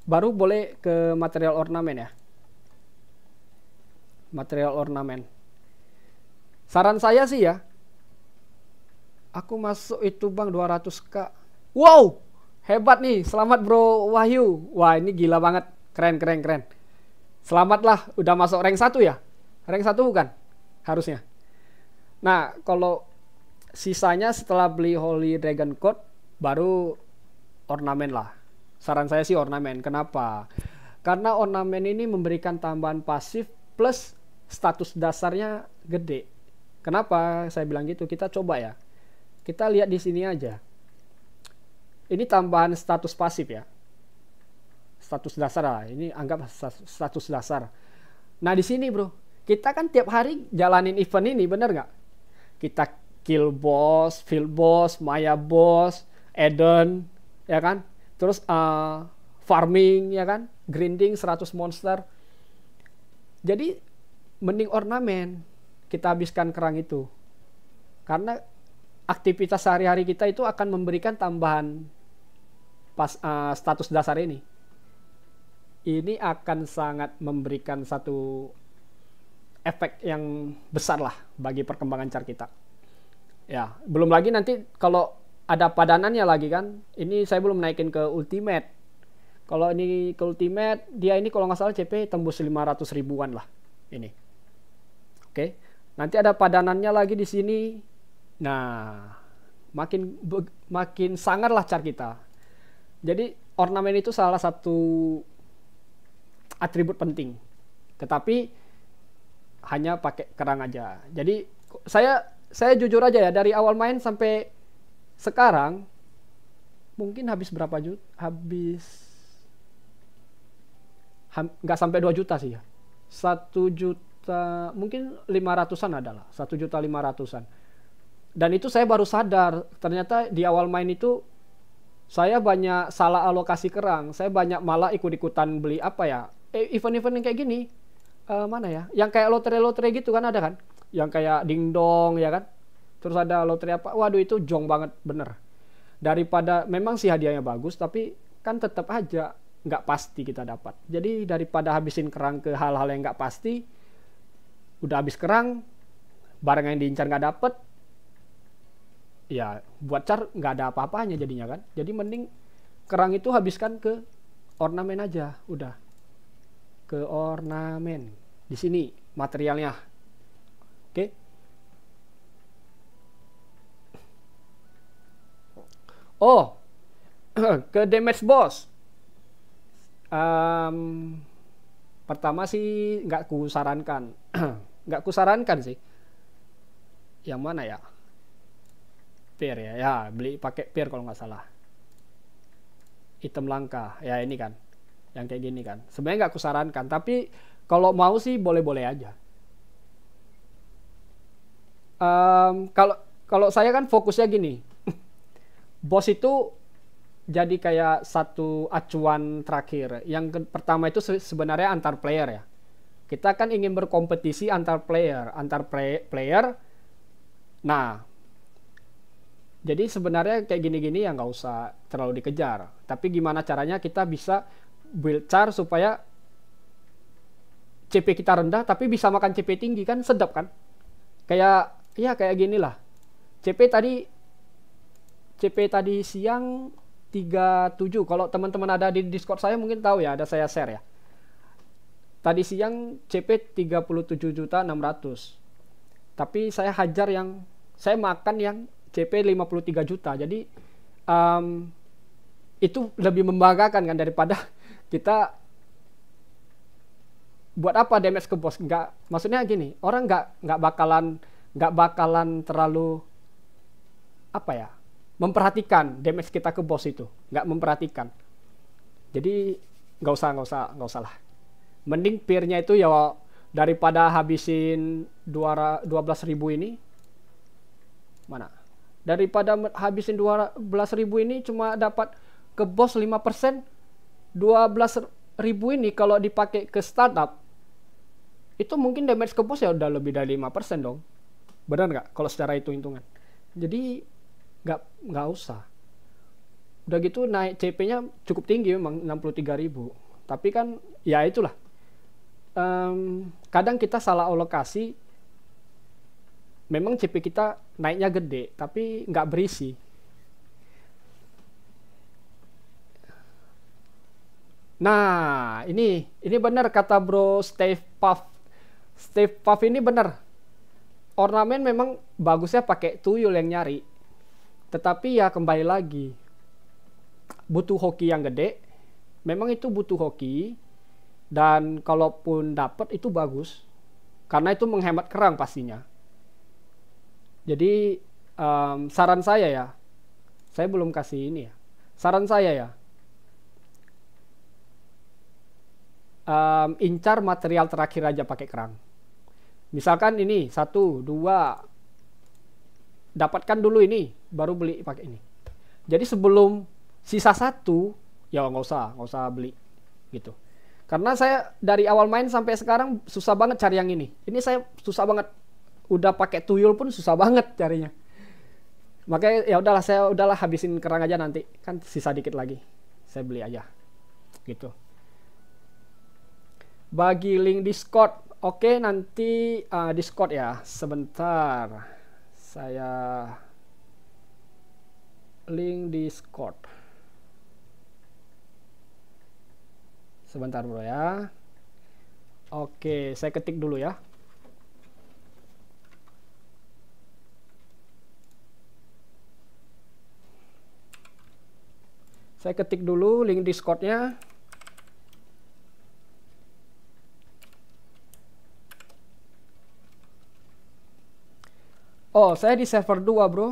A: baru boleh ke material ornamen ya. Material ornamen. Saran saya sih ya, aku masuk itu bang 200k wow hebat nih selamat bro Wahyu wah ini gila banget keren keren keren selamatlah udah masuk rank 1 ya rank 1 bukan harusnya nah kalau sisanya setelah beli Holy Dragon Code baru ornamen lah saran saya sih ornamen kenapa karena ornamen ini memberikan tambahan pasif plus status dasarnya gede kenapa saya bilang gitu kita coba ya kita lihat di sini aja. Ini tambahan status pasif ya. Status dasar lah. Ini anggap status dasar. Nah di sini bro, kita kan tiap hari jalanin event ini, bener nggak? Kita kill boss, field boss, maya boss, Eden, ya kan? Terus uh, farming, ya kan? Grinding 100 monster. Jadi mending ornamen kita habiskan kerang itu. Karena aktivitas sehari-hari kita itu akan memberikan tambahan pas uh, status dasar ini. Ini akan sangat memberikan satu efek yang besar lah bagi perkembangan chart kita. Ya, belum lagi nanti kalau ada padanannya lagi kan. Ini saya belum naikin ke ultimate. Kalau ini ke ultimate, dia ini kalau nggak salah CP tembus 500 ribuan lah ini. Oke. Nanti ada padanannya lagi di sini Nah, makin makin sangatlah lancar kita. Jadi ornamen itu salah satu atribut penting. Tetapi hanya pakai kerang aja. Jadi saya saya jujur aja ya dari awal main sampai sekarang mungkin habis berapa juta? Habis nggak sampai 2 juta sih ya. 1 juta mungkin 500-an adalah. 1 juta 500-an dan itu saya baru sadar ternyata di awal main itu saya banyak salah alokasi kerang saya banyak malah ikut-ikutan beli apa ya eh, event-event yang kayak gini uh, mana ya yang kayak lotre-lotre gitu kan ada kan yang kayak dingdong ya kan terus ada lotre apa waduh itu jong banget bener daripada memang sih hadiahnya bagus tapi kan tetap aja nggak pasti kita dapat jadi daripada habisin kerang ke hal-hal yang nggak pasti udah habis kerang barang yang diincar nggak dapet ya buat car nggak ada apa-apanya jadinya kan jadi mending kerang itu habiskan ke ornamen aja udah ke ornamen di sini materialnya oke okay. oh ke damage boss um, pertama sih nggak kusarankan nggak kusarankan sih yang mana ya Pir ya ya beli pakai pir kalau nggak salah item langka ya ini kan yang kayak gini kan sebenarnya nggak kusarankan, tapi kalau mau sih boleh-boleh aja um, kalau kalau saya kan fokusnya gini bos itu jadi kayak satu acuan terakhir yang ke, pertama itu sebenarnya antar player ya kita kan ingin berkompetisi antar player antar play player nah jadi sebenarnya kayak gini-gini ya nggak usah terlalu dikejar. Tapi gimana caranya kita bisa build char supaya CP kita rendah tapi bisa makan CP tinggi kan sedap kan? Kayak ya kayak gini lah. CP tadi CP tadi siang 37. Kalau teman-teman ada di Discord saya mungkin tahu ya, ada saya share ya. Tadi siang CP 37 juta 600. Tapi saya hajar yang saya makan yang CP 53 juta. Jadi um, itu lebih membanggakan kan daripada kita buat apa damage ke bos Enggak, maksudnya gini orang nggak nggak bakalan nggak bakalan terlalu apa ya memperhatikan damage kita ke bos itu nggak memperhatikan jadi nggak usah nggak usah nggak usah lah mending peer-nya itu ya daripada habisin 12.000 ini mana daripada habisin 12 ribu ini cuma dapat ke bos 5 persen 12 ribu ini kalau dipakai ke startup itu mungkin damage ke bos ya udah lebih dari 5 persen dong benar nggak kalau secara itu hitungan jadi nggak nggak usah udah gitu naik CP nya cukup tinggi memang 63 ribu tapi kan ya itulah um, kadang kita salah alokasi memang CP kita naiknya gede tapi nggak berisi nah ini ini benar kata bro Steve Puff Steve Puff ini benar ornamen memang bagusnya pakai tuyul yang nyari tetapi ya kembali lagi butuh hoki yang gede memang itu butuh hoki dan kalaupun dapat itu bagus karena itu menghemat kerang pastinya jadi um, saran saya ya, saya belum kasih ini ya. Saran saya ya, um, incar material terakhir aja pakai kerang. Misalkan ini satu, dua, dapatkan dulu ini, baru beli pakai ini. Jadi sebelum sisa satu, ya nggak usah, nggak usah beli gitu. Karena saya dari awal main sampai sekarang susah banget cari yang ini. Ini saya susah banget udah pakai tuyul pun susah banget carinya makanya ya udahlah saya udahlah habisin kerang aja nanti kan sisa dikit lagi saya beli aja gitu bagi link discord oke nanti uh, discord ya sebentar saya link discord sebentar bro ya oke saya ketik dulu ya Saya ketik dulu link Discordnya. Oh, saya di server 2, Bro.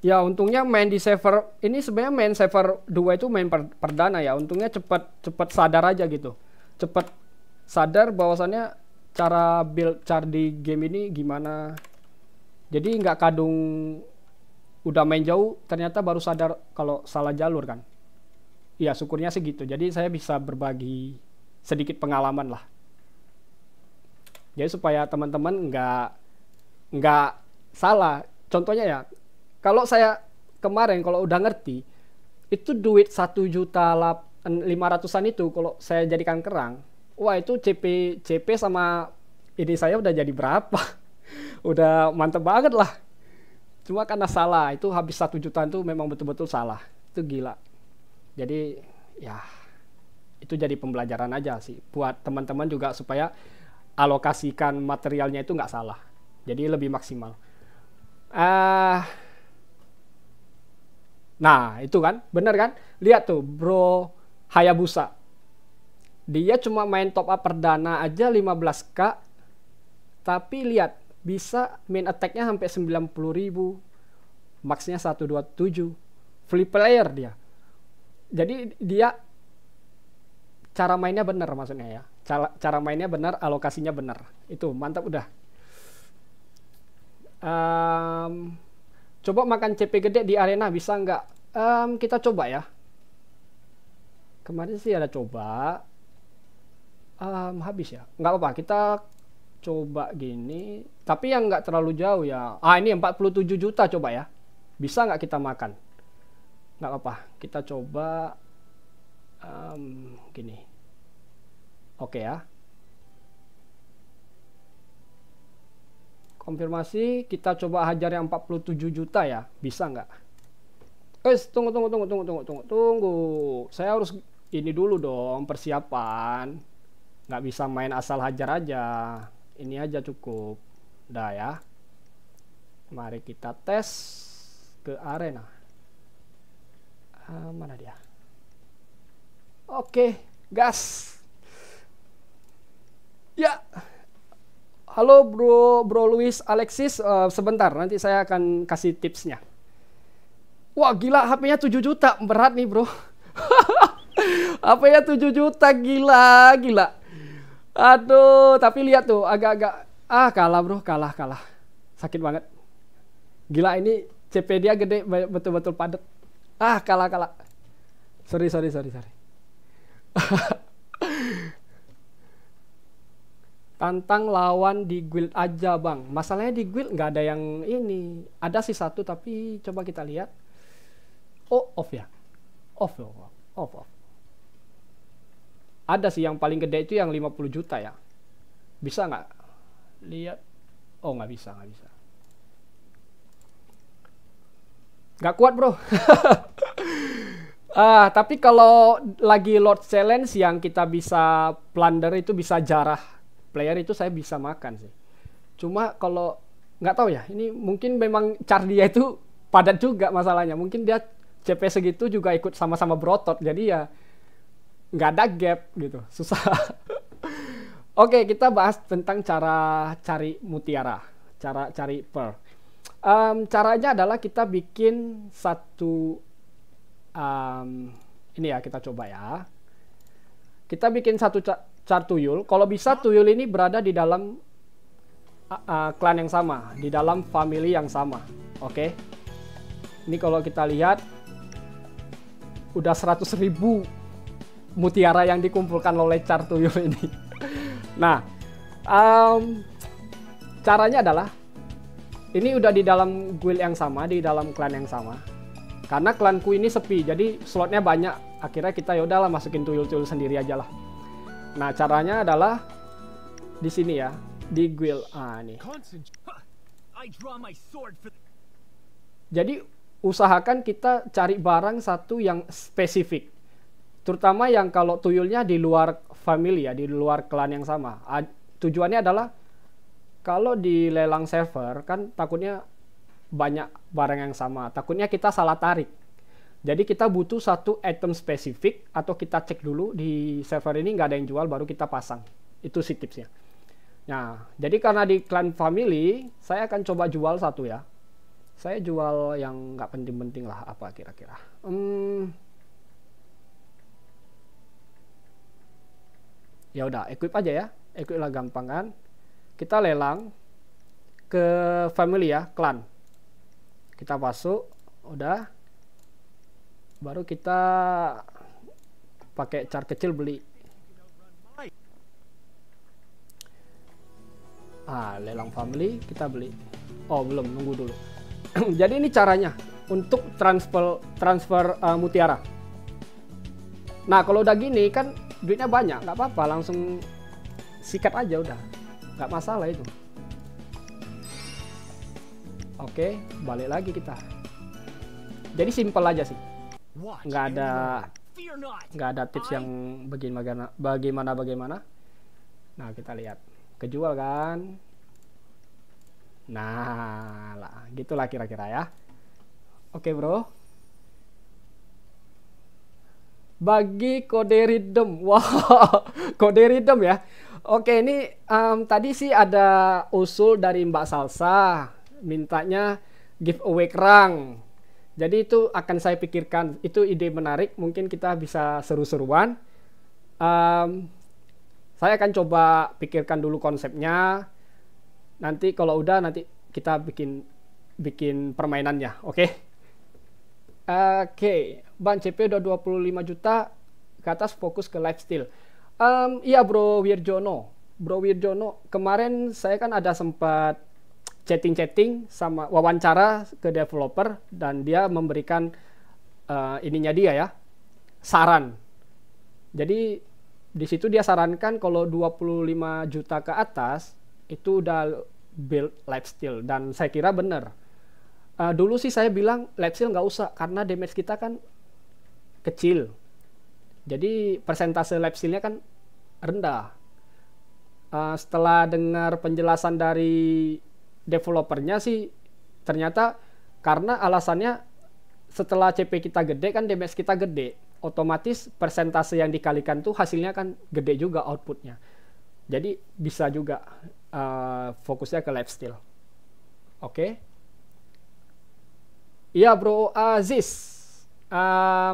A: Ya, untungnya main di server ini sebenarnya main server 2 itu main per, perdana ya. Untungnya cepat cepat sadar aja gitu. Cepat sadar bahwasannya cara build char di game ini gimana jadi nggak kadung udah main jauh ternyata baru sadar kalau salah jalur kan ya syukurnya sih gitu jadi saya bisa berbagi sedikit pengalaman lah jadi supaya teman-teman nggak nggak salah contohnya ya kalau saya kemarin kalau udah ngerti itu duit satu juta lima ratusan itu kalau saya jadikan kerang wah itu CP CP sama ini saya udah jadi berapa udah mantep banget lah cuma karena salah itu habis satu jutaan tuh memang betul-betul salah itu gila jadi ya itu jadi pembelajaran aja sih buat teman-teman juga supaya alokasikan materialnya itu nggak salah jadi lebih maksimal uh, nah itu kan bener kan lihat tuh bro Hayabusa dia cuma main top up perdana aja 15k tapi lihat bisa main attack-nya sampai 90 ribu maxnya 127 free player dia jadi dia cara mainnya benar maksudnya ya cara, cara mainnya benar alokasinya benar itu mantap udah um, coba makan CP gede di arena bisa nggak um, kita coba ya kemarin sih ada coba um, habis ya nggak apa-apa kita coba gini tapi yang nggak terlalu jauh ya ah ini 47 juta coba ya bisa nggak kita makan nggak apa-apa kita coba um, gini oke okay ya konfirmasi kita coba hajar yang 47 juta ya bisa nggak guys tunggu tunggu tunggu tunggu tunggu tunggu tunggu saya harus ini dulu dong persiapan nggak bisa main asal hajar aja ini aja cukup dah ya mari kita tes ke arena ah, mana dia oke gas ya halo bro bro Luis Alexis uh, sebentar nanti saya akan kasih tipsnya wah gila HP-nya 7 juta berat nih bro HP-nya 7 juta gila gila Aduh, tapi lihat tuh agak-agak ah kalah bro, kalah kalah. Sakit banget. Gila ini CP dia gede betul-betul padat. Ah, kalah kalah. Sorry, sorry, sorry, sorry. Tantang lawan di guild aja bang. Masalahnya di guild nggak ada yang ini. Ada sih satu tapi coba kita lihat. Oh off ya. Off off Off off ada sih yang paling gede itu yang 50 juta ya bisa nggak lihat oh nggak bisa nggak bisa nggak kuat bro ah tapi kalau lagi Lord Challenge yang kita bisa plunder itu bisa jarah player itu saya bisa makan sih cuma kalau nggak tahu ya ini mungkin memang char dia itu padat juga masalahnya mungkin dia CP segitu juga ikut sama-sama berotot jadi ya nggak ada gap gitu susah oke kita bahas tentang cara cari mutiara cara cari pearl um, caranya adalah kita bikin satu um, ini ya kita coba ya kita bikin satu chart tuyul kalau bisa tuyul ini berada di dalam uh, uh, klan yang sama di dalam family yang sama oke okay? ini kalau kita lihat udah seratus ribu mutiara yang dikumpulkan oleh Char Tuyul ini. Nah, um, caranya adalah ini udah di dalam guild yang sama, di dalam klan yang sama. Karena klanku ini sepi, jadi slotnya banyak. Akhirnya kita yaudahlah masukin tuyul-tuyul sendiri aja lah. Nah, caranya adalah di sini ya, di guild. Ah, ini. Jadi usahakan kita cari barang satu yang spesifik terutama yang kalau tuyulnya di luar family ya, di luar klan yang sama. Tujuannya adalah kalau di lelang server kan takutnya banyak barang yang sama, takutnya kita salah tarik. Jadi kita butuh satu item spesifik atau kita cek dulu di server ini nggak ada yang jual baru kita pasang. Itu si tipsnya. Nah, jadi karena di klan family, saya akan coba jual satu ya. Saya jual yang nggak penting-penting lah apa kira-kira. Hmm, ya udah equip aja ya equip lah gampang kan kita lelang ke family ya klan kita masuk udah baru kita pakai chart kecil beli ah lelang family kita beli oh belum nunggu dulu jadi ini caranya untuk transfer transfer uh, mutiara nah kalau udah gini kan duitnya banyak nggak apa-apa langsung sikat aja udah nggak masalah itu oke balik lagi kita jadi simpel aja sih nggak ada nggak ada tips yang bagaimana bagaimana bagaimana nah kita lihat kejual kan nah lah gitulah kira-kira ya oke bro bagi kode rhythm. Wow, kode rhythm ya. Oke, ini um, tadi sih ada usul dari Mbak Salsa, mintanya giveaway kerang. Jadi itu akan saya pikirkan, itu ide menarik, mungkin kita bisa seru-seruan. Um, saya akan coba pikirkan dulu konsepnya. Nanti kalau udah nanti kita bikin bikin permainannya, oke? Okay? Oke, okay ban CP udah 25 juta ke atas fokus ke lifestyle. Um, iya Bro Wirjono, Bro Wirjono, kemarin saya kan ada sempat chatting-chatting sama wawancara ke developer dan dia memberikan uh, ininya dia ya, saran. Jadi di situ dia sarankan kalau 25 juta ke atas itu udah build lifestyle dan saya kira bener. Uh, eh, dulu sih saya bilang lifestyle nggak usah karena damage kita kan kecil. Jadi persentase lab sealnya kan rendah. Uh, setelah dengar penjelasan dari developernya sih ternyata karena alasannya setelah CP kita gede kan damage kita gede otomatis persentase yang dikalikan tuh hasilnya kan gede juga outputnya jadi bisa juga uh, fokusnya ke lifestyle oke okay? iya bro Aziz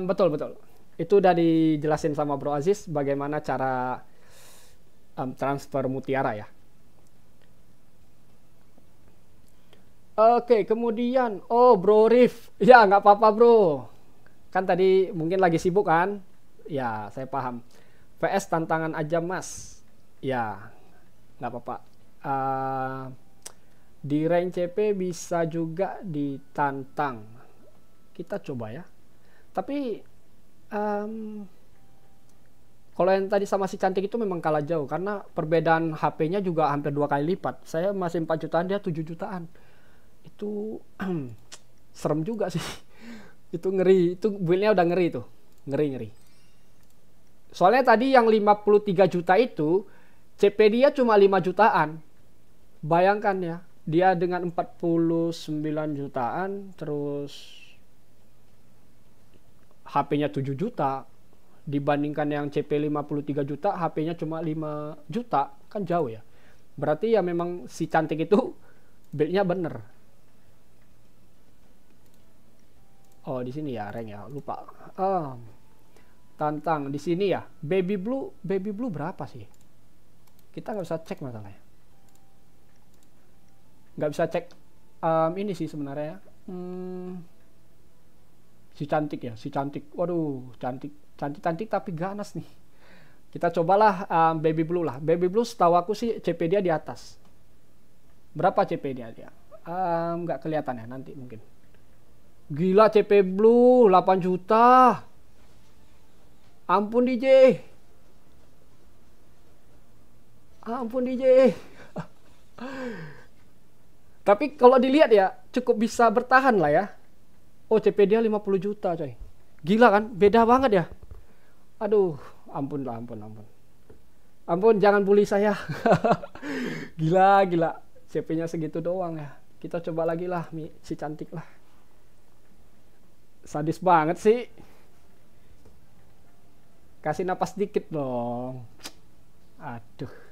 A: betul betul. Itu udah dijelasin sama Bro Aziz bagaimana cara um, transfer mutiara ya. Oke, okay, kemudian oh Bro Rif, ya nggak apa-apa Bro. Kan tadi mungkin lagi sibuk kan? Ya, saya paham. PS tantangan aja Mas. Ya, nggak apa-apa. Uh, di range CP bisa juga ditantang. Kita coba ya tapi um, kalau yang tadi sama si cantik itu memang kalah jauh karena perbedaan HP-nya juga hampir dua kali lipat. Saya masih 4 jutaan, dia 7 jutaan. Itu serem juga sih. itu ngeri, itu build-nya udah ngeri tuh. Ngeri-ngeri. Soalnya tadi yang 53 juta itu CP dia cuma 5 jutaan. Bayangkan ya, dia dengan 49 jutaan terus HP-nya 7 juta dibandingkan yang CP 53 juta HP-nya cuma 5 juta kan jauh ya berarti ya memang si cantik itu build-nya bener oh di sini ya rank ya lupa um, tantang di sini ya baby blue baby blue berapa sih kita nggak bisa cek masalahnya nggak bisa cek um, ini sih sebenarnya hmm, si cantik ya si cantik waduh cantik cantik cantik tapi ganas nih kita cobalah um, baby blue lah baby blue setahu aku sih CP dia di atas berapa CP dia dia um, nggak um, kelihatan ya nanti mungkin gila CP blue 8 juta ampun DJ ampun DJ tapi kalau dilihat ya cukup bisa bertahan lah ya OCP oh, dia 50 juta coy gila kan beda banget ya aduh ampun lah ampun ampun ampun jangan bully saya gila gila CP nya segitu doang ya kita coba lagi lah Mi, si cantik lah sadis banget sih kasih napas dikit dong aduh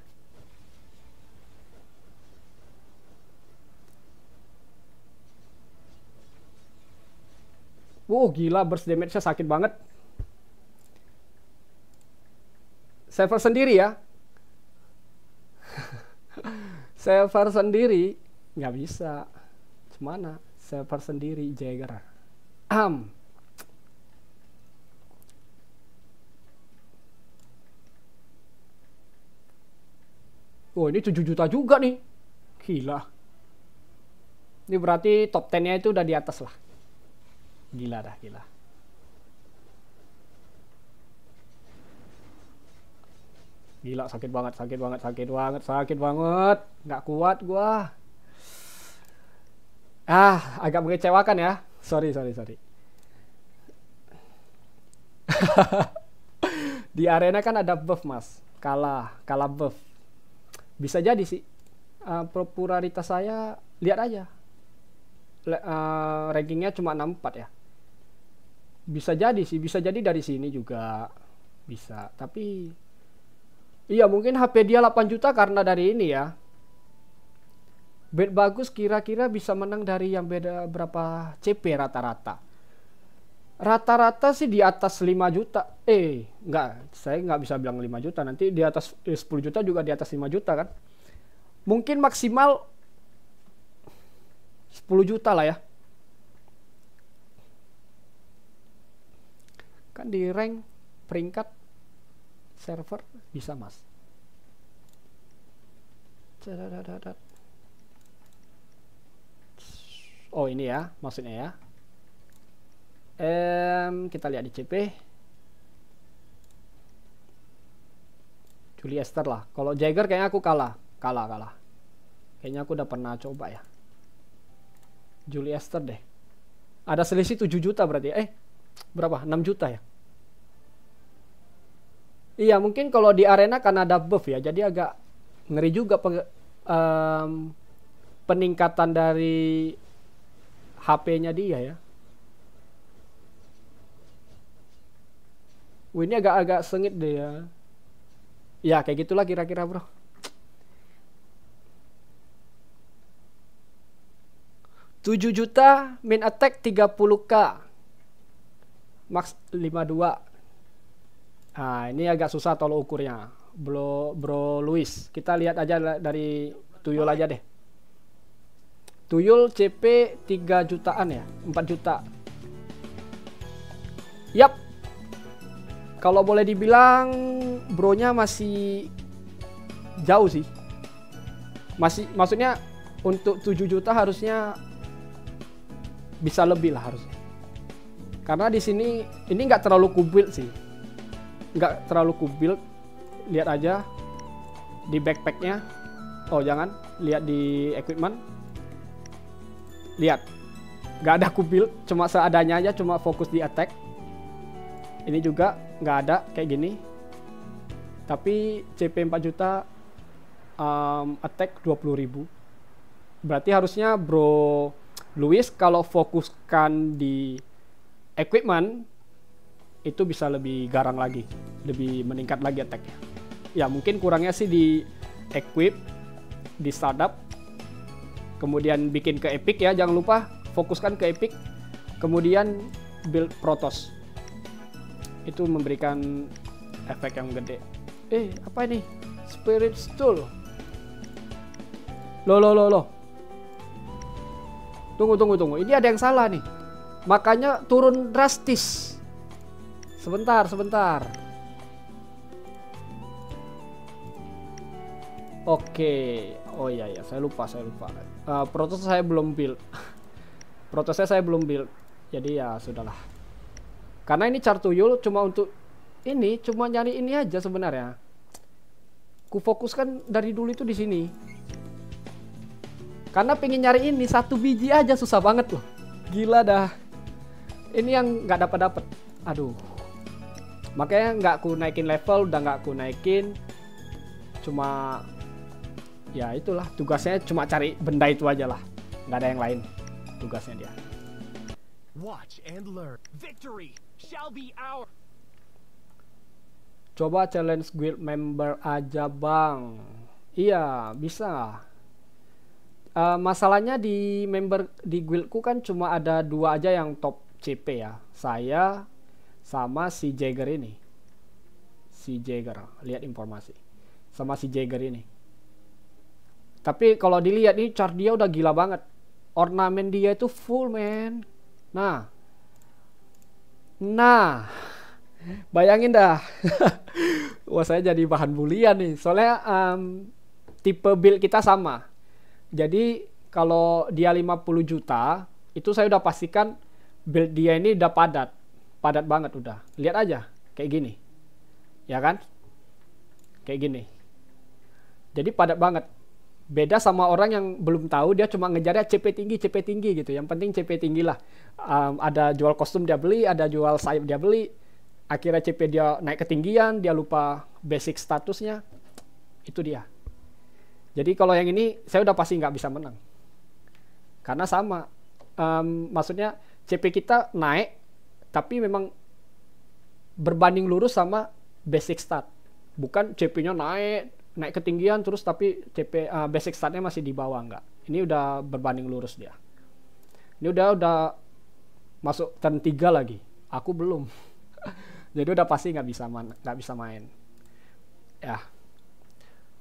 A: Wow, gila burst damage-nya sakit banget. Server sendiri ya. server sendiri nggak bisa. cuman, Server sendiri Jagger. Am. Wow, ini 7 juta juga nih. Gila. Ini berarti top 10-nya itu udah di atas lah gila dah gila gila sakit banget sakit banget sakit banget sakit banget nggak kuat gua ah agak mengecewakan ya sorry sorry sorry di arena kan ada buff mas kalah kalah buff bisa jadi sih uh, ah, popularitas saya lihat aja Le, uh, rankingnya cuma 64 ya bisa jadi sih bisa jadi dari sini juga bisa tapi iya mungkin HP dia 8 juta karena dari ini ya bed bagus kira-kira bisa menang dari yang beda berapa CP rata-rata rata-rata sih di atas 5 juta eh enggak saya nggak bisa bilang 5 juta nanti di atas eh, 10 juta juga di atas 5 juta kan mungkin maksimal 10 juta lah ya kan di rank peringkat server bisa mas oh ini ya maksudnya ya um, kita lihat di CP Julie Esther lah kalau Jagger kayaknya aku kalah kalah kalah kayaknya aku udah pernah coba ya Julie Esther deh ada selisih 7 juta berarti ya? eh berapa 6 juta ya iya mungkin kalau di arena karena ada buff ya jadi agak ngeri juga pe um, peningkatan dari HP-nya dia ya Wih, ini agak-agak sengit deh ya. Ya kayak gitulah kira-kira bro. Tujuh juta min attack tiga puluh k max 52 nah ini agak susah tolong ukurnya bro bro Luis kita lihat aja dari tuyul aja deh tuyul CP 3 jutaan ya 4 juta yap kalau boleh dibilang bronya masih jauh sih masih maksudnya untuk 7 juta harusnya bisa lebih lah harusnya karena di sini ini nggak terlalu kubil sih nggak terlalu kubil lihat aja di backpacknya oh jangan lihat di equipment lihat nggak ada kubil cuma seadanya aja cuma fokus di attack ini juga nggak ada kayak gini tapi CP 4 juta um, attack 20.000 berarti harusnya bro Luis kalau fokuskan di equipment itu bisa lebih garang lagi, lebih meningkat lagi attack-nya. Ya mungkin kurangnya sih di equip, di startup, kemudian bikin ke epic ya jangan lupa fokuskan ke epic, kemudian build protos. Itu memberikan efek yang gede. Eh apa ini? Spirit Stool. Loh loh loh loh. Tunggu tunggu tunggu, ini ada yang salah nih. Makanya turun drastis. Sebentar, sebentar. Oke. Oh iya ya, saya lupa, saya lupa. Uh, eh, protes saya belum build. protes saya belum build. Jadi ya sudahlah. Karena ini chart tuyul cuma untuk ini, cuma nyari ini aja sebenarnya. ku fokuskan dari dulu itu di sini. Karena pengen nyari ini satu biji aja susah banget loh. Gila dah ini yang nggak dapat dapat aduh makanya nggak ku naikin level udah nggak ku naikin cuma ya itulah tugasnya cuma cari benda itu aja lah nggak ada yang lain tugasnya dia Watch and learn. Victory shall be our. Coba challenge guild member aja bang. Iya bisa. Uh, masalahnya di member di guildku kan cuma ada dua aja yang top CP ya saya sama si Jagger ini si Jagger lihat informasi sama si Jagger ini tapi kalau dilihat nih chart dia udah gila banget ornamen dia itu full man nah nah bayangin dah wah saya jadi bahan bulian nih soalnya um, tipe build kita sama jadi kalau dia 50 juta itu saya udah pastikan build dia ini udah padat padat banget udah lihat aja kayak gini ya kan kayak gini jadi padat banget beda sama orang yang belum tahu dia cuma ngejarnya CP tinggi CP tinggi gitu yang penting CP tinggi lah um, ada jual kostum dia beli ada jual sayap dia beli akhirnya CP dia naik ketinggian dia lupa basic statusnya itu dia jadi kalau yang ini saya udah pasti nggak bisa menang karena sama um, maksudnya CP kita naik tapi memang berbanding lurus sama basic start. Bukan CP-nya naik, naik ketinggian terus tapi CP uh, eh, basic startnya masih di bawah enggak. Ini udah berbanding lurus dia. Ini udah udah masuk turn 3 lagi. Aku belum. Jadi udah pasti nggak bisa nggak bisa main. Ya,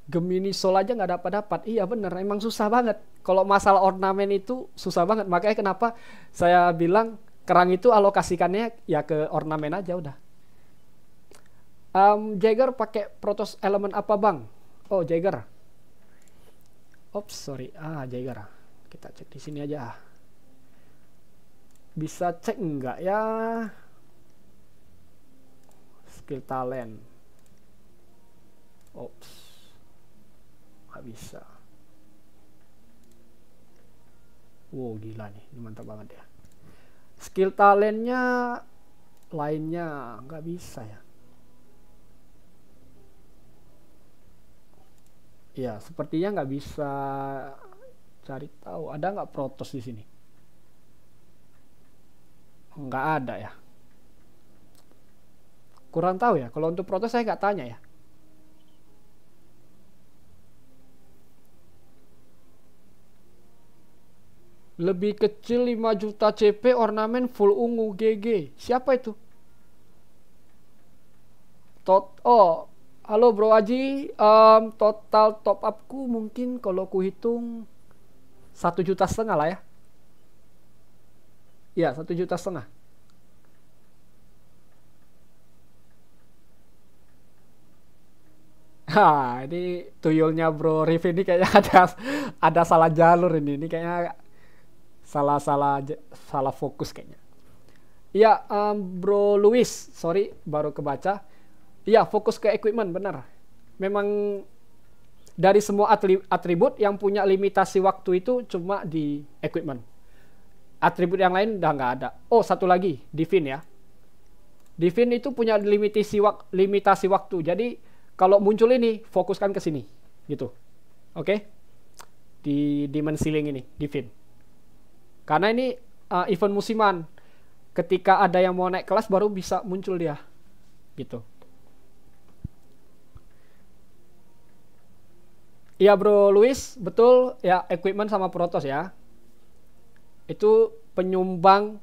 A: Gemini Soul aja nggak dapat dapat. Iya bener, emang susah banget. Kalau masalah ornamen itu susah banget. Makanya kenapa saya bilang kerang itu alokasikannya ya ke ornamen aja udah. Um, Jagger pakai protos elemen apa bang? Oh Jagger. Oops sorry, ah Jagger. Kita cek di sini aja. Bisa cek nggak ya? skill talent. Oops nggak bisa wow gila nih ini mantap banget ya skill talentnya lainnya nggak bisa ya ya sepertinya nggak bisa cari tahu ada nggak protos di sini nggak ada ya kurang tahu ya kalau untuk protes saya nggak tanya ya Lebih kecil 5 juta CP ornamen full ungu GG. Siapa itu? Tot oh, halo Bro Aji. Um, total top upku mungkin kalau ku hitung satu juta setengah lah ya. Ya, satu juta setengah. Ha, ini tuyulnya Bro Rif ini kayaknya ada ada salah jalur ini. Ini kayaknya salah-salah salah fokus kayaknya. ya um, Bro Luis, sorry baru kebaca. ya fokus ke equipment benar. Memang dari semua atribut yang punya limitasi waktu itu cuma di equipment. Atribut yang lain udah nggak ada. Oh, satu lagi, Divin ya. Divin itu punya limitasi wak limitasi waktu. Jadi kalau muncul ini fokuskan ke sini gitu. Oke. Okay? Di dimensiling ini, Divin. Karena ini uh, event musiman. Ketika ada yang mau naik kelas baru bisa muncul dia. Gitu. Iya bro Luis, betul ya equipment sama Protos ya. Itu penyumbang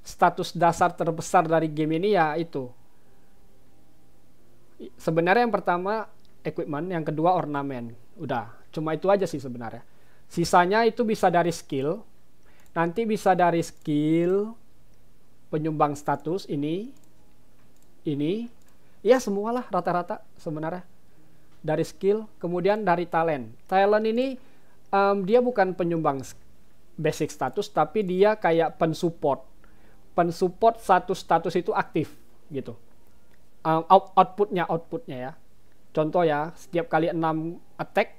A: status dasar terbesar dari game ini ya itu. Sebenarnya yang pertama equipment, yang kedua ornamen. Udah, cuma itu aja sih sebenarnya. Sisanya itu bisa dari skill, Nanti bisa dari skill, penyumbang status ini, ini, ya semualah rata-rata sebenarnya. Dari skill, kemudian dari talent. Talent ini um, dia bukan penyumbang basic status, tapi dia kayak pensupport. Pensupport satu status itu aktif gitu. Um, out outputnya, outputnya ya. Contoh ya, setiap kali 6 attack,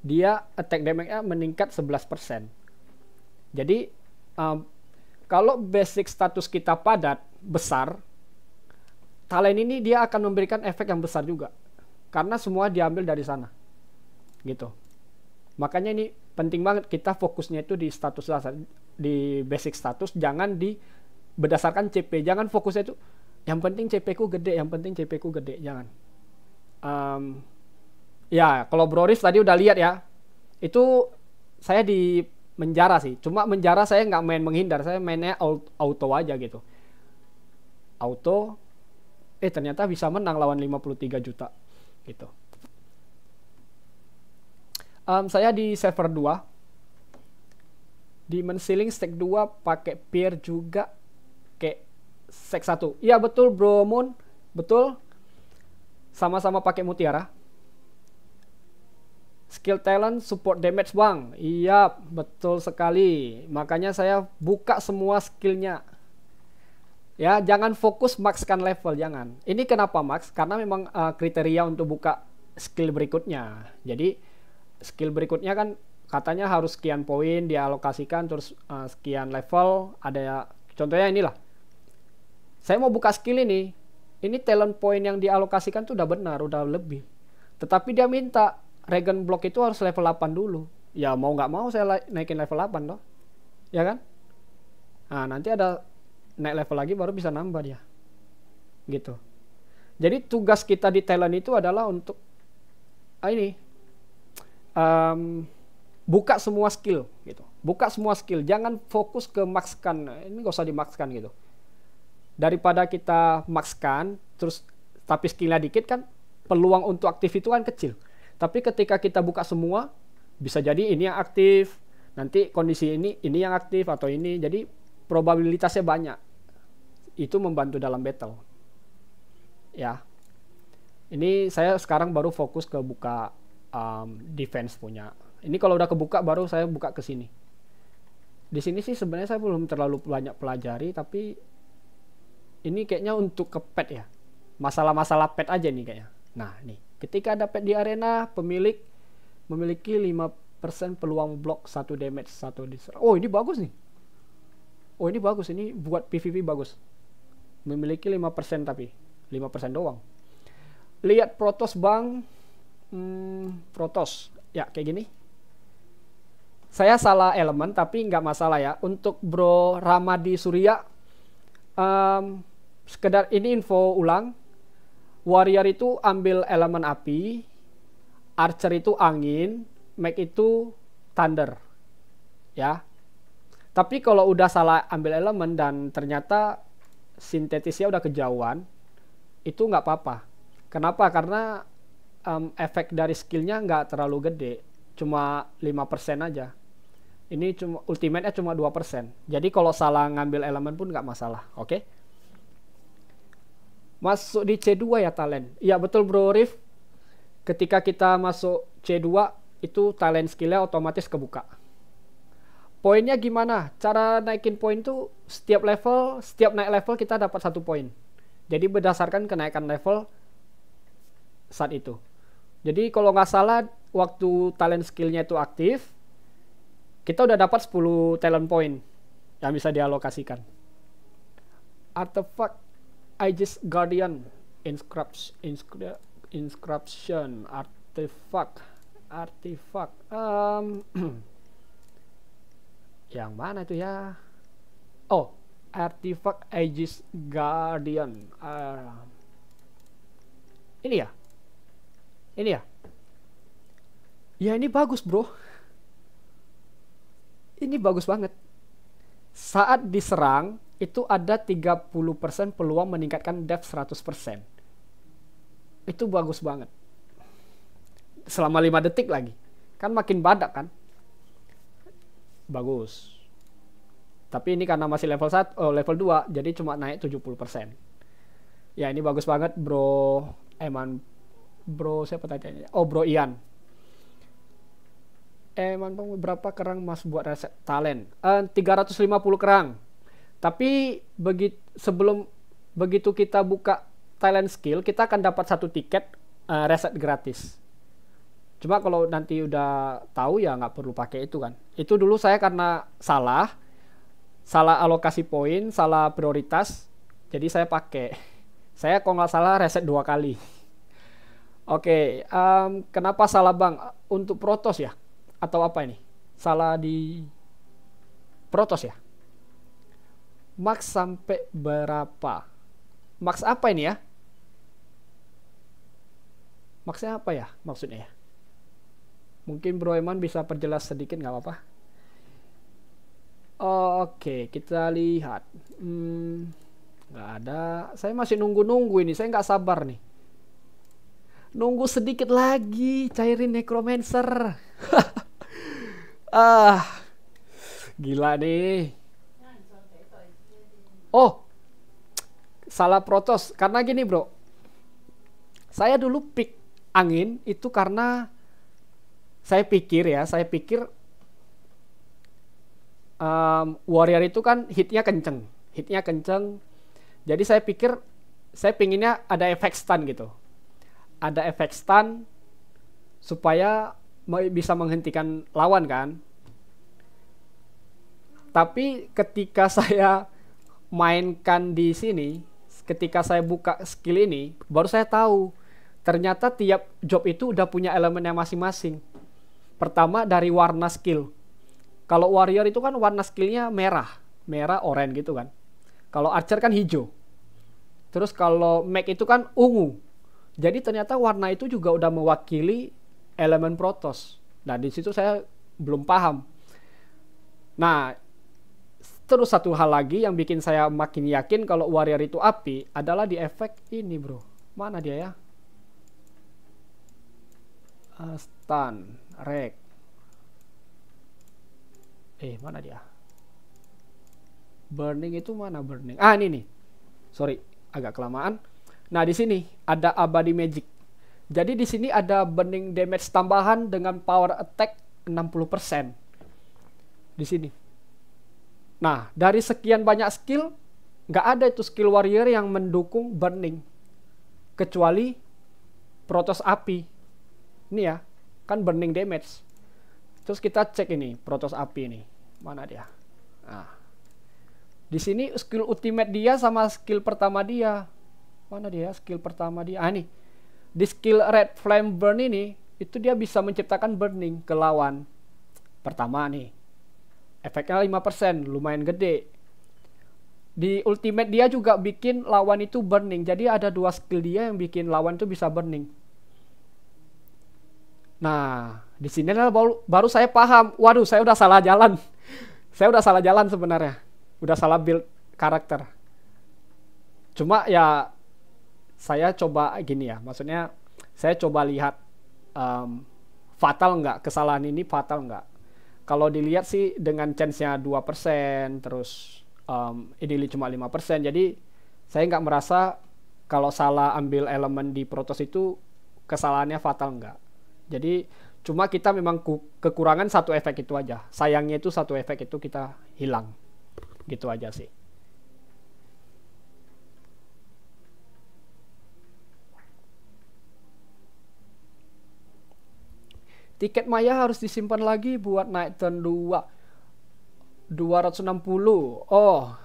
A: dia attack damage-nya meningkat 11%. Jadi um, kalau basic status kita padat besar, talent ini dia akan memberikan efek yang besar juga karena semua diambil dari sana, gitu. Makanya ini penting banget kita fokusnya itu di status dasar, di basic status, jangan di berdasarkan CP, jangan fokusnya itu yang penting CP ku gede, yang penting CP ku gede, jangan. Um, ya, kalau Broris tadi udah lihat ya, itu saya di menjara sih cuma menjara saya nggak main menghindar saya mainnya auto aja gitu auto eh ternyata bisa menang lawan 53 juta gitu um, saya di server 2 di ceiling stack 2 pakai peer juga ke stack 1 iya betul bro moon betul sama-sama pakai mutiara skill talent support damage bang iya betul sekali makanya saya buka semua skillnya ya jangan fokus maxkan level jangan ini kenapa max karena memang uh, kriteria untuk buka skill berikutnya jadi skill berikutnya kan katanya harus sekian poin dialokasikan terus uh, sekian level ada ya, contohnya inilah saya mau buka skill ini ini talent point yang dialokasikan tuh udah benar udah lebih tetapi dia minta regen block itu harus level 8 dulu ya mau nggak mau saya naikin level 8 toh ya kan nah nanti ada naik level lagi baru bisa nambah dia gitu jadi tugas kita di Thailand itu adalah untuk ah ini um, buka semua skill gitu buka semua skill jangan fokus ke maxkan ini gak usah dimaxkan gitu daripada kita maxkan terus tapi skillnya dikit kan peluang untuk aktif itu kan kecil tapi ketika kita buka semua, bisa jadi ini yang aktif, nanti kondisi ini ini yang aktif atau ini. Jadi probabilitasnya banyak. Itu membantu dalam battle. Ya. Ini saya sekarang baru fokus ke buka um, defense punya. Ini kalau udah kebuka baru saya buka ke sini. Di sini sih sebenarnya saya belum terlalu banyak pelajari tapi ini kayaknya untuk ke pet ya. Masalah-masalah pet aja nih kayaknya. Nah, nih. Ketika dapat di arena, pemilik memiliki 5% peluang blok 1 damage 1 diserang. Oh, ini bagus nih. Oh, ini bagus. Ini buat PvP bagus. Memiliki 5% tapi. 5% doang. Lihat protos Bang. Hmm, protos. Ya, kayak gini. Saya salah elemen tapi nggak masalah ya. Untuk Bro Ramadi Surya um, sekedar ini info ulang warrior itu ambil elemen api, archer itu angin, mage itu thunder. Ya. Tapi kalau udah salah ambil elemen dan ternyata sintetisnya udah kejauhan, itu nggak apa-apa. Kenapa? Karena um, efek dari skillnya nggak terlalu gede. Cuma 5% aja ini cuma ultimate-nya cuma 2%. Jadi kalau salah ngambil elemen pun nggak masalah, oke? Okay? masuk di C2 ya talent. Iya betul bro Rif. Ketika kita masuk C2 itu talent skillnya otomatis kebuka. Poinnya gimana? Cara naikin poin tuh setiap level, setiap naik level kita dapat satu poin. Jadi berdasarkan kenaikan level saat itu. Jadi kalau nggak salah waktu talent skillnya itu aktif, kita udah dapat 10 talent point yang bisa dialokasikan. Artefak Aegis Guardian inscription artifact artifact um, yang mana itu ya oh artifact Aegis Guardian uh, ini ya ini ya ya ini bagus bro ini bagus banget saat diserang itu ada 30% peluang meningkatkan depth 100%. Itu bagus banget. Selama 5 detik lagi. Kan makin badak kan? Bagus. Tapi ini karena masih level 1 oh, eh, level 2 jadi cuma naik 70%. Ya ini bagus banget bro. Eman eh, bro siapa tadi? Oh bro Ian. Eman eh, berapa kerang mas buat reset talent? Eh, 350 kerang tapi begit sebelum begitu kita buka Thailand Skill, kita akan dapat satu tiket uh, reset gratis. Cuma kalau nanti udah tahu ya nggak perlu pakai itu kan. Itu dulu saya karena salah, salah alokasi poin, salah prioritas, jadi saya pakai. Saya kalau nggak salah reset dua kali. Oke, okay, um, kenapa salah bang? Untuk Protos ya? Atau apa ini? Salah di Protos ya? max sampai berapa? Max apa ini ya? Maxnya apa ya maksudnya ya? Mungkin Bro Eman bisa perjelas sedikit nggak apa-apa. Oke, okay. kita lihat. Hmm, ada. Saya masih nunggu-nunggu ini. Saya nggak sabar nih. Nunggu sedikit lagi cairin necromancer. ah, gila nih oh salah protos karena gini bro saya dulu pick angin itu karena saya pikir ya saya pikir um, warrior itu kan hitnya kenceng hitnya kenceng jadi saya pikir saya pinginnya ada efek stun gitu ada efek stun supaya bisa menghentikan lawan kan tapi ketika saya mainkan di sini, ketika saya buka skill ini, baru saya tahu ternyata tiap job itu udah punya elemen yang masing-masing. Pertama dari warna skill. Kalau warrior itu kan warna skillnya merah, merah, oranye gitu kan. Kalau archer kan hijau. Terus kalau mech itu kan ungu. Jadi ternyata warna itu juga udah mewakili elemen protos. Nah di situ saya belum paham. Nah Terus satu hal lagi yang bikin saya makin yakin kalau warrior itu api adalah di efek ini bro. Mana dia ya? Uh, stun, rek. Eh mana dia? Burning itu mana burning? Ah ini nih. Sorry agak kelamaan. Nah di sini ada abadi magic. Jadi di sini ada burning damage tambahan dengan power attack 60%. Di sini Nah, dari sekian banyak skill, nggak ada itu skill warrior yang mendukung burning. Kecuali protos api. Ini ya, kan burning damage. Terus kita cek ini, protos api ini. Mana dia? Nah. Di sini skill ultimate dia sama skill pertama dia. Mana dia skill pertama dia? Ah, ini. Di skill red flame burn ini, itu dia bisa menciptakan burning ke lawan. Pertama nih, efeknya 5% lumayan gede di ultimate dia juga bikin lawan itu burning jadi ada dua skill dia yang bikin lawan itu bisa burning nah di sini baru baru saya paham waduh saya udah salah jalan saya udah salah jalan sebenarnya udah salah build karakter cuma ya saya coba gini ya maksudnya saya coba lihat um, fatal nggak kesalahan ini fatal nggak kalau dilihat sih dengan chance-nya 2% terus um, ideally cuma 5%. Jadi saya nggak merasa kalau salah ambil elemen di protos itu kesalahannya fatal nggak. Jadi cuma kita memang kekurangan satu efek itu aja. Sayangnya itu satu efek itu kita hilang. Gitu aja sih. Tiket Maya harus disimpan lagi buat naik turn 2. 260. Oh.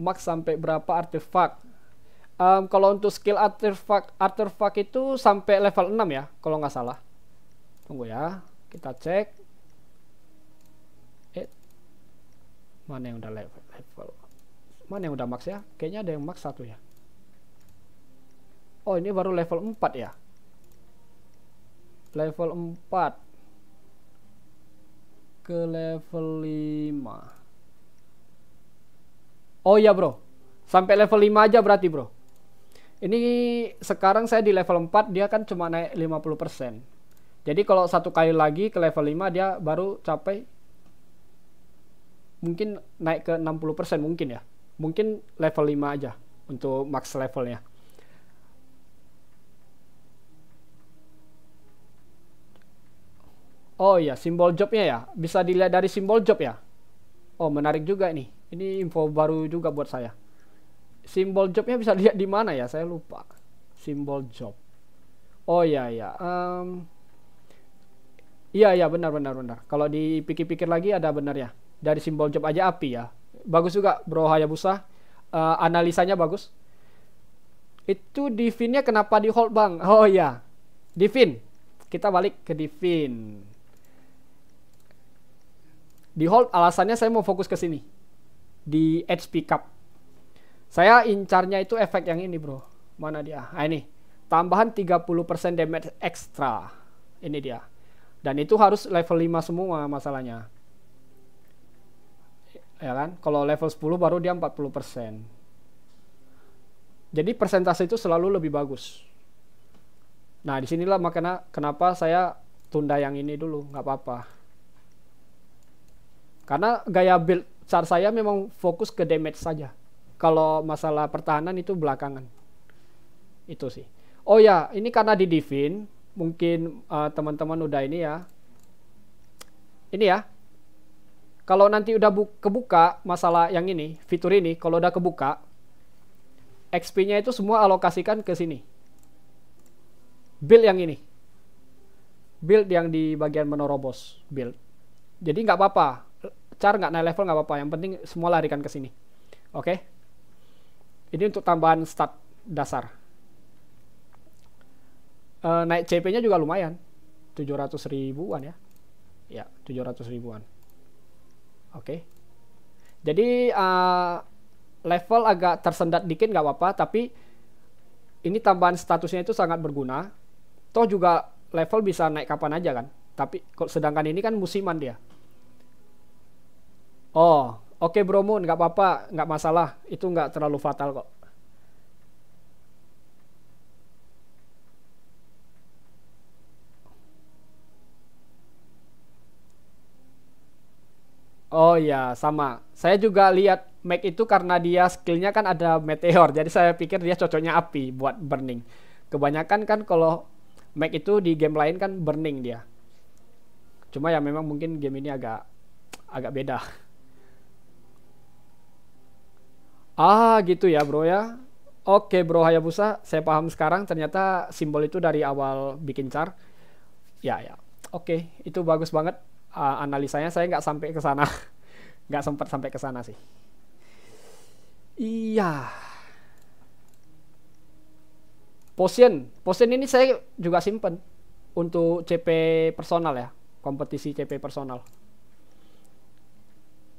A: Max sampai berapa artefak? Um, kalau untuk skill artefak artefak itu sampai level 6 ya, kalau nggak salah. Tunggu ya, kita cek. Eh, mana yang udah level? level. Mana yang udah max ya? Kayaknya ada yang max satu ya. Oh, ini baru level 4 ya level 4 ke level 5 oh iya bro sampai level 5 aja berarti bro ini sekarang saya di level 4 dia kan cuma naik 50% jadi kalau satu kali lagi ke level 5 dia baru capai mungkin naik ke 60% mungkin ya mungkin level 5 aja untuk max levelnya Oh iya, simbol jobnya ya. Bisa dilihat dari simbol job ya. Oh, menarik juga ini. Ini info baru juga buat saya. Simbol jobnya bisa lihat di mana ya? Saya lupa. Simbol job. Oh iya iya. Um, iya iya benar benar benar. Kalau dipikir-pikir lagi ada benar ya. Dari simbol job aja api ya. Bagus juga Bro Hayabusa. Uh, analisanya bagus. Itu Divinnya kenapa di hold bang? Oh iya. Divin. Kita balik ke Divin. Di hold alasannya saya mau fokus ke sini. Di edge pickup. Saya incarnya itu efek yang ini bro. Mana dia? Nah, ini. Tambahan 30% damage ekstra. Ini dia. Dan itu harus level 5 semua masalahnya. Ya kan? Kalau level 10 baru dia 40%. Jadi persentase itu selalu lebih bagus. Nah, disinilah makanya kenapa saya tunda yang ini dulu, nggak apa-apa. Karena gaya build besar saya memang fokus ke damage saja. Kalau masalah pertahanan itu belakangan. Itu sih. Oh ya, ini karena di Divin, mungkin eh, teman-teman uh, udah ini ya. Ini ya. Kalau nanti udah kebuka masalah yang ini, fitur ini kalau udah kebuka, XP-nya itu semua alokasikan ke sini. Build yang ini. Build yang di bagian menorobos build. Jadi nggak apa-apa, char nggak naik level nggak apa-apa yang penting semua larikan ke sini oke okay? ini untuk tambahan start dasar e, naik CP nya juga lumayan 700 ribuan ya ya 700 ribuan oke okay? jadi uh, level agak tersendat dikit nggak apa-apa tapi ini tambahan statusnya itu sangat berguna toh juga level bisa naik kapan aja kan tapi sedangkan ini kan musiman dia Oh, oke okay, Bro Moon, nggak apa-apa, nggak masalah, itu nggak terlalu fatal kok. Oh ya, sama. Saya juga lihat Mac itu karena dia skillnya kan ada meteor, jadi saya pikir dia cocoknya api buat burning. Kebanyakan kan kalau Mac itu di game lain kan burning dia. Cuma ya memang mungkin game ini agak agak beda. Ah, gitu ya, Bro ya. Oke, Bro Hayabusa, saya paham sekarang ternyata simbol itu dari awal bikin char. Ya, ya. Oke, itu bagus banget uh, analisanya. Saya nggak sampai ke sana. nggak sempat sampai ke sana sih. Iya. Potion, potion ini saya juga simpen untuk CP personal ya, kompetisi CP personal.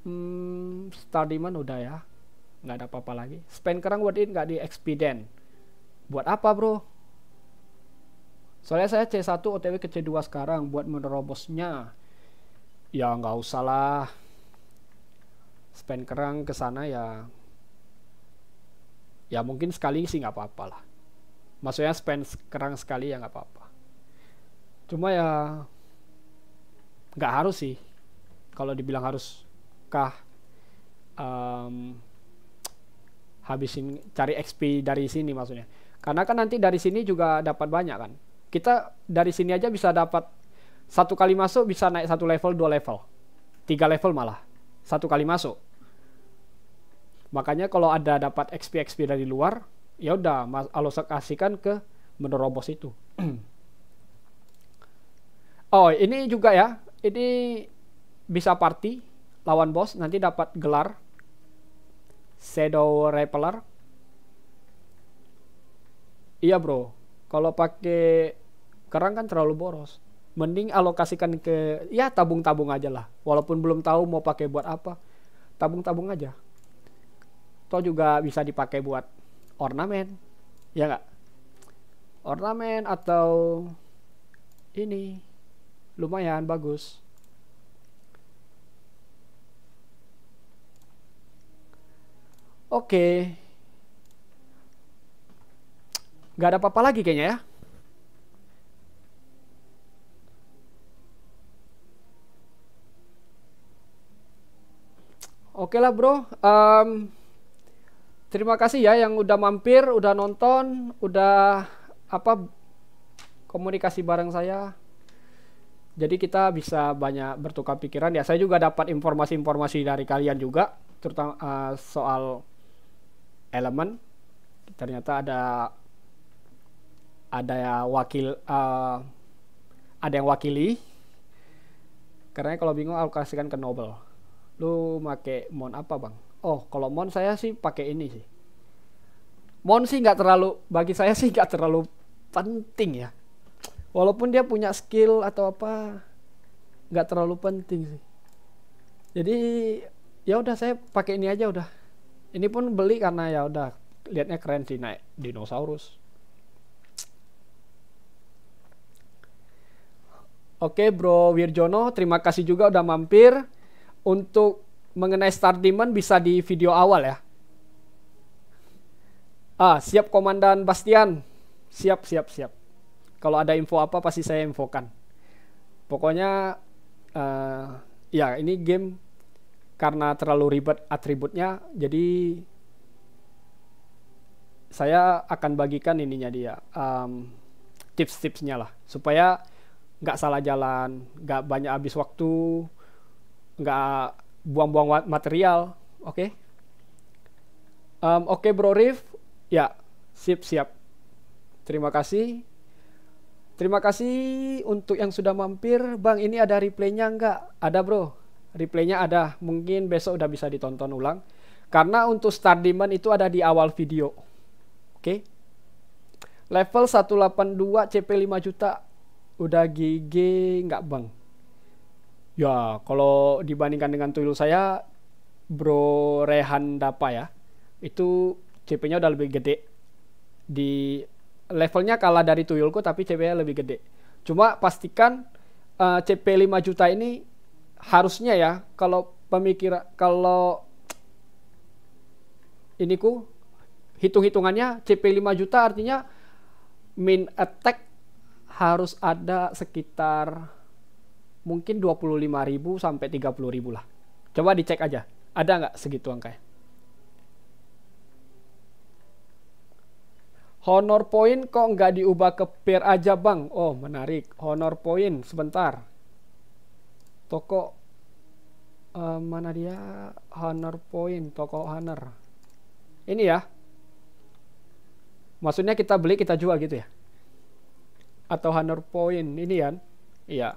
A: Hmm, Stardiman udah ya nggak ada apa-apa lagi spend kerang buat ini nggak di expedient buat apa bro soalnya saya C1 OTW ke C2 sekarang buat menerobosnya ya nggak usah lah spend kerang ke sana ya ya mungkin sekali sih nggak apa-apa lah maksudnya spend kerang sekali ya nggak apa-apa cuma ya nggak harus sih kalau dibilang haruskah um, habisin cari XP dari sini maksudnya. Karena kan nanti dari sini juga dapat banyak kan. Kita dari sini aja bisa dapat satu kali masuk bisa naik satu level, dua level. Tiga level malah. Satu kali masuk. Makanya kalau ada dapat XP-XP dari luar, ya udah kasihkan ke menerobos itu. oh, ini juga ya. Ini bisa party lawan bos nanti dapat gelar shadow repeller iya bro kalau pakai kerang kan terlalu boros mending alokasikan ke ya tabung-tabung aja lah walaupun belum tahu mau pakai buat apa tabung-tabung aja toh juga bisa dipakai buat ornamen ya nggak ornamen atau ini lumayan bagus Oke. Gak ada apa-apa lagi kayaknya ya. Oke lah bro. Um, terima kasih ya yang udah mampir, udah nonton, udah apa komunikasi bareng saya. Jadi kita bisa banyak bertukar pikiran ya. Saya juga dapat informasi-informasi dari kalian juga, terutama uh, soal elemen ternyata ada ada ya wakil uh, ada yang wakili karena kalau bingung aku kasihkan ke Nobel lu make mon apa bang oh kalau mon saya sih pakai ini sih mon sih nggak terlalu bagi saya sih nggak terlalu penting ya walaupun dia punya skill atau apa nggak terlalu penting sih jadi ya udah saya pakai ini aja udah ini pun beli karena ya udah liatnya keren sih naik dinosaurus Oke Bro Wirjono, terima kasih juga udah mampir. Untuk mengenai Star Demon bisa di video awal ya. Ah, siap Komandan Bastian. Siap, siap, siap. Kalau ada info apa pasti saya infokan. Pokoknya uh, ya ini game karena terlalu ribet atributnya jadi saya akan bagikan ininya dia um, tips-tipsnya lah supaya nggak salah jalan nggak banyak habis waktu nggak buang-buang material oke okay? um, oke okay, bro Rif ya siap siap terima kasih terima kasih untuk yang sudah mampir bang ini ada replaynya nggak ada bro replaynya ada mungkin besok udah bisa ditonton ulang karena untuk start demon itu ada di awal video oke okay? level 182 CP 5 juta udah GG nggak bang ya kalau dibandingkan dengan tuyul saya bro Rehan Dapa ya itu CP nya udah lebih gede di levelnya kalah dari tuyulku tapi CP nya lebih gede cuma pastikan uh, CP 5 juta ini harusnya ya kalau pemikiran kalau ini ku hitung-hitungannya CP 5 juta artinya min attack harus ada sekitar mungkin 25.000 sampai 30.000 lah. Coba dicek aja. Ada nggak segitu angkanya? Honor point kok nggak diubah ke pair aja bang? Oh menarik. Honor point sebentar toko uh, mana dia honor point toko honor ini ya maksudnya kita beli kita jual gitu ya atau honor point ini ya iya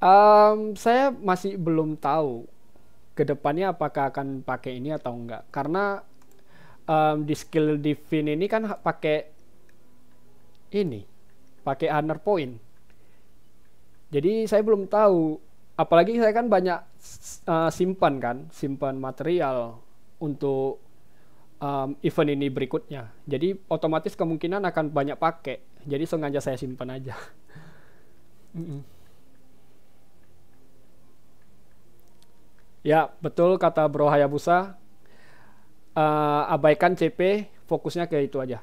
A: um, saya masih belum tahu kedepannya apakah akan pakai ini atau enggak karena um, di skill divin ini kan pakai ini pakai honor point jadi saya belum tahu, apalagi saya kan banyak uh, simpan kan, simpan material untuk um, event ini berikutnya. Jadi otomatis kemungkinan akan banyak pakai. Jadi sengaja saya simpan aja. Ya, betul kata Bro Hayabusa. Uh, abaikan CP, fokusnya ke itu aja.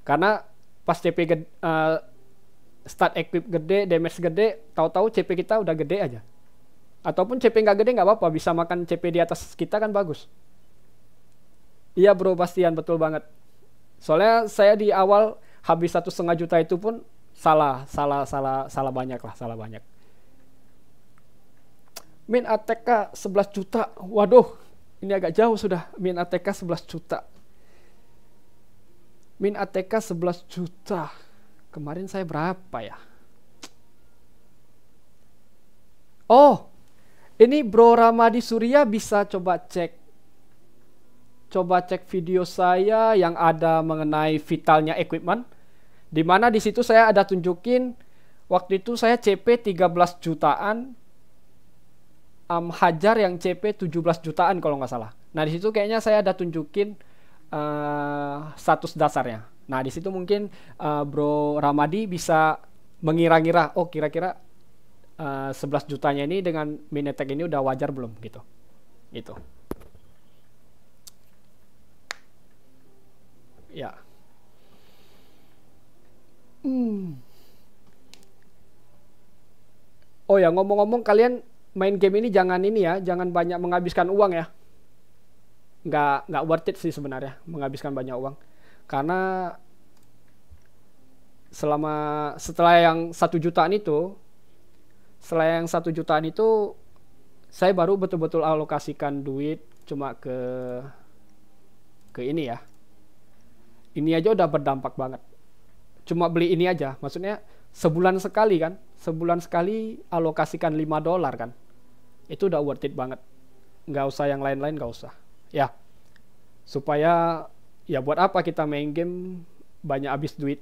A: Karena pas CP uh, eh, Start equip gede, damage gede, tahu-tahu CP kita udah gede aja. Ataupun CP nggak gede nggak apa-apa, bisa makan CP di atas kita kan bagus. Iya bro, pastian betul banget. Soalnya saya di awal habis satu setengah juta itu pun salah, salah, salah, salah banyak lah, salah banyak. Min ATK 11 juta, waduh, ini agak jauh sudah. Min ATK 11 juta. Min ATK 11 juta. Kemarin saya berapa ya? Oh, ini Bro Ramadi Surya bisa coba cek. Coba cek video saya yang ada mengenai vitalnya equipment. Dimana di situ saya ada tunjukin waktu itu saya CP 13 jutaan. Um, Hajar yang CP 17 jutaan kalau nggak salah. Nah di situ kayaknya saya ada tunjukin uh, status dasarnya. Nah, di situ mungkin uh, Bro Ramadi bisa mengira-ngira, oh kira-kira uh, eh, 11 jutanya ini dengan Minetech ini udah wajar belum gitu. Gitu. Ya. Hmm. Oh ya, ngomong-ngomong kalian main game ini jangan ini ya, jangan banyak menghabiskan uang ya. Nggak nggak worth it sih sebenarnya menghabiskan banyak uang karena selama setelah yang satu jutaan itu setelah yang satu jutaan itu saya baru betul-betul alokasikan duit cuma ke ke ini ya ini aja udah berdampak banget cuma beli ini aja maksudnya sebulan sekali kan sebulan sekali alokasikan 5 dolar kan itu udah worth it banget nggak usah yang lain-lain nggak usah ya supaya ya buat apa kita main game banyak habis duit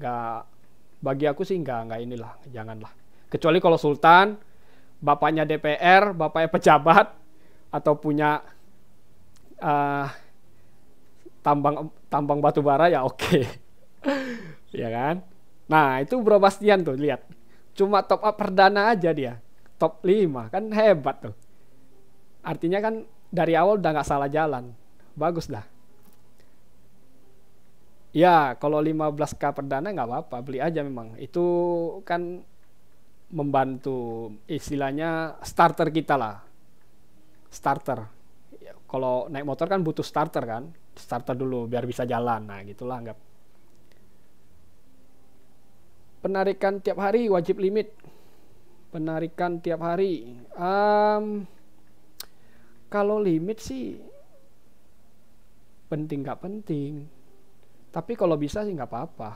A: nggak bagi aku sih nggak nggak inilah janganlah kecuali kalau Sultan bapaknya DPR bapaknya pejabat atau punya uh, tambang tambang batu bara ya oke okay. ya kan nah itu Bro Bastian tuh lihat cuma top up perdana aja dia top 5 kan hebat tuh artinya kan dari awal udah nggak salah jalan bagus dah Ya, kalau 15k perdana nggak apa-apa, beli aja memang. Itu kan membantu istilahnya starter kita lah. Starter. Ya, kalau naik motor kan butuh starter kan? Starter dulu biar bisa jalan. Nah, gitulah anggap. Penarikan tiap hari wajib limit. Penarikan tiap hari. Um, kalau limit sih penting nggak penting tapi kalau bisa sih nggak apa-apa.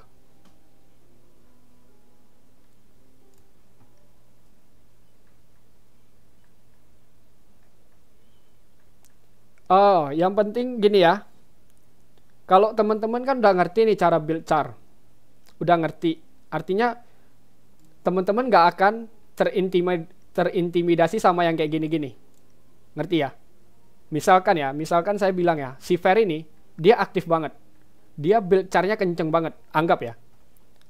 A: Oh, yang penting gini ya. Kalau teman-teman kan udah ngerti nih cara build char. Udah ngerti. Artinya teman-teman nggak akan terintimidasi, terintimidasi sama yang kayak gini-gini. Ngerti ya? Misalkan ya, misalkan saya bilang ya, si Fer ini, dia aktif banget dia build charge kenceng banget anggap ya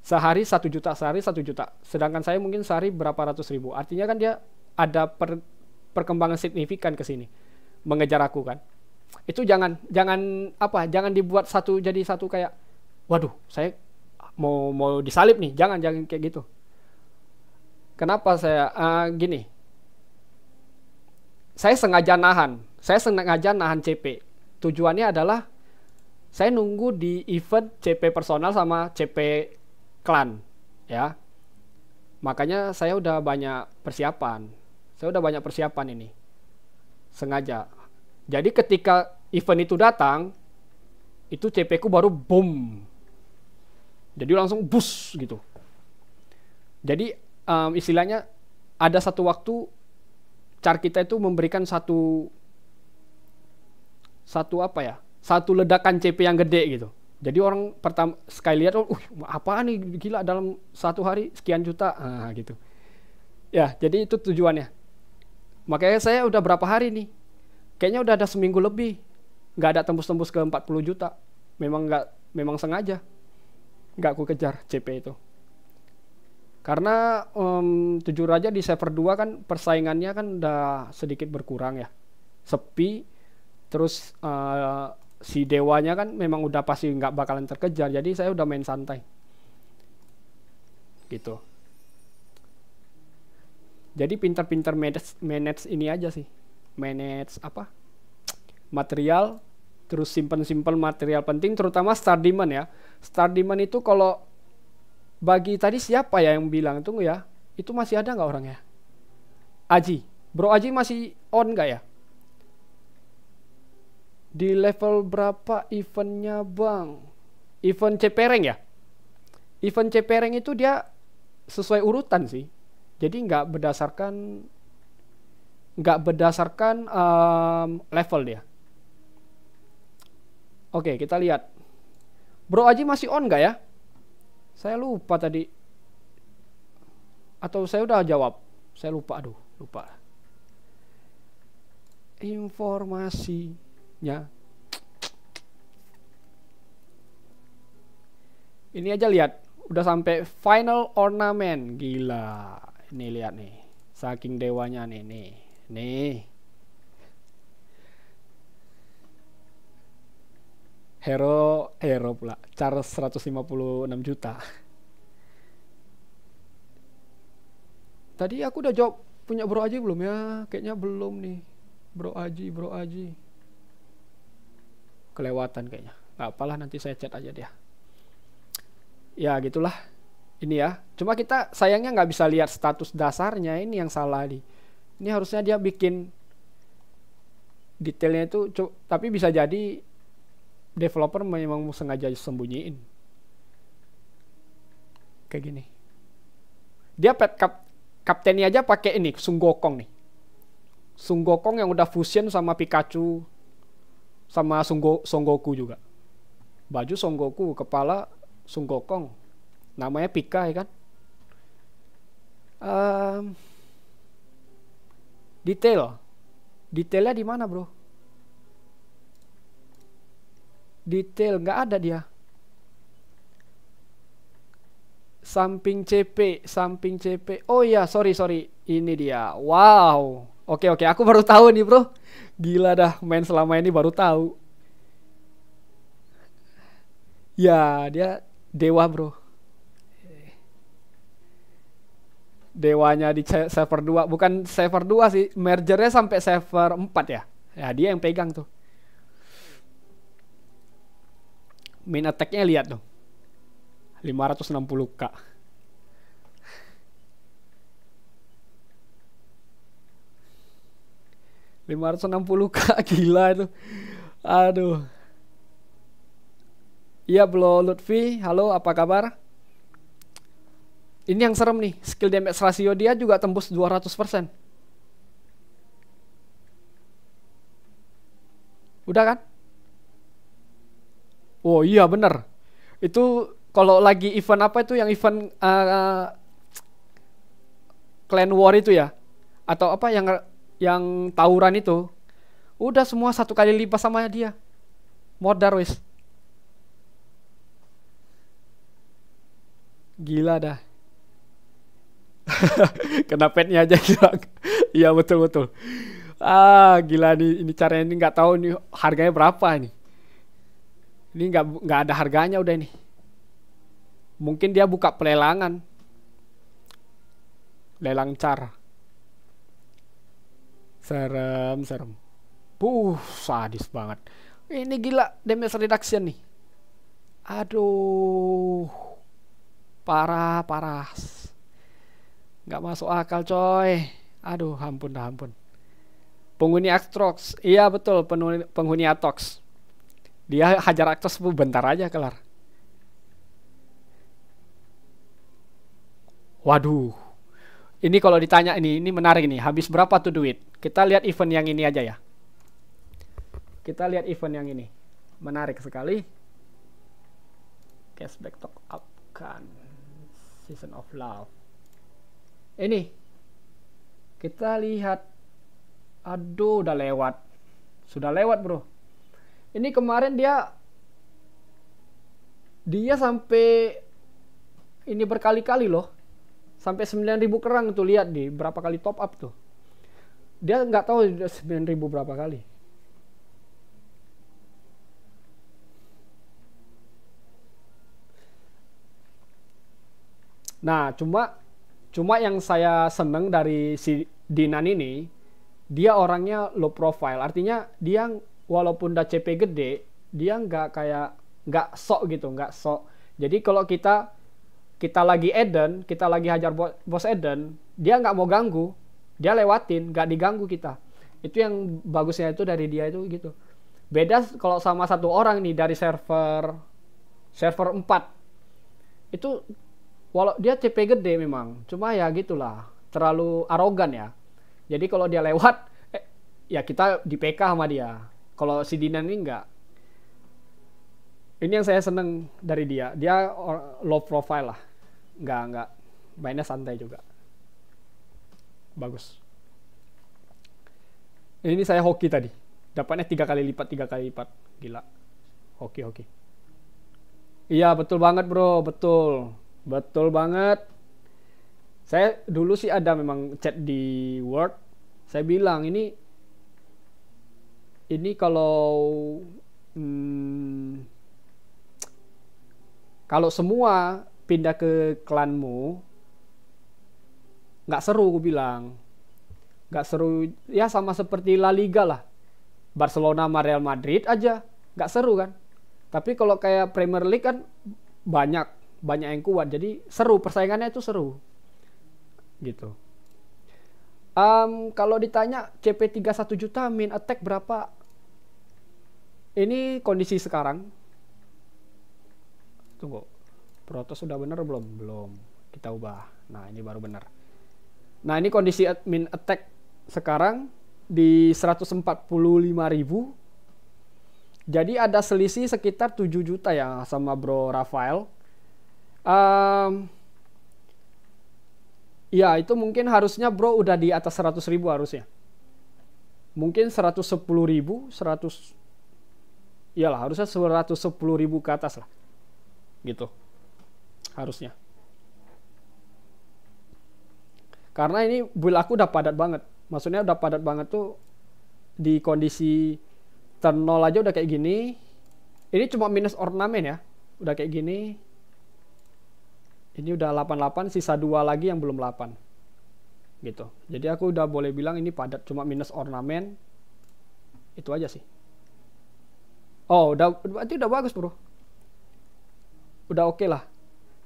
A: sehari satu juta sehari satu juta sedangkan saya mungkin sehari berapa ratus ribu artinya kan dia ada per, perkembangan signifikan ke sini mengejar aku kan itu jangan jangan apa jangan dibuat satu jadi satu kayak waduh saya mau mau disalib nih jangan jangan kayak gitu kenapa saya uh, gini saya sengaja nahan saya sengaja nahan CP tujuannya adalah saya nunggu di event CP personal sama CP klan ya makanya saya udah banyak persiapan saya udah banyak persiapan ini sengaja jadi ketika event itu datang itu CP ku baru boom jadi langsung bus gitu jadi um, istilahnya ada satu waktu car kita itu memberikan satu satu apa ya satu ledakan CP yang gede gitu. Jadi orang pertama sekali lihat, oh, uh, apa nih gila dalam satu hari sekian juta, nah, gitu. Ya, jadi itu tujuannya. Makanya saya udah berapa hari nih, kayaknya udah ada seminggu lebih, nggak ada tembus-tembus ke 40 juta. Memang nggak, memang sengaja, nggak aku kejar CP itu. Karena um, jujur aja di server 2 kan persaingannya kan udah sedikit berkurang ya, sepi, terus uh, si dewanya kan memang udah pasti nggak bakalan terkejar jadi saya udah main santai gitu jadi pinter-pinter manage, manage ini aja sih manage apa material terus simpen-simpen material penting terutama star demon ya star demon itu kalau bagi tadi siapa ya yang bilang tunggu ya itu masih ada nggak orangnya Aji bro Aji masih on nggak ya di level berapa eventnya bang? Event Cepereng ya? Event Cepereng itu dia sesuai urutan sih. Jadi nggak berdasarkan nggak berdasarkan um, level dia. Oke, kita lihat. Bro Aji masih on nggak ya? Saya lupa tadi. Atau saya udah jawab? Saya lupa, aduh, lupa. Informasi ya ini aja lihat udah sampai final ornamen gila ini lihat nih saking dewanya nih nih nih hero hero pula charge 156 juta tadi aku udah jawab punya bro aji belum ya kayaknya belum nih bro aji bro aji kelewatan kayaknya nggak apalah nanti saya chat aja dia ya gitulah ini ya cuma kita sayangnya nggak bisa lihat status dasarnya ini yang salah nih ini harusnya dia bikin detailnya itu tapi bisa jadi developer memang sengaja sembunyiin kayak gini dia pet kap kaptennya aja pakai ini sunggokong nih sunggokong yang udah fusion sama Pikachu sama Sunggo, Songgoku juga baju Songgoku kepala Sunggokong namanya Pika ya kan um, detail detailnya di mana bro detail nggak ada dia samping CP samping CP oh iya, sorry sorry ini dia wow oke oke aku baru tahu nih bro Gila dah, main selama ini baru tahu. Ya, dia dewa, Bro. Dewanya di server 2, bukan server 2 sih, mergernya sampai server 4 ya. Ya, dia yang pegang tuh. Main attack-nya lihat tuh. 560k. 560k gila itu aduh iya Bro Lutfi halo apa kabar ini yang serem nih skill damage ratio dia juga tembus 200% udah kan oh iya bener itu kalau lagi event apa itu yang event uh, clan war itu ya atau apa yang yang tawuran itu udah semua satu kali lipat sama dia modar wis gila dah kena petnya aja hilang iya betul betul ah gila nih ini caranya ini nggak tahu nih harganya berapa ini ini nggak nggak ada harganya udah ini mungkin dia buka pelelangan lelang cara serem serem Puh, sadis banget. Ini gila damage reduction nih. Aduh. Parah, parah. Nggak masuk akal, coy. Aduh, ampun dah, ampun. Penghuni Atrox. Iya, betul, penghuni, penghuni Atox. Dia hajar Atrox bentar aja kelar. Waduh. Ini kalau ditanya ini, ini menarik nih. Habis berapa tuh duit? Kita lihat event yang ini aja ya. Kita lihat event yang ini. Menarik sekali. Cashback top up kan. Season of Love. Ini. Kita lihat. Aduh, udah lewat. Sudah lewat, Bro. Ini kemarin dia dia sampai ini berkali-kali loh sampai 9000 kerang tuh lihat di berapa kali top up tuh dia nggak tahu 9000 berapa kali nah cuma cuma yang saya seneng dari si Dinan ini dia orangnya low profile artinya dia walaupun udah CP gede dia nggak kayak nggak sok gitu nggak sok jadi kalau kita kita lagi Eden, kita lagi hajar bos Eden, dia nggak mau ganggu, dia lewatin, nggak diganggu kita. Itu yang bagusnya itu dari dia itu gitu. Beda kalau sama satu orang nih dari server server 4. Itu walau dia CP gede memang, cuma ya gitulah, terlalu arogan ya. Jadi kalau dia lewat eh, ya kita di PK sama dia. Kalau si Dinan ini enggak, ini yang saya seneng dari dia dia low profile lah nggak nggak mainnya santai juga bagus ini saya hoki tadi dapatnya tiga kali lipat tiga kali lipat gila hoki hoki iya betul banget bro betul betul banget saya dulu sih ada memang chat di Word saya bilang ini ini kalau hmm, kalau semua pindah ke klanmu nggak seru gue bilang nggak seru ya sama seperti La Liga lah Barcelona sama Real Madrid aja nggak seru kan tapi kalau kayak Premier League kan banyak banyak yang kuat jadi seru persaingannya itu seru gitu um, kalau ditanya CP31 juta min attack berapa ini kondisi sekarang tunggu Proto sudah benar belum? Belum. Kita ubah. Nah, ini baru benar. Nah, ini kondisi admin attack sekarang di 145.000. Jadi ada selisih sekitar 7 juta ya sama Bro Rafael. Um, ya, itu mungkin harusnya Bro udah di atas 100.000 harusnya. Mungkin 110.000, 100 Iyalah, harusnya 110.000 ke atas lah. Gitu harusnya. Karena ini build aku udah padat banget. Maksudnya udah padat banget tuh di kondisi turn 0 aja udah kayak gini. Ini cuma minus ornamen ya. Udah kayak gini. Ini udah 88, sisa dua lagi yang belum 8. Gitu. Jadi aku udah boleh bilang ini padat cuma minus ornamen. Itu aja sih. Oh, udah berarti udah bagus, Bro. Udah oke okay lah.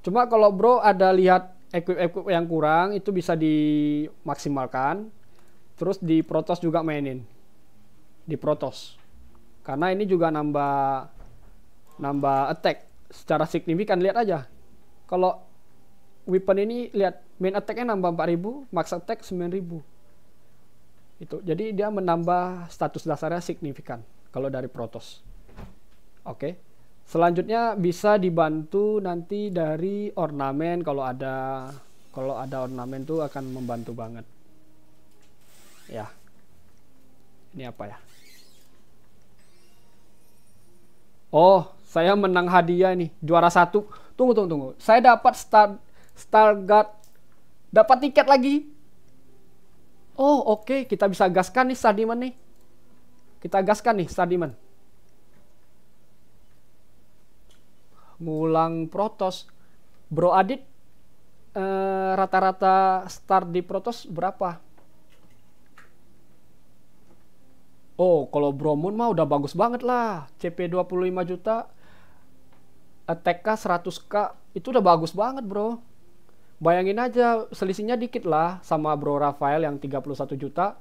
A: Cuma kalau bro ada lihat equip-equip yang kurang itu bisa dimaksimalkan. Terus di Protos juga mainin. Di Protos Karena ini juga nambah nambah attack secara signifikan lihat aja. Kalau weapon ini lihat main attack-nya nambah 4000, max attack 9000. Itu. Jadi dia menambah status dasarnya signifikan kalau dari Protos Oke. Okay. Selanjutnya bisa dibantu nanti dari ornamen kalau ada kalau ada ornamen tuh akan membantu banget. Ya. Ini apa ya? Oh, saya menang hadiah nih, juara satu. Tunggu, tunggu, tunggu. Saya dapat star star guard. dapat tiket lagi. Oh, oke, okay. kita bisa gaskan nih sadiman nih. Kita gaskan nih sadiman ngulang Protos. Bro Adit eh, rata-rata eh, start di Protos berapa? Oh, kalau bro moon mah udah bagus banget lah. CP 25 juta, eh, TK 100K, itu udah bagus banget bro. Bayangin aja selisihnya dikit lah sama bro Rafael yang 31 juta,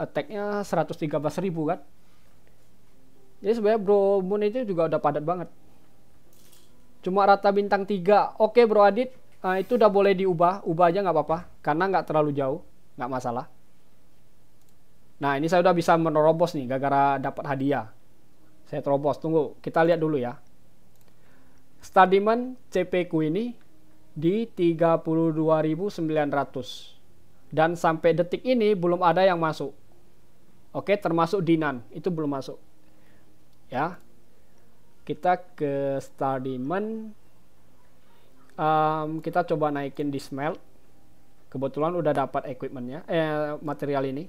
A: attacknya eh, 113 ribu kan. Jadi sebenarnya bro Moon itu juga udah padat banget cuma rata bintang 3 oke bro Adit uh, itu udah boleh diubah ubah aja nggak apa-apa karena nggak terlalu jauh nggak masalah nah ini saya udah bisa menerobos nih gara-gara dapat hadiah saya terobos tunggu kita lihat dulu ya Stadiman CP ku ini di 32.900 dan sampai detik ini belum ada yang masuk oke termasuk Dinan itu belum masuk ya kita ke star demon um, kita coba naikin di smelt kebetulan udah dapat equipmentnya eh material ini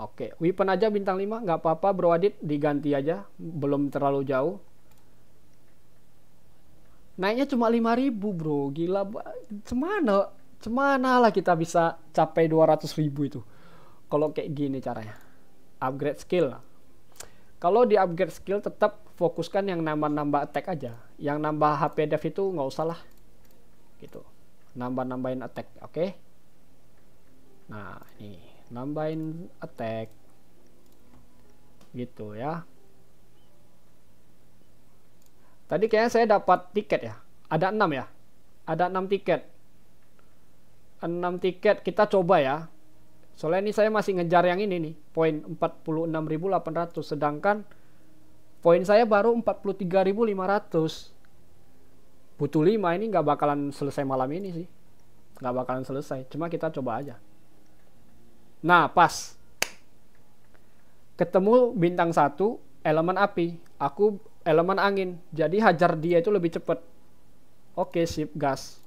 A: oke okay. weapon aja bintang 5 nggak apa-apa bro adit diganti aja belum terlalu jauh naiknya cuma 5000 bro gila cemana cemana lah kita bisa capai 200.000 itu kalau kayak gini caranya upgrade skill kalau di upgrade skill tetap fokuskan yang nambah-nambah attack aja. Yang nambah HP dev itu nggak usah lah. Gitu. Nambah-nambahin attack, oke? Okay? Nah, ini nambahin attack. Gitu ya. Tadi kayaknya saya dapat tiket ya. Ada 6 ya. Ada 6 tiket. 6 tiket kita coba ya Soalnya ini saya masih ngejar yang ini nih, poin 46.800 sedangkan poin saya baru 43.500. Butuh 5 ini nggak bakalan selesai malam ini sih. Nggak bakalan selesai, cuma kita coba aja. Nah, pas. Ketemu bintang 1, elemen api. Aku elemen angin. Jadi hajar dia itu lebih cepat. Oke, sip, gas.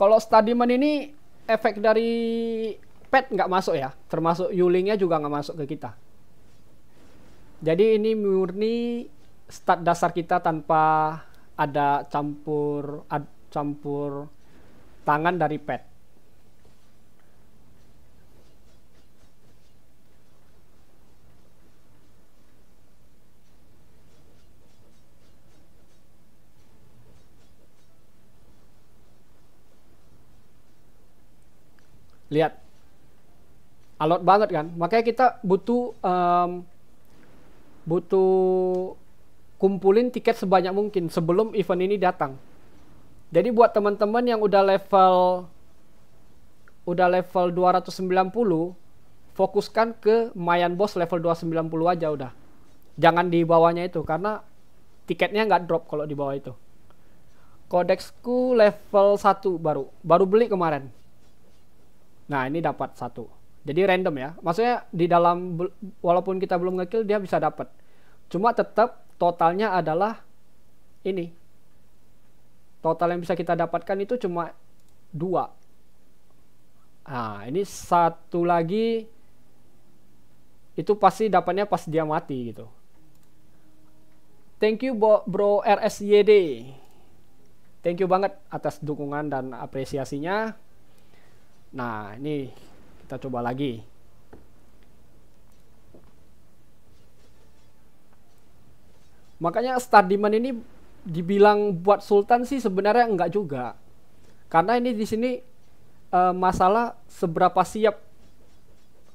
A: Kalau stadiman ini efek dari pet nggak masuk ya, termasuk yulingnya juga nggak masuk ke kita. Jadi ini murni start dasar kita tanpa ada campur ad, campur tangan dari pet. Lihat. Alot banget kan? Makanya kita butuh um, butuh kumpulin tiket sebanyak mungkin sebelum event ini datang. Jadi buat teman-teman yang udah level udah level 290 fokuskan ke Mayan Boss level 290 aja udah. Jangan di bawahnya itu karena tiketnya nggak drop kalau di bawah itu. Kodeksku level 1 baru, baru beli kemarin. Nah, ini dapat satu. Jadi random ya. Maksudnya di dalam walaupun kita belum ngekill dia bisa dapat. Cuma tetap totalnya adalah ini. Total yang bisa kita dapatkan itu cuma dua. Nah, ini satu lagi itu pasti dapatnya pas dia mati gitu. Thank you bro RSYD. Thank you banget atas dukungan dan apresiasinya. Nah, ini kita coba lagi. Makanya start demand ini dibilang buat sultan sih sebenarnya enggak juga. Karena ini di sini uh, masalah seberapa siap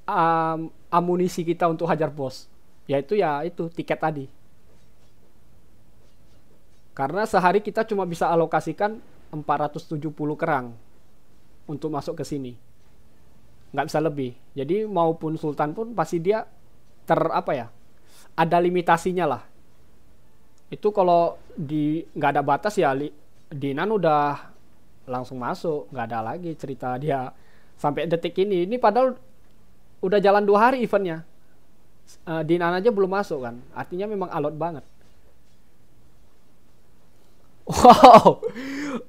A: um, amunisi kita untuk hajar bos. Yaitu ya itu tiket tadi. Karena sehari kita cuma bisa alokasikan 470 kerang untuk masuk ke sini nggak bisa lebih jadi maupun sultan pun pasti dia ter apa ya ada limitasinya lah itu kalau di nggak ada batas ya li, Dinan udah langsung masuk nggak ada lagi cerita dia sampai detik ini ini padahal udah jalan dua hari eventnya uh, Dinan aja belum masuk kan artinya memang alot banget wow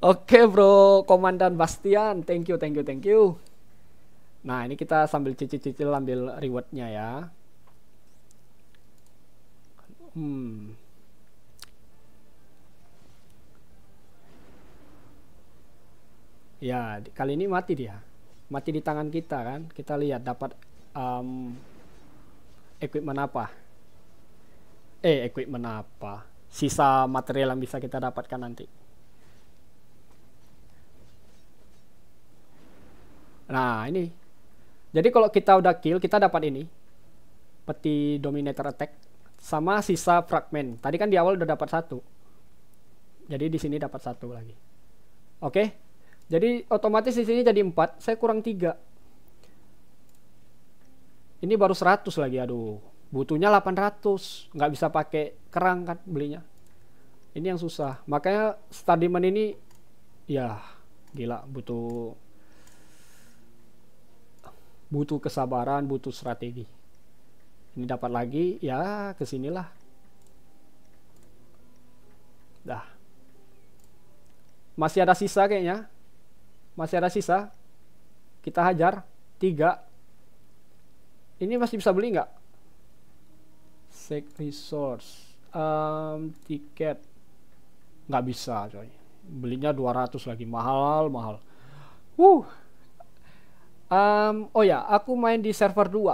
A: Oke bro, Komandan Bastian, thank you, thank you, thank you. Nah ini kita sambil cicil-cicil ambil rewardnya ya. Hmm. Ya kali ini mati dia, mati di tangan kita kan. Kita lihat dapat um, equipment apa. Eh equipment apa? Sisa material yang bisa kita dapatkan nanti. Nah, ini. Jadi kalau kita udah kill, kita dapat ini. Peti Dominator Attack sama sisa fragmen. Tadi kan di awal udah dapat satu. Jadi di sini dapat satu lagi. Oke. Jadi otomatis di sini jadi 4, saya kurang 3. Ini baru 100 lagi, aduh. Butuhnya 800, nggak bisa pakai kerang kan belinya. Ini yang susah. Makanya studiman ini ya gila butuh butuh kesabaran, butuh strategi. Ini dapat lagi, ya kesinilah. Dah. Masih ada sisa kayaknya. Masih ada sisa. Kita hajar. Tiga. Ini masih bisa beli nggak? Sek resource. Um, tiket. Nggak bisa coy. Belinya 200 lagi. Mahal, mahal. Uh. Um, oh ya, aku main di server 2.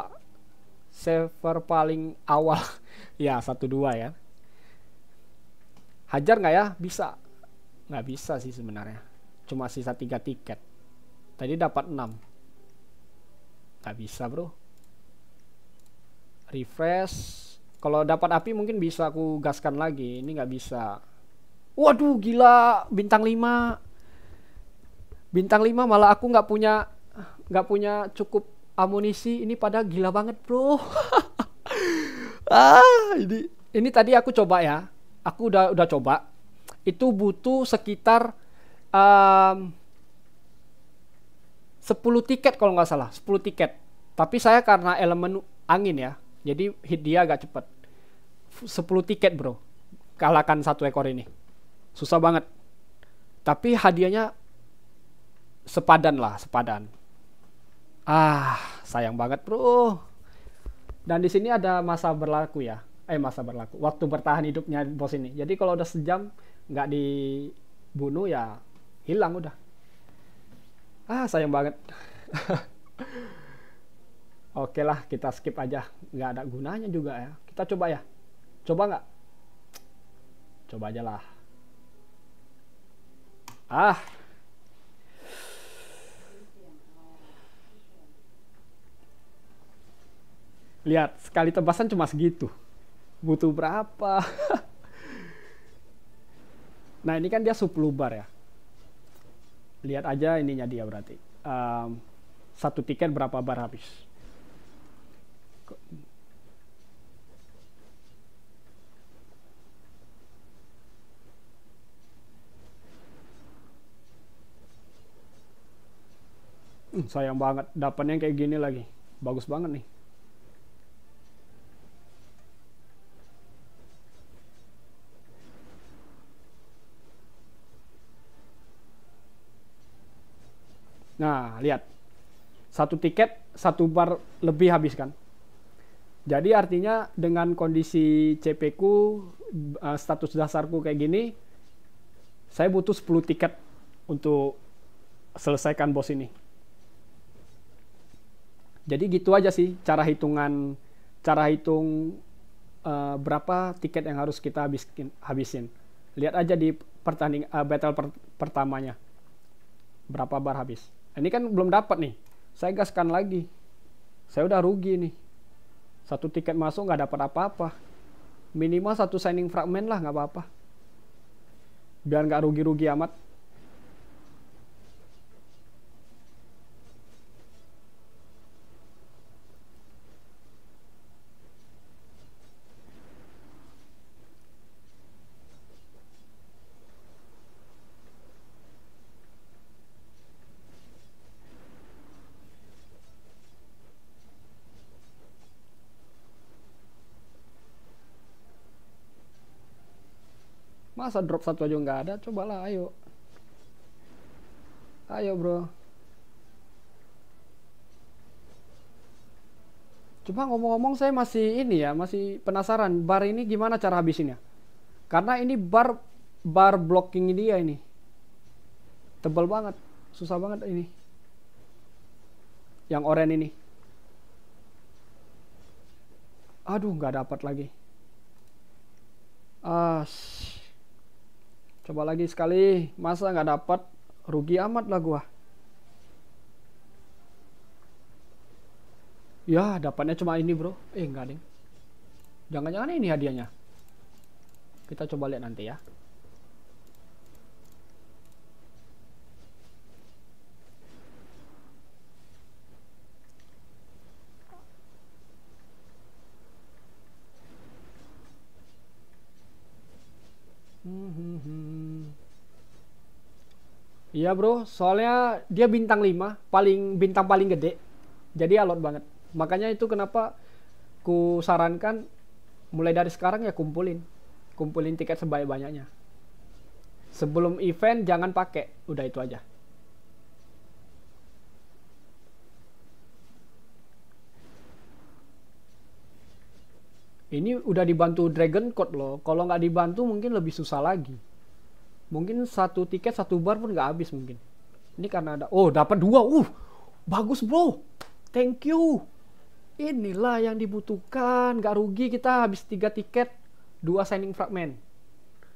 A: Server paling awal. ya, satu dua ya. Hajar nggak ya? Bisa. Nggak bisa sih sebenarnya. Cuma sisa tiga tiket. Tadi dapat 6. Nggak bisa, Bro. Refresh. Kalau dapat api mungkin bisa aku gaskan lagi. Ini nggak bisa. Waduh, gila. Bintang 5. Bintang 5 malah aku nggak punya nggak punya cukup amunisi ini pada gila banget bro ah ini ini tadi aku coba ya aku udah udah coba itu butuh sekitar um, 10 tiket kalau nggak salah 10 tiket tapi saya karena elemen angin ya jadi hit dia agak cepet 10 tiket bro kalahkan satu ekor ini susah banget tapi hadiahnya sepadan lah sepadan Ah, sayang banget, Bro. Dan di sini ada masa berlaku ya. Eh, masa berlaku. Waktu bertahan hidupnya bos ini. Jadi kalau udah sejam nggak dibunuh ya hilang udah. Ah, sayang banget. Oke lah, kita skip aja. Nggak ada gunanya juga ya. Kita coba ya. Coba nggak? Coba aja lah. Ah, Lihat, sekali tebasan cuma segitu. Butuh berapa? nah, ini kan dia bar ya. Lihat aja ininya dia berarti. Um, satu tiket berapa bar habis. Hmm, sayang banget, dapatnya kayak gini lagi. Bagus banget nih. Nah, lihat. Satu tiket, satu bar lebih habis kan. Jadi artinya dengan kondisi CP eh, status dasarku kayak gini, saya butuh 10 tiket untuk selesaikan bos ini. Jadi gitu aja sih cara hitungan, cara hitung uh, berapa tiket yang harus kita habiskin, habisin. Lihat aja di pertanding uh, battle per pertamanya berapa bar habis ini kan belum dapat nih saya gaskan lagi saya udah rugi nih satu tiket masuk nggak dapat apa-apa minimal satu signing fragment lah nggak apa-apa biar nggak rugi-rugi amat masa drop satu aja nggak ada cobalah ayo ayo bro cuma ngomong-ngomong saya masih ini ya masih penasaran bar ini gimana cara habisinnya karena ini bar bar blocking dia ini tebal banget susah banget ini yang oranye ini aduh nggak dapat lagi ah coba lagi sekali masa nggak dapat rugi amat lah gua ya dapatnya cuma ini bro eh nggak ding jangan-jangan ini hadiahnya kita coba lihat nanti ya Iya bro, soalnya dia bintang 5, paling bintang paling gede. Jadi alot banget. Makanya itu kenapa ku sarankan mulai dari sekarang ya kumpulin. Kumpulin tiket sebanyak-banyaknya. Sebelum event jangan pakai, udah itu aja. Ini udah dibantu Dragon Code loh. Kalau nggak dibantu mungkin lebih susah lagi mungkin satu tiket satu bar pun nggak habis mungkin ini karena ada oh dapat dua uh bagus bro thank you inilah yang dibutuhkan nggak rugi kita habis tiga tiket dua signing fragment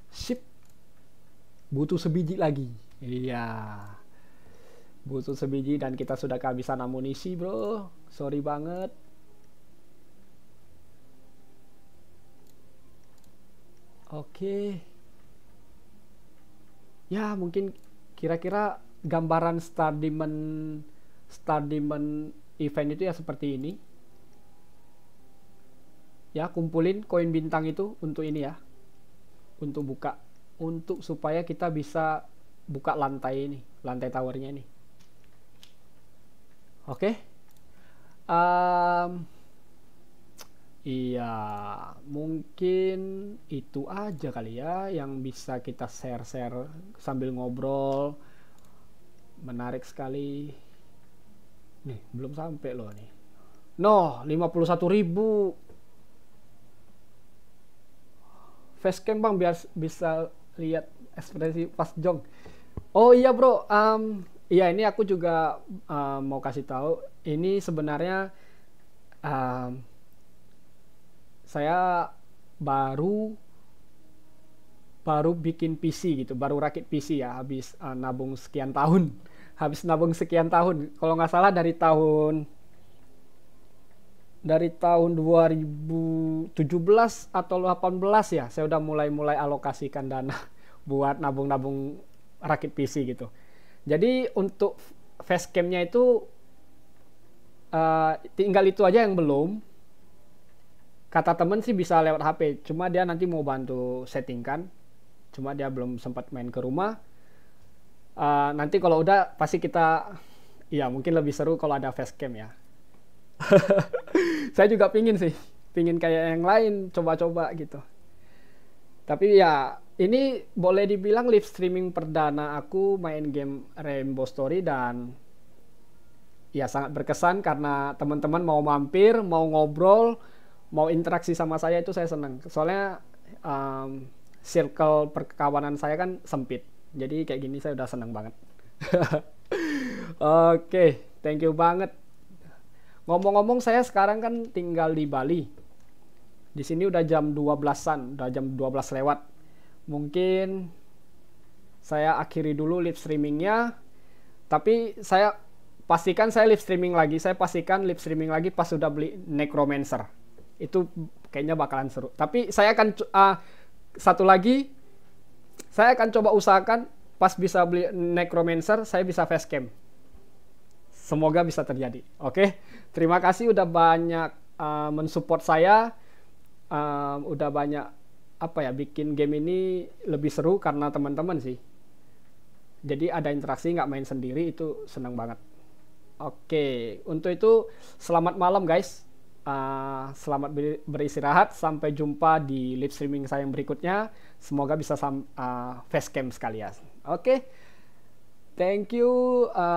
A: sip butuh sebiji lagi iya butuh sebiji dan kita sudah kehabisan amunisi bro sorry banget oke okay ya mungkin kira-kira gambaran Star Demon event itu ya seperti ini ya kumpulin koin bintang itu untuk ini ya untuk buka untuk supaya kita bisa buka lantai ini lantai towernya ini oke okay? um, Iya, mungkin itu aja kali ya yang bisa kita share-share sambil ngobrol. Menarik sekali. Nih, belum sampai loh nih. No, 51 ribu. Facecam bang biar bisa lihat ekspresi pas jong. Oh iya bro, um, iya ini aku juga um, mau kasih tahu. Ini sebenarnya um, saya baru baru bikin PC gitu, baru rakit PC ya habis uh, nabung sekian tahun. Habis nabung sekian tahun. Kalau nggak salah dari tahun dari tahun 2017 atau 18 ya, saya udah mulai-mulai alokasikan dana buat nabung-nabung rakit PC gitu. Jadi untuk facecamnya itu uh, tinggal itu aja yang belum kata temen sih bisa lewat HP cuma dia nanti mau bantu setting kan cuma dia belum sempat main ke rumah uh, nanti kalau udah pasti kita ya mungkin lebih seru kalau ada facecam ya saya juga pingin sih pingin kayak yang lain coba-coba gitu tapi ya ini boleh dibilang live streaming perdana aku main game Rainbow Story dan ya sangat berkesan karena teman-teman mau mampir mau ngobrol mau interaksi sama saya itu saya senang soalnya um, circle perkawanan saya kan sempit jadi kayak gini saya udah senang banget oke okay, thank you banget ngomong-ngomong saya sekarang kan tinggal di Bali di sini udah jam 12-an udah jam 12 lewat mungkin saya akhiri dulu live streamingnya tapi saya pastikan saya live streaming lagi saya pastikan live streaming lagi pas sudah beli necromancer itu kayaknya bakalan seru. Tapi saya akan uh, satu lagi saya akan coba usahakan pas bisa beli necromancer saya bisa facecam. Semoga bisa terjadi. Oke. Okay? Terima kasih udah banyak uh, mensupport saya. Uh, udah banyak apa ya bikin game ini lebih seru karena teman-teman sih. Jadi ada interaksi nggak main sendiri itu senang banget. Oke, okay. untuk itu selamat malam guys. Eh, selamat beristirahat. Sampai jumpa di live streaming saya yang berikutnya. Semoga bisa sam uh, facecam sekalian. Oke, okay. thank you. Uh,